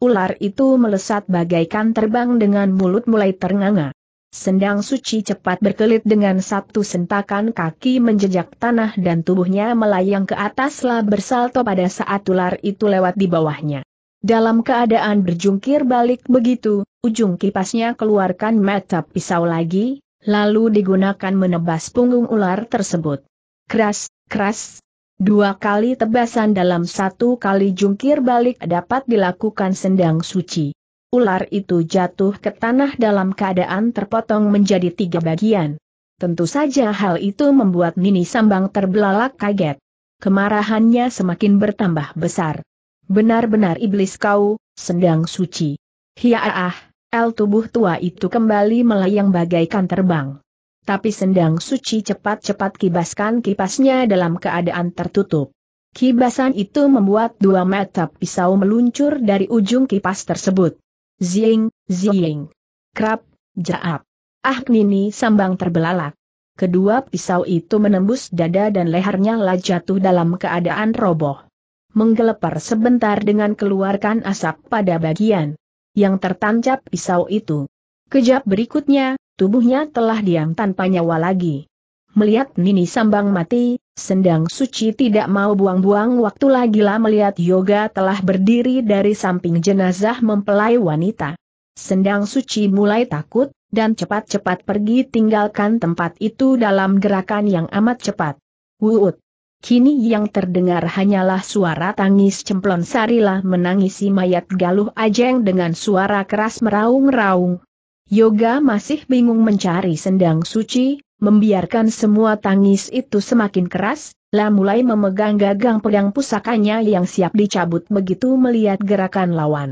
Ular itu melesat bagaikan terbang dengan mulut mulai ternganga. Sendang suci cepat berkelit dengan satu sentakan kaki menjejak tanah dan tubuhnya melayang ke atas lah bersalto pada saat ular itu lewat di bawahnya. Dalam keadaan berjungkir balik begitu, ujung kipasnya keluarkan mata pisau lagi, lalu digunakan menebas punggung ular tersebut. Keras, keras. Dua kali tebasan dalam satu kali jungkir balik dapat dilakukan sendang suci. Ular itu jatuh ke tanah dalam keadaan terpotong menjadi tiga bagian. Tentu saja hal itu membuat Nini Sambang terbelalak kaget. Kemarahannya semakin bertambah besar. Benar-benar iblis kau, sendang suci. Hiaah, el tubuh tua itu kembali melayang bagaikan terbang. Tapi sendang suci cepat-cepat kibaskan kipasnya dalam keadaan tertutup. Kibasan itu membuat dua mata pisau meluncur dari ujung kipas tersebut. Zing, zing. Krap, jaap. Ah Nini sambang terbelalak. Kedua pisau itu menembus dada dan lehernya lah jatuh dalam keadaan roboh menggelepar sebentar dengan keluarkan asap pada bagian yang tertancap pisau itu. Kejap berikutnya, tubuhnya telah diam tanpa nyawa lagi. Melihat Nini Sambang mati, Sendang Suci tidak mau buang-buang waktu lagi lah melihat Yoga telah berdiri dari samping jenazah mempelai wanita. Sendang Suci mulai takut, dan cepat-cepat pergi tinggalkan tempat itu dalam gerakan yang amat cepat. Wuut! Kini yang terdengar hanyalah suara tangis cemplon sarilah menangisi mayat Galuh Ajeng dengan suara keras meraung-raung. Yoga masih bingung mencari sendang suci, membiarkan semua tangis itu semakin keras, lah mulai memegang gagang pedang pusakanya yang siap dicabut begitu melihat gerakan lawan.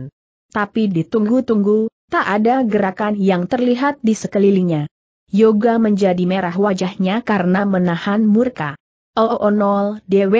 Tapi ditunggu-tunggu, tak ada gerakan yang terlihat di sekelilingnya. Yoga menjadi merah wajahnya karena menahan murka. OO0, dw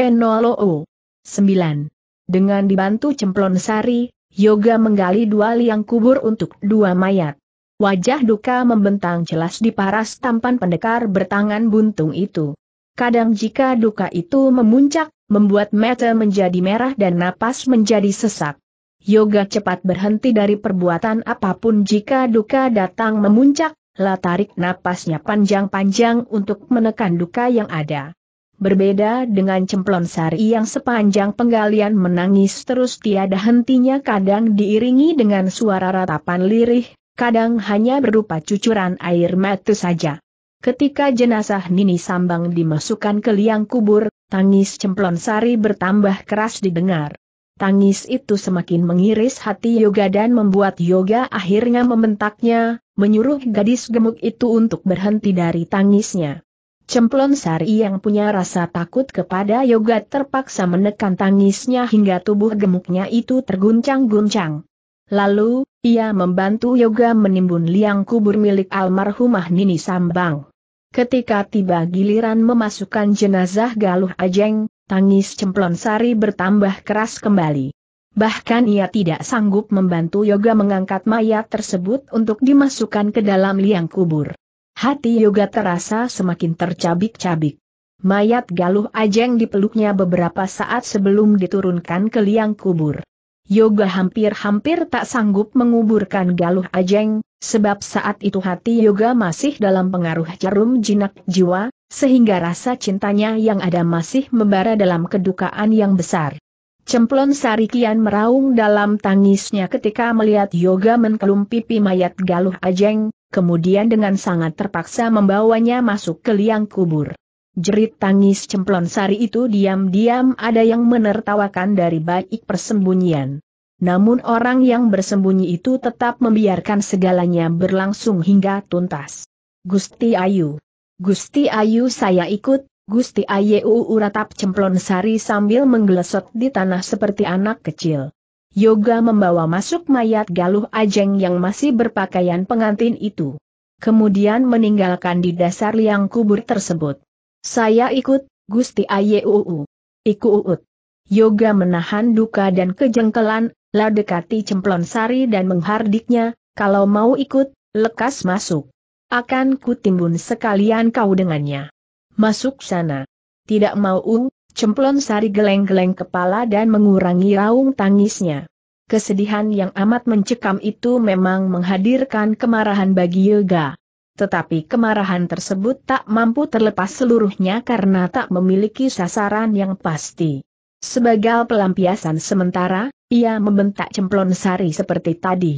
OO. 9. Dengan dibantu cemplon sari, Yoga menggali dua liang kubur untuk dua mayat. Wajah duka membentang jelas di paras tampan pendekar bertangan buntung itu. Kadang jika duka itu memuncak, membuat mata menjadi merah dan napas menjadi sesak. Yoga cepat berhenti dari perbuatan apapun jika duka datang memuncak, lah tarik napasnya panjang-panjang untuk menekan duka yang ada. Berbeda dengan cemplon sari yang sepanjang penggalian menangis terus tiada hentinya kadang diiringi dengan suara ratapan lirih, kadang hanya berupa cucuran air mata saja. Ketika jenazah Nini Sambang dimasukkan ke liang kubur, tangis cemplon sari bertambah keras didengar. Tangis itu semakin mengiris hati Yoga dan membuat Yoga akhirnya membentaknya, menyuruh gadis gemuk itu untuk berhenti dari tangisnya. Cemplon Sari yang punya rasa takut kepada Yoga terpaksa menekan tangisnya hingga tubuh gemuknya itu terguncang-guncang. Lalu, ia membantu Yoga menimbun liang kubur milik almarhumah Nini Sambang. Ketika tiba giliran memasukkan jenazah Galuh Ajeng, tangis Cemplon Sari bertambah keras kembali. Bahkan ia tidak sanggup membantu Yoga mengangkat mayat tersebut untuk dimasukkan ke dalam liang kubur. Hati Yoga terasa semakin tercabik-cabik. Mayat Galuh Ajeng dipeluknya beberapa saat sebelum diturunkan ke liang kubur. Yoga hampir-hampir tak sanggup menguburkan Galuh Ajeng, sebab saat itu hati Yoga masih dalam pengaruh jarum jinak jiwa, sehingga rasa cintanya yang ada masih membara dalam kedukaan yang besar. Cemplon Sarikian meraung dalam tangisnya ketika melihat Yoga menkelum pipi mayat Galuh Ajeng, kemudian dengan sangat terpaksa membawanya masuk ke liang kubur. Jerit tangis cemplon sari itu diam-diam ada yang menertawakan dari baik persembunyian. Namun orang yang bersembunyi itu tetap membiarkan segalanya berlangsung hingga tuntas. Gusti Ayu. Gusti Ayu saya ikut, Gusti Ayu uratap cemplon sari sambil menggelesot di tanah seperti anak kecil. Yoga membawa masuk mayat Galuh Ajeng yang masih berpakaian pengantin itu. Kemudian meninggalkan di dasar liang kubur tersebut. Saya ikut, Gusti Ayeu. Iku uut. Yoga menahan duka dan kejengkelan, lah dekati cemplon sari dan menghardiknya, kalau mau ikut, lekas masuk. Akan kutimbun sekalian kau dengannya. Masuk sana. Tidak mau ung, Cemplon Sari geleng-geleng kepala dan mengurangi raung tangisnya. Kesedihan yang amat mencekam itu memang menghadirkan kemarahan bagi Yoga. Tetapi kemarahan tersebut tak mampu terlepas seluruhnya karena tak memiliki sasaran yang pasti. Sebagai pelampiasan sementara, ia membentak cemplon sari seperti tadi.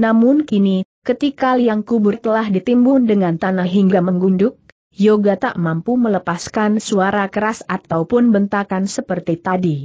Namun kini, ketika liang kubur telah ditimbun dengan tanah hingga menggunduk, Yoga tak mampu melepaskan suara keras ataupun bentakan seperti tadi.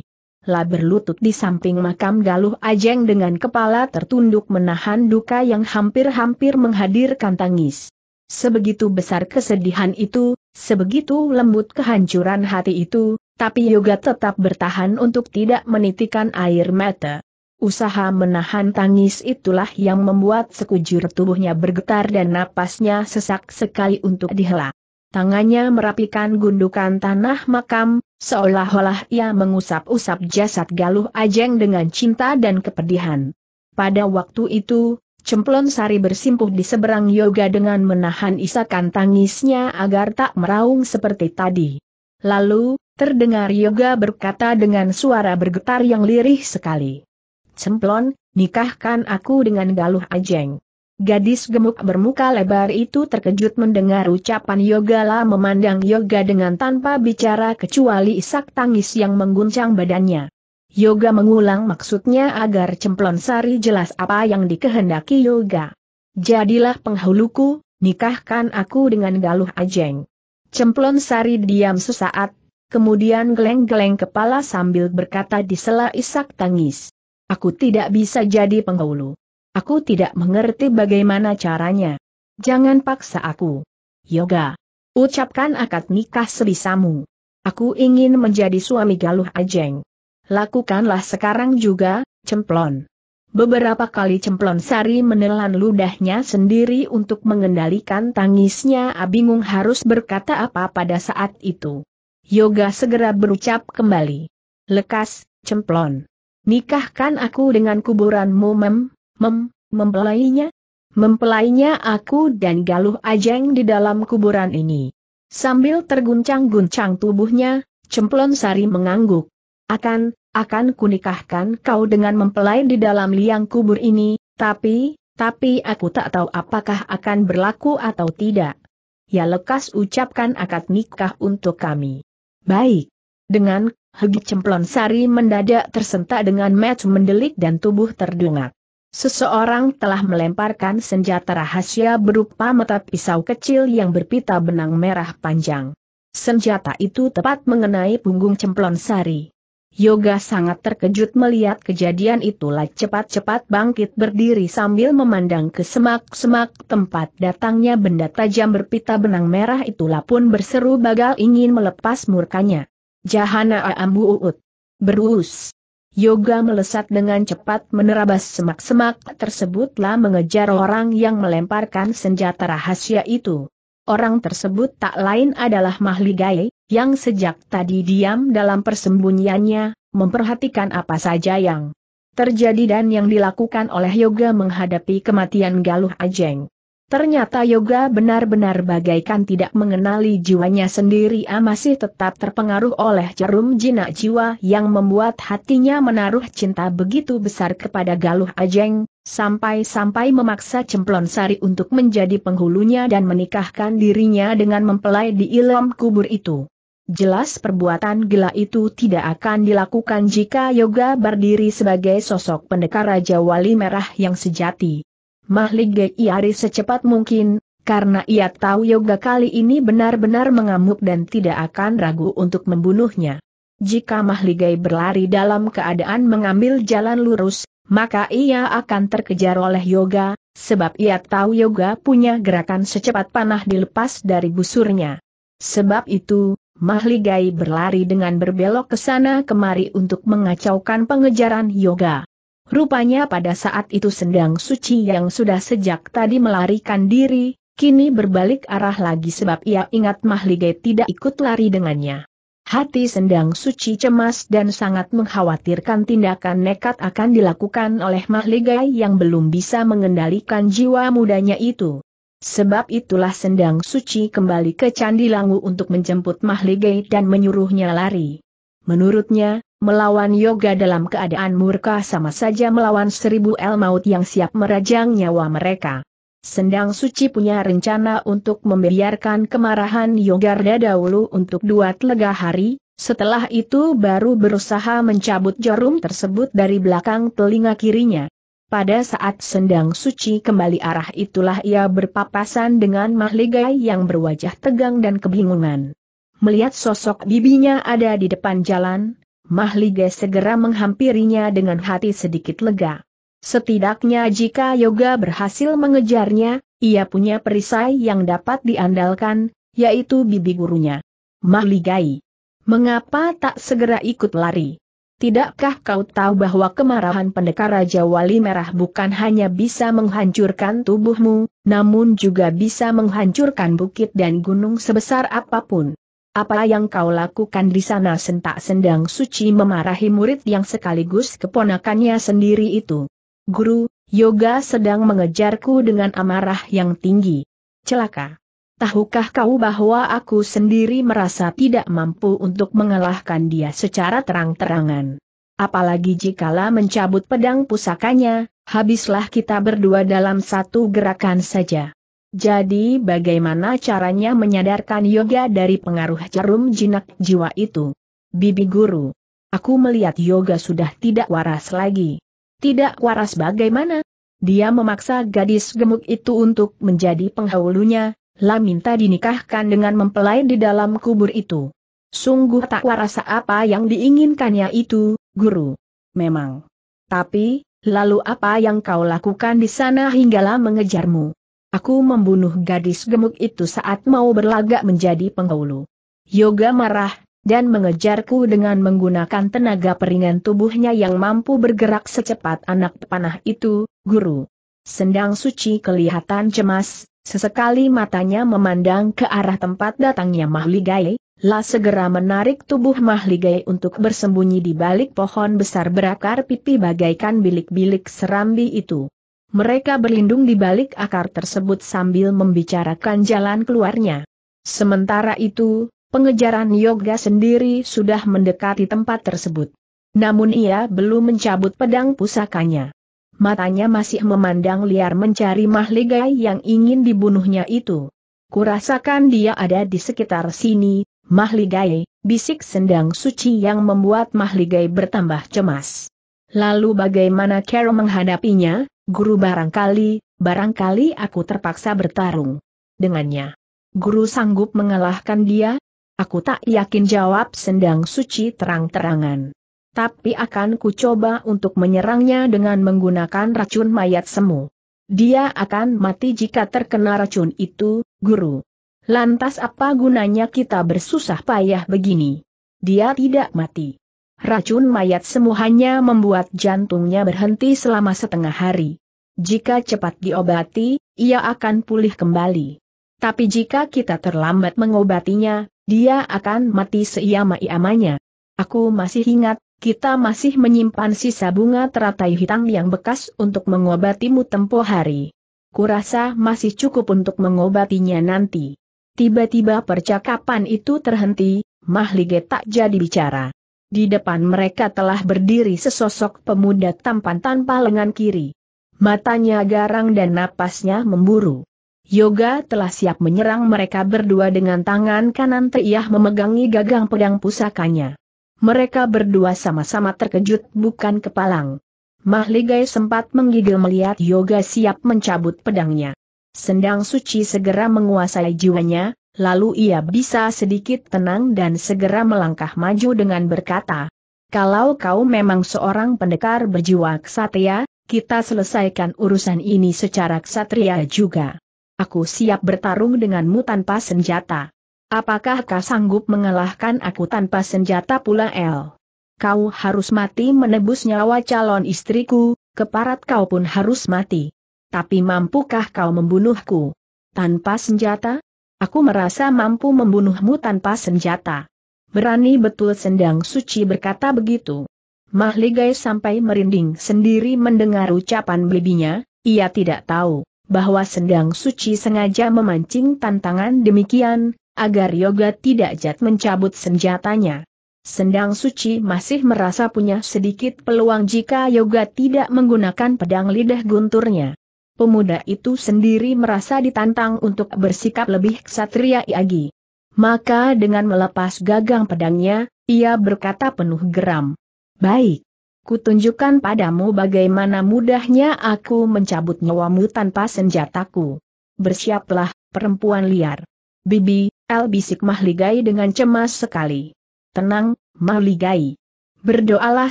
La berlutut di samping makam Galuh Ajeng dengan kepala tertunduk menahan duka yang hampir-hampir menghadirkan tangis. Sebegitu besar kesedihan itu, sebegitu lembut kehancuran hati itu, tapi Yoga tetap bertahan untuk tidak menitikan air mata. Usaha menahan tangis itulah yang membuat sekujur tubuhnya bergetar dan napasnya sesak sekali untuk dihela. Tangannya merapikan gundukan tanah makam, seolah-olah ia mengusap-usap jasad Galuh Ajeng dengan cinta dan kepedihan. Pada waktu itu, Cemplon Sari bersimpuh di seberang yoga dengan menahan isakan tangisnya agar tak meraung seperti tadi. Lalu, terdengar yoga berkata dengan suara bergetar yang lirih sekali. Cemplon, nikahkan aku dengan Galuh Ajeng. Gadis gemuk bermuka lebar itu terkejut mendengar ucapan Yoga. Yogala memandang Yoga dengan tanpa bicara kecuali isak tangis yang mengguncang badannya. Yoga mengulang maksudnya agar Cemplon Sari jelas apa yang dikehendaki Yoga. Jadilah penghuluku, nikahkan aku dengan Galuh Ajeng. Cemplon Sari diam sesaat, kemudian geleng-geleng kepala sambil berkata di sela isak tangis. Aku tidak bisa jadi penghulu. Aku tidak mengerti bagaimana caranya. Jangan paksa aku. Yoga. Ucapkan akad nikah sebisamu. Aku ingin menjadi suami Galuh Ajeng. Lakukanlah sekarang juga, cemplon. Beberapa kali cemplon Sari menelan ludahnya sendiri untuk mengendalikan tangisnya abingung harus berkata apa pada saat itu. Yoga segera berucap kembali. Lekas, cemplon. Nikahkan aku dengan kuburanmu mem, Mem, mempelainya? Mempelainya aku dan Galuh Ajeng di dalam kuburan ini. Sambil terguncang-guncang tubuhnya, Cemplon Sari mengangguk. Akan, akan kunikahkan kau dengan mempelai di dalam liang kubur ini, tapi, tapi aku tak tahu apakah akan berlaku atau tidak. Ya lekas ucapkan akad nikah untuk kami. Baik. Dengan Hegi Cemplon Sari mendadak tersentak dengan match mendelik dan tubuh terdungak. Seseorang telah melemparkan senjata rahasia berupa mata pisau kecil yang berpita benang merah panjang. Senjata itu tepat mengenai punggung cemplon sari. Yoga sangat terkejut melihat kejadian itulah cepat-cepat bangkit berdiri sambil memandang ke semak-semak tempat datangnya benda tajam berpita benang merah itulah pun berseru bagal ingin melepas murkanya. Jahana Ambu Uut. Berus. Yoga melesat dengan cepat menerabas semak-semak tersebutlah mengejar orang yang melemparkan senjata rahasia itu. Orang tersebut tak lain adalah Mahligai, yang sejak tadi diam dalam persembunyiannya, memperhatikan apa saja yang terjadi dan yang dilakukan oleh Yoga menghadapi kematian Galuh Ajeng. Ternyata Yoga benar-benar bagaikan tidak mengenali jiwanya sendiri masih tetap terpengaruh oleh jarum jinak jiwa yang membuat hatinya menaruh cinta begitu besar kepada Galuh Ajeng, sampai-sampai memaksa Cemplon Sari untuk menjadi penghulunya dan menikahkan dirinya dengan mempelai di ilam kubur itu. Jelas perbuatan gila itu tidak akan dilakukan jika Yoga berdiri sebagai sosok pendekar Raja Wali Merah yang sejati. Mahligai Geiari secepat mungkin, karena ia tahu Yoga kali ini benar-benar mengamuk dan tidak akan ragu untuk membunuhnya. Jika Mahligai berlari dalam keadaan mengambil jalan lurus, maka ia akan terkejar oleh Yoga, sebab ia tahu Yoga punya gerakan secepat panah dilepas dari busurnya. Sebab itu, Mahligai berlari dengan berbelok ke sana kemari untuk mengacaukan pengejaran Yoga. Rupanya pada saat itu sendang suci yang sudah sejak tadi melarikan diri, kini berbalik arah lagi sebab ia ingat Mahligai tidak ikut lari dengannya. Hati sendang suci cemas dan sangat mengkhawatirkan tindakan nekat akan dilakukan oleh Mahligai yang belum bisa mengendalikan jiwa mudanya itu. Sebab itulah sendang suci kembali ke Candi Langu untuk menjemput Mahligai dan menyuruhnya lari. Menurutnya, Melawan yoga dalam keadaan murka sama saja melawan seribu el maut yang siap merajang nyawa mereka. Sendang Suci punya rencana untuk membiarkan kemarahan Yogarda dahulu untuk dua telaga hari, setelah itu baru berusaha mencabut jarum tersebut dari belakang telinga kirinya. Pada saat Sendang Suci kembali arah itulah ia berpapasan dengan Mahligai yang berwajah tegang dan kebingungan. Melihat sosok bibinya ada di depan jalan, Mahligai segera menghampirinya dengan hati sedikit lega. Setidaknya jika Yoga berhasil mengejarnya, ia punya perisai yang dapat diandalkan, yaitu bibi gurunya. Mahligai. Mengapa tak segera ikut lari? Tidakkah kau tahu bahwa kemarahan pendekar Raja Wali Merah bukan hanya bisa menghancurkan tubuhmu, namun juga bisa menghancurkan bukit dan gunung sebesar apapun? Apa yang kau lakukan di sana sentak sendang suci memarahi murid yang sekaligus keponakannya sendiri itu. Guru, Yoga sedang mengejarku dengan amarah yang tinggi. Celaka. Tahukah kau bahwa aku sendiri merasa tidak mampu untuk mengalahkan dia secara terang-terangan? Apalagi jikalah mencabut pedang pusakanya, habislah kita berdua dalam satu gerakan saja. Jadi bagaimana caranya menyadarkan yoga dari pengaruh jarum jinak jiwa itu? Bibi guru, aku melihat yoga sudah tidak waras lagi. Tidak waras bagaimana? Dia memaksa gadis gemuk itu untuk menjadi penghulunya, lah minta dinikahkan dengan mempelai di dalam kubur itu. Sungguh tak waras apa yang diinginkannya itu, guru. Memang. Tapi, lalu apa yang kau lakukan di sana hinggalah mengejarmu? Aku membunuh gadis gemuk itu saat mau berlagak menjadi penghulu. Yoga marah, dan mengejarku dengan menggunakan tenaga peringan tubuhnya yang mampu bergerak secepat anak panah itu, guru. Sendang suci kelihatan cemas, sesekali matanya memandang ke arah tempat datangnya Mahligai, La segera menarik tubuh Mahligai untuk bersembunyi di balik pohon besar berakar pipi bagaikan bilik-bilik serambi itu. Mereka berlindung di balik akar tersebut sambil membicarakan jalan keluarnya. Sementara itu, pengejaran Yoga sendiri sudah mendekati tempat tersebut. Namun ia belum mencabut pedang pusakanya. Matanya masih memandang liar mencari mahligai yang ingin dibunuhnya itu. Kurasakan dia ada di sekitar sini, mahligai, bisik sendang suci yang membuat mahligai bertambah cemas. Lalu bagaimana Carol menghadapinya? Guru barangkali, barangkali aku terpaksa bertarung dengannya. Guru sanggup mengalahkan dia? Aku tak yakin jawab sendang suci terang-terangan. Tapi akan ku coba untuk menyerangnya dengan menggunakan racun mayat semu. Dia akan mati jika terkena racun itu, guru. Lantas apa gunanya kita bersusah payah begini? Dia tidak mati racun mayat semuanya membuat jantungnya berhenti selama setengah hari. Jika cepat diobati, ia akan pulih kembali. Tapi jika kita terlambat mengobatinya, dia akan mati seiyama-iyamanya. Aku masih ingat, kita masih menyimpan sisa bunga teratai hitam yang bekas untuk mengobatimu tempo hari. Kurasa masih cukup untuk mengobatinya nanti. Tiba-tiba percakapan itu terhenti, Mahlige tak jadi bicara. Di depan mereka telah berdiri sesosok pemuda tampan tanpa lengan kiri. Matanya garang dan napasnya memburu. Yoga telah siap menyerang mereka berdua dengan tangan kanan teriah memegangi gagang pedang pusakanya. Mereka berdua sama-sama terkejut bukan kepalang. Mahligai sempat menggigil melihat Yoga siap mencabut pedangnya. Sendang suci segera menguasai jiwanya, lalu ia bisa sedikit tenang dan segera melangkah maju dengan berkata, kalau kau memang seorang pendekar berjiwa ksatria, kita selesaikan urusan ini secara ksatria juga. Aku siap bertarung denganmu tanpa senjata. Apakah kau sanggup mengalahkan aku tanpa senjata pula El? Kau harus mati menebus nyawa calon istriku, keparat kau pun harus mati. Tapi mampukah kau membunuhku? Tanpa senjata? Aku merasa mampu membunuhmu tanpa senjata. Berani betul sendang suci berkata begitu. Mahligai sampai merinding sendiri mendengar ucapan bibinya, ia tidak tahu bahwa sendang suci sengaja memancing tantangan demikian, agar Yoga tidak jat mencabut senjatanya. Sendang suci masih merasa punya sedikit peluang jika Yoga tidak menggunakan pedang lidah gunturnya pemuda itu sendiri merasa ditantang untuk bersikap lebih ksatria lagi. Maka dengan melepas gagang pedangnya, ia berkata penuh geram. Baik. Kutunjukkan padamu bagaimana mudahnya aku mencabut nyawamu tanpa senjataku. Bersiaplah, perempuan liar. Bibi, El bisik Mahligai dengan cemas sekali. Tenang, Mahligai. Berdoalah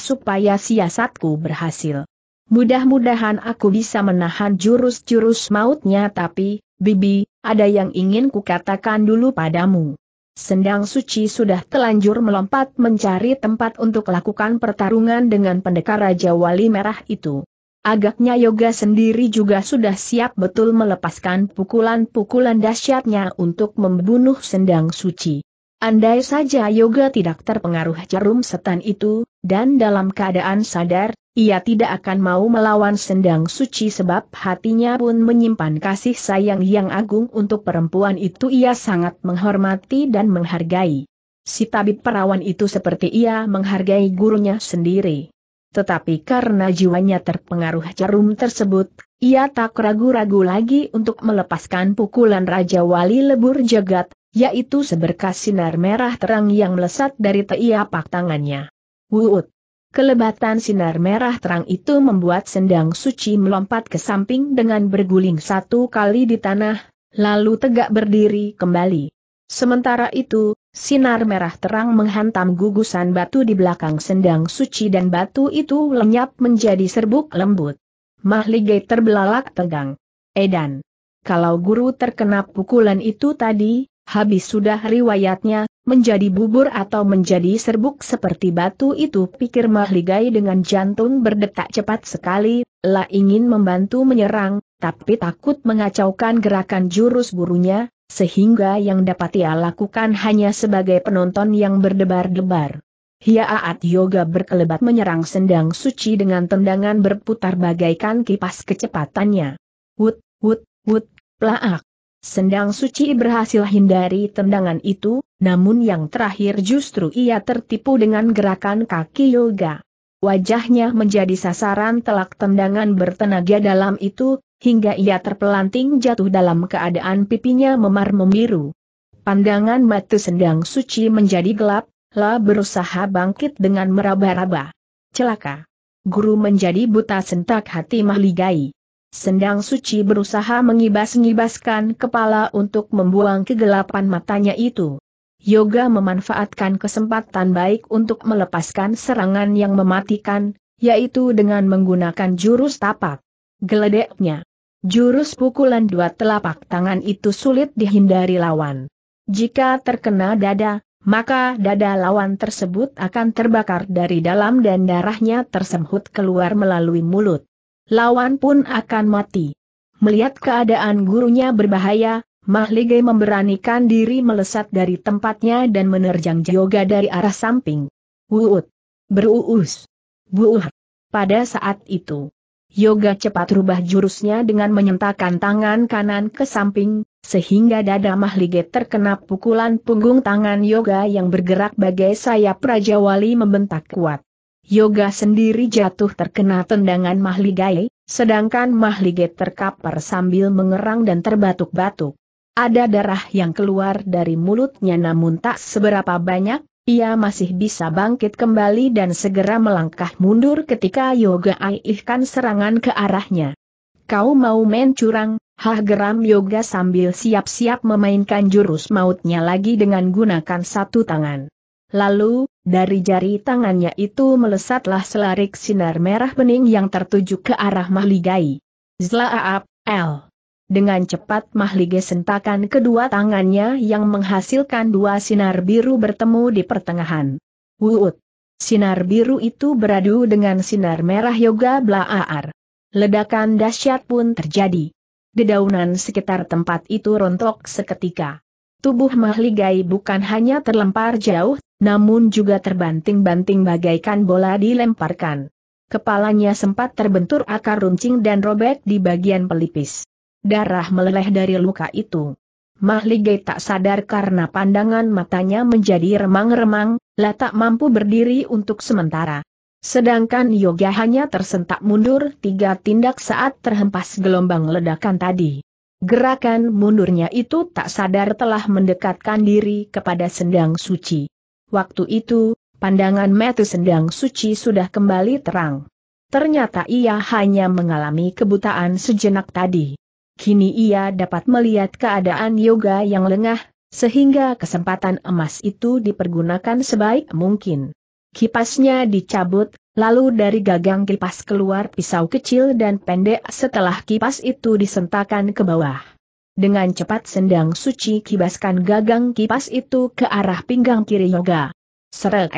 supaya siasatku berhasil. Mudah-mudahan aku bisa menahan jurus-jurus mautnya tapi, Bibi, ada yang ingin kukatakan dulu padamu. Sendang Suci sudah telanjur melompat mencari tempat untuk lakukan pertarungan dengan pendekar Raja Wali Merah itu. Agaknya Yoga sendiri juga sudah siap betul melepaskan pukulan-pukulan dahsyatnya untuk membunuh Sendang Suci. Andai saja Yoga tidak terpengaruh jarum setan itu, dan dalam keadaan sadar, ia tidak akan mau melawan sendang suci sebab hatinya pun menyimpan kasih sayang yang agung untuk perempuan itu ia sangat menghormati dan menghargai. Si tabib perawan itu seperti ia menghargai gurunya sendiri. Tetapi karena jiwanya terpengaruh jarum tersebut, ia tak ragu-ragu lagi untuk melepaskan pukulan Raja Wali Lebur Jagat, yaitu seberkas sinar merah terang yang melesat dari teiapak tangannya. Wuut! Kelebatan sinar merah terang itu membuat sendang suci melompat ke samping dengan berguling satu kali di tanah, lalu tegak berdiri kembali. Sementara itu, sinar merah terang menghantam gugusan batu di belakang sendang suci dan batu itu lenyap menjadi serbuk lembut. Mahligai terbelalak tegang. Edan. Kalau guru terkena pukulan itu tadi, habis sudah riwayatnya, menjadi bubur atau menjadi serbuk seperti batu itu pikir Mahligai dengan jantung berdetak cepat sekali, La ingin membantu menyerang, tapi takut mengacaukan gerakan jurus burunya, sehingga yang dapat ia lakukan hanya sebagai penonton yang berdebar-debar. Hiaat Yoga berkelebat menyerang sendang suci dengan tendangan berputar bagaikan kipas kecepatannya. Wut, wut, wut, plaak. Sendang suci berhasil hindari tendangan itu, namun yang terakhir justru ia tertipu dengan gerakan kaki yoga. Wajahnya menjadi sasaran telak tendangan bertenaga dalam itu, hingga ia terpelanting jatuh dalam keadaan pipinya memar membiru. Pandangan mata sendang suci menjadi gelap, La berusaha bangkit dengan meraba-raba. Celaka. Guru menjadi buta sentak hati mahligai. Sendang suci berusaha mengibas-ngibaskan kepala untuk membuang kegelapan matanya itu. Yoga memanfaatkan kesempatan baik untuk melepaskan serangan yang mematikan, yaitu dengan menggunakan jurus tapak. Geledeknya. Jurus pukulan dua telapak tangan itu sulit dihindari lawan. Jika terkena dada, maka dada lawan tersebut akan terbakar dari dalam dan darahnya tersemhut keluar melalui mulut lawan pun akan mati. Melihat keadaan gurunya berbahaya, Mahlige memberanikan diri melesat dari tempatnya dan menerjang Yoga dari arah samping. Wuut! Beruus! Buuh! Pada saat itu, Yoga cepat rubah jurusnya dengan menyentakkan tangan kanan ke samping, sehingga dada Mahlige terkena pukulan punggung tangan Yoga yang bergerak bagai sayap Raja Wali membentak kuat. Yoga sendiri jatuh terkena tendangan Mahligai, sedangkan Mahligai terkapar sambil mengerang dan terbatuk-batuk. Ada darah yang keluar dari mulutnya namun tak seberapa banyak, ia masih bisa bangkit kembali dan segera melangkah mundur ketika Yoga aihkan serangan ke arahnya. Kau mau main curang, hah geram Yoga sambil siap-siap memainkan jurus mautnya lagi dengan gunakan satu tangan. Lalu, dari jari tangannya itu melesatlah selarik sinar merah bening yang tertuju ke arah Mahligai. Zlaaap, L. Dengan cepat Mahligai sentakan kedua tangannya yang menghasilkan dua sinar biru bertemu di pertengahan. Wuut. Sinar biru itu beradu dengan sinar merah yoga Blaaar. Ledakan dahsyat pun terjadi. Dedaunan sekitar tempat itu rontok seketika. Tubuh Mahligai bukan hanya terlempar jauh namun juga terbanting-banting bagaikan bola dilemparkan. Kepalanya sempat terbentur akar runcing dan robek di bagian pelipis. Darah meleleh dari luka itu. Mahligai tak sadar karena pandangan matanya menjadi remang-remang, lah tak mampu berdiri untuk sementara. Sedangkan Yoga hanya tersentak mundur tiga tindak saat terhempas gelombang ledakan tadi. Gerakan mundurnya itu tak sadar telah mendekatkan diri kepada sendang suci. Waktu itu, pandangan Metu Sendang Suci sudah kembali terang. Ternyata ia hanya mengalami kebutaan sejenak tadi. Kini ia dapat melihat keadaan yoga yang lengah, sehingga kesempatan emas itu dipergunakan sebaik mungkin. Kipasnya dicabut, lalu dari gagang kipas keluar pisau kecil dan pendek setelah kipas itu disentakan ke bawah. Dengan cepat sendang suci kibaskan gagang kipas itu ke arah pinggang kiri Yoga. Seret.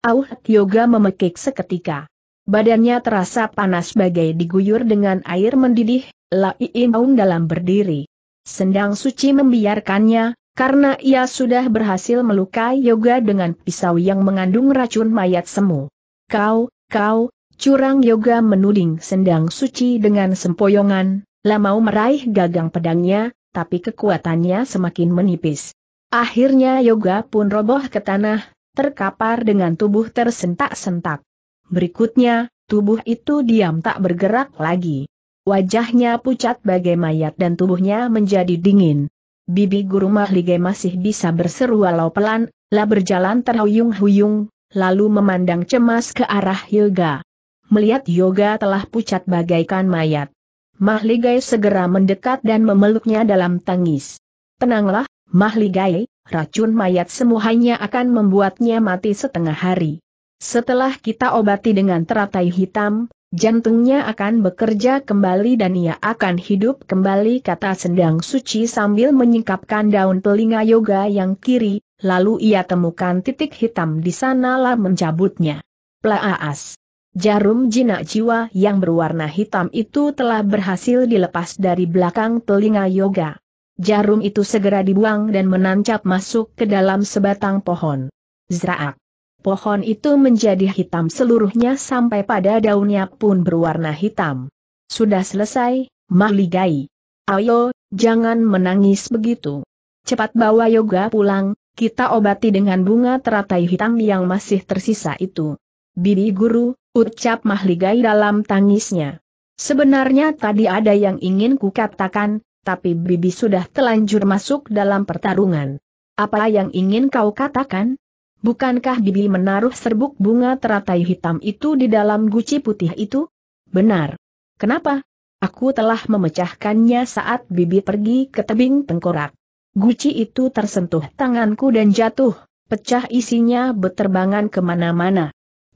Auh Yoga memekik seketika. Badannya terasa panas bagai diguyur dengan air mendidih, Lai Aung dalam berdiri. Sendang suci membiarkannya, karena ia sudah berhasil melukai Yoga dengan pisau yang mengandung racun mayat semu. Kau, kau, curang Yoga menuding sendang suci dengan sempoyongan, Lamau meraih gagang pedangnya, tapi kekuatannya semakin menipis. Akhirnya Yoga pun roboh ke tanah, terkapar dengan tubuh tersentak-sentak. Berikutnya, tubuh itu diam tak bergerak lagi. Wajahnya pucat bagai mayat dan tubuhnya menjadi dingin. Bibi guru mahligai masih bisa berseru walau pelan, la berjalan terhuyung-huyung, lalu memandang cemas ke arah Yoga. Melihat Yoga telah pucat bagaikan mayat, Mahligai segera mendekat dan memeluknya dalam tangis. Tenanglah, Mahligai, racun mayat semuanya akan membuatnya mati setengah hari. Setelah kita obati dengan teratai hitam, jantungnya akan bekerja kembali dan ia akan hidup kembali kata sendang suci sambil menyingkapkan daun telinga yoga yang kiri, lalu ia temukan titik hitam di sanalah mencabutnya. Plaas. Jarum jinak jiwa yang berwarna hitam itu telah berhasil dilepas dari belakang telinga Yoga. Jarum itu segera dibuang dan menancap masuk ke dalam sebatang pohon. Zraak. Pohon itu menjadi hitam seluruhnya sampai pada daunnya pun berwarna hitam. Sudah selesai, Mahligai. Ayo, jangan menangis begitu. Cepat bawa Yoga pulang, kita obati dengan bunga teratai hitam yang masih tersisa itu. Bibi guru, ucap Mahligai dalam tangisnya. Sebenarnya tadi ada yang ingin kukatakan, tapi Bibi sudah telanjur masuk dalam pertarungan. Apa yang ingin kau katakan? Bukankah Bibi menaruh serbuk bunga teratai hitam itu di dalam guci putih itu? Benar. Kenapa? Aku telah memecahkannya saat Bibi pergi ke tebing tengkorak. Guci itu tersentuh tanganku dan jatuh, pecah isinya beterbangan kemana-mana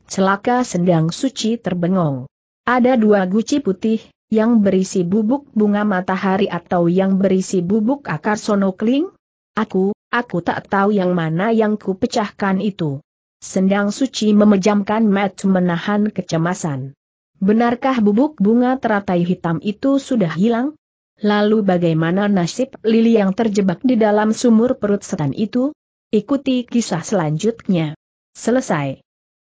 celaka sendang suci terbengong. Ada dua guci putih, yang berisi bubuk bunga matahari atau yang berisi bubuk akar sonokling? Aku, aku tak tahu yang mana yang kupecahkan itu. Sendang suci memejamkan mata menahan kecemasan. Benarkah bubuk bunga teratai hitam itu sudah hilang? Lalu bagaimana nasib Lili yang terjebak di dalam sumur perut setan itu? Ikuti kisah selanjutnya. Selesai.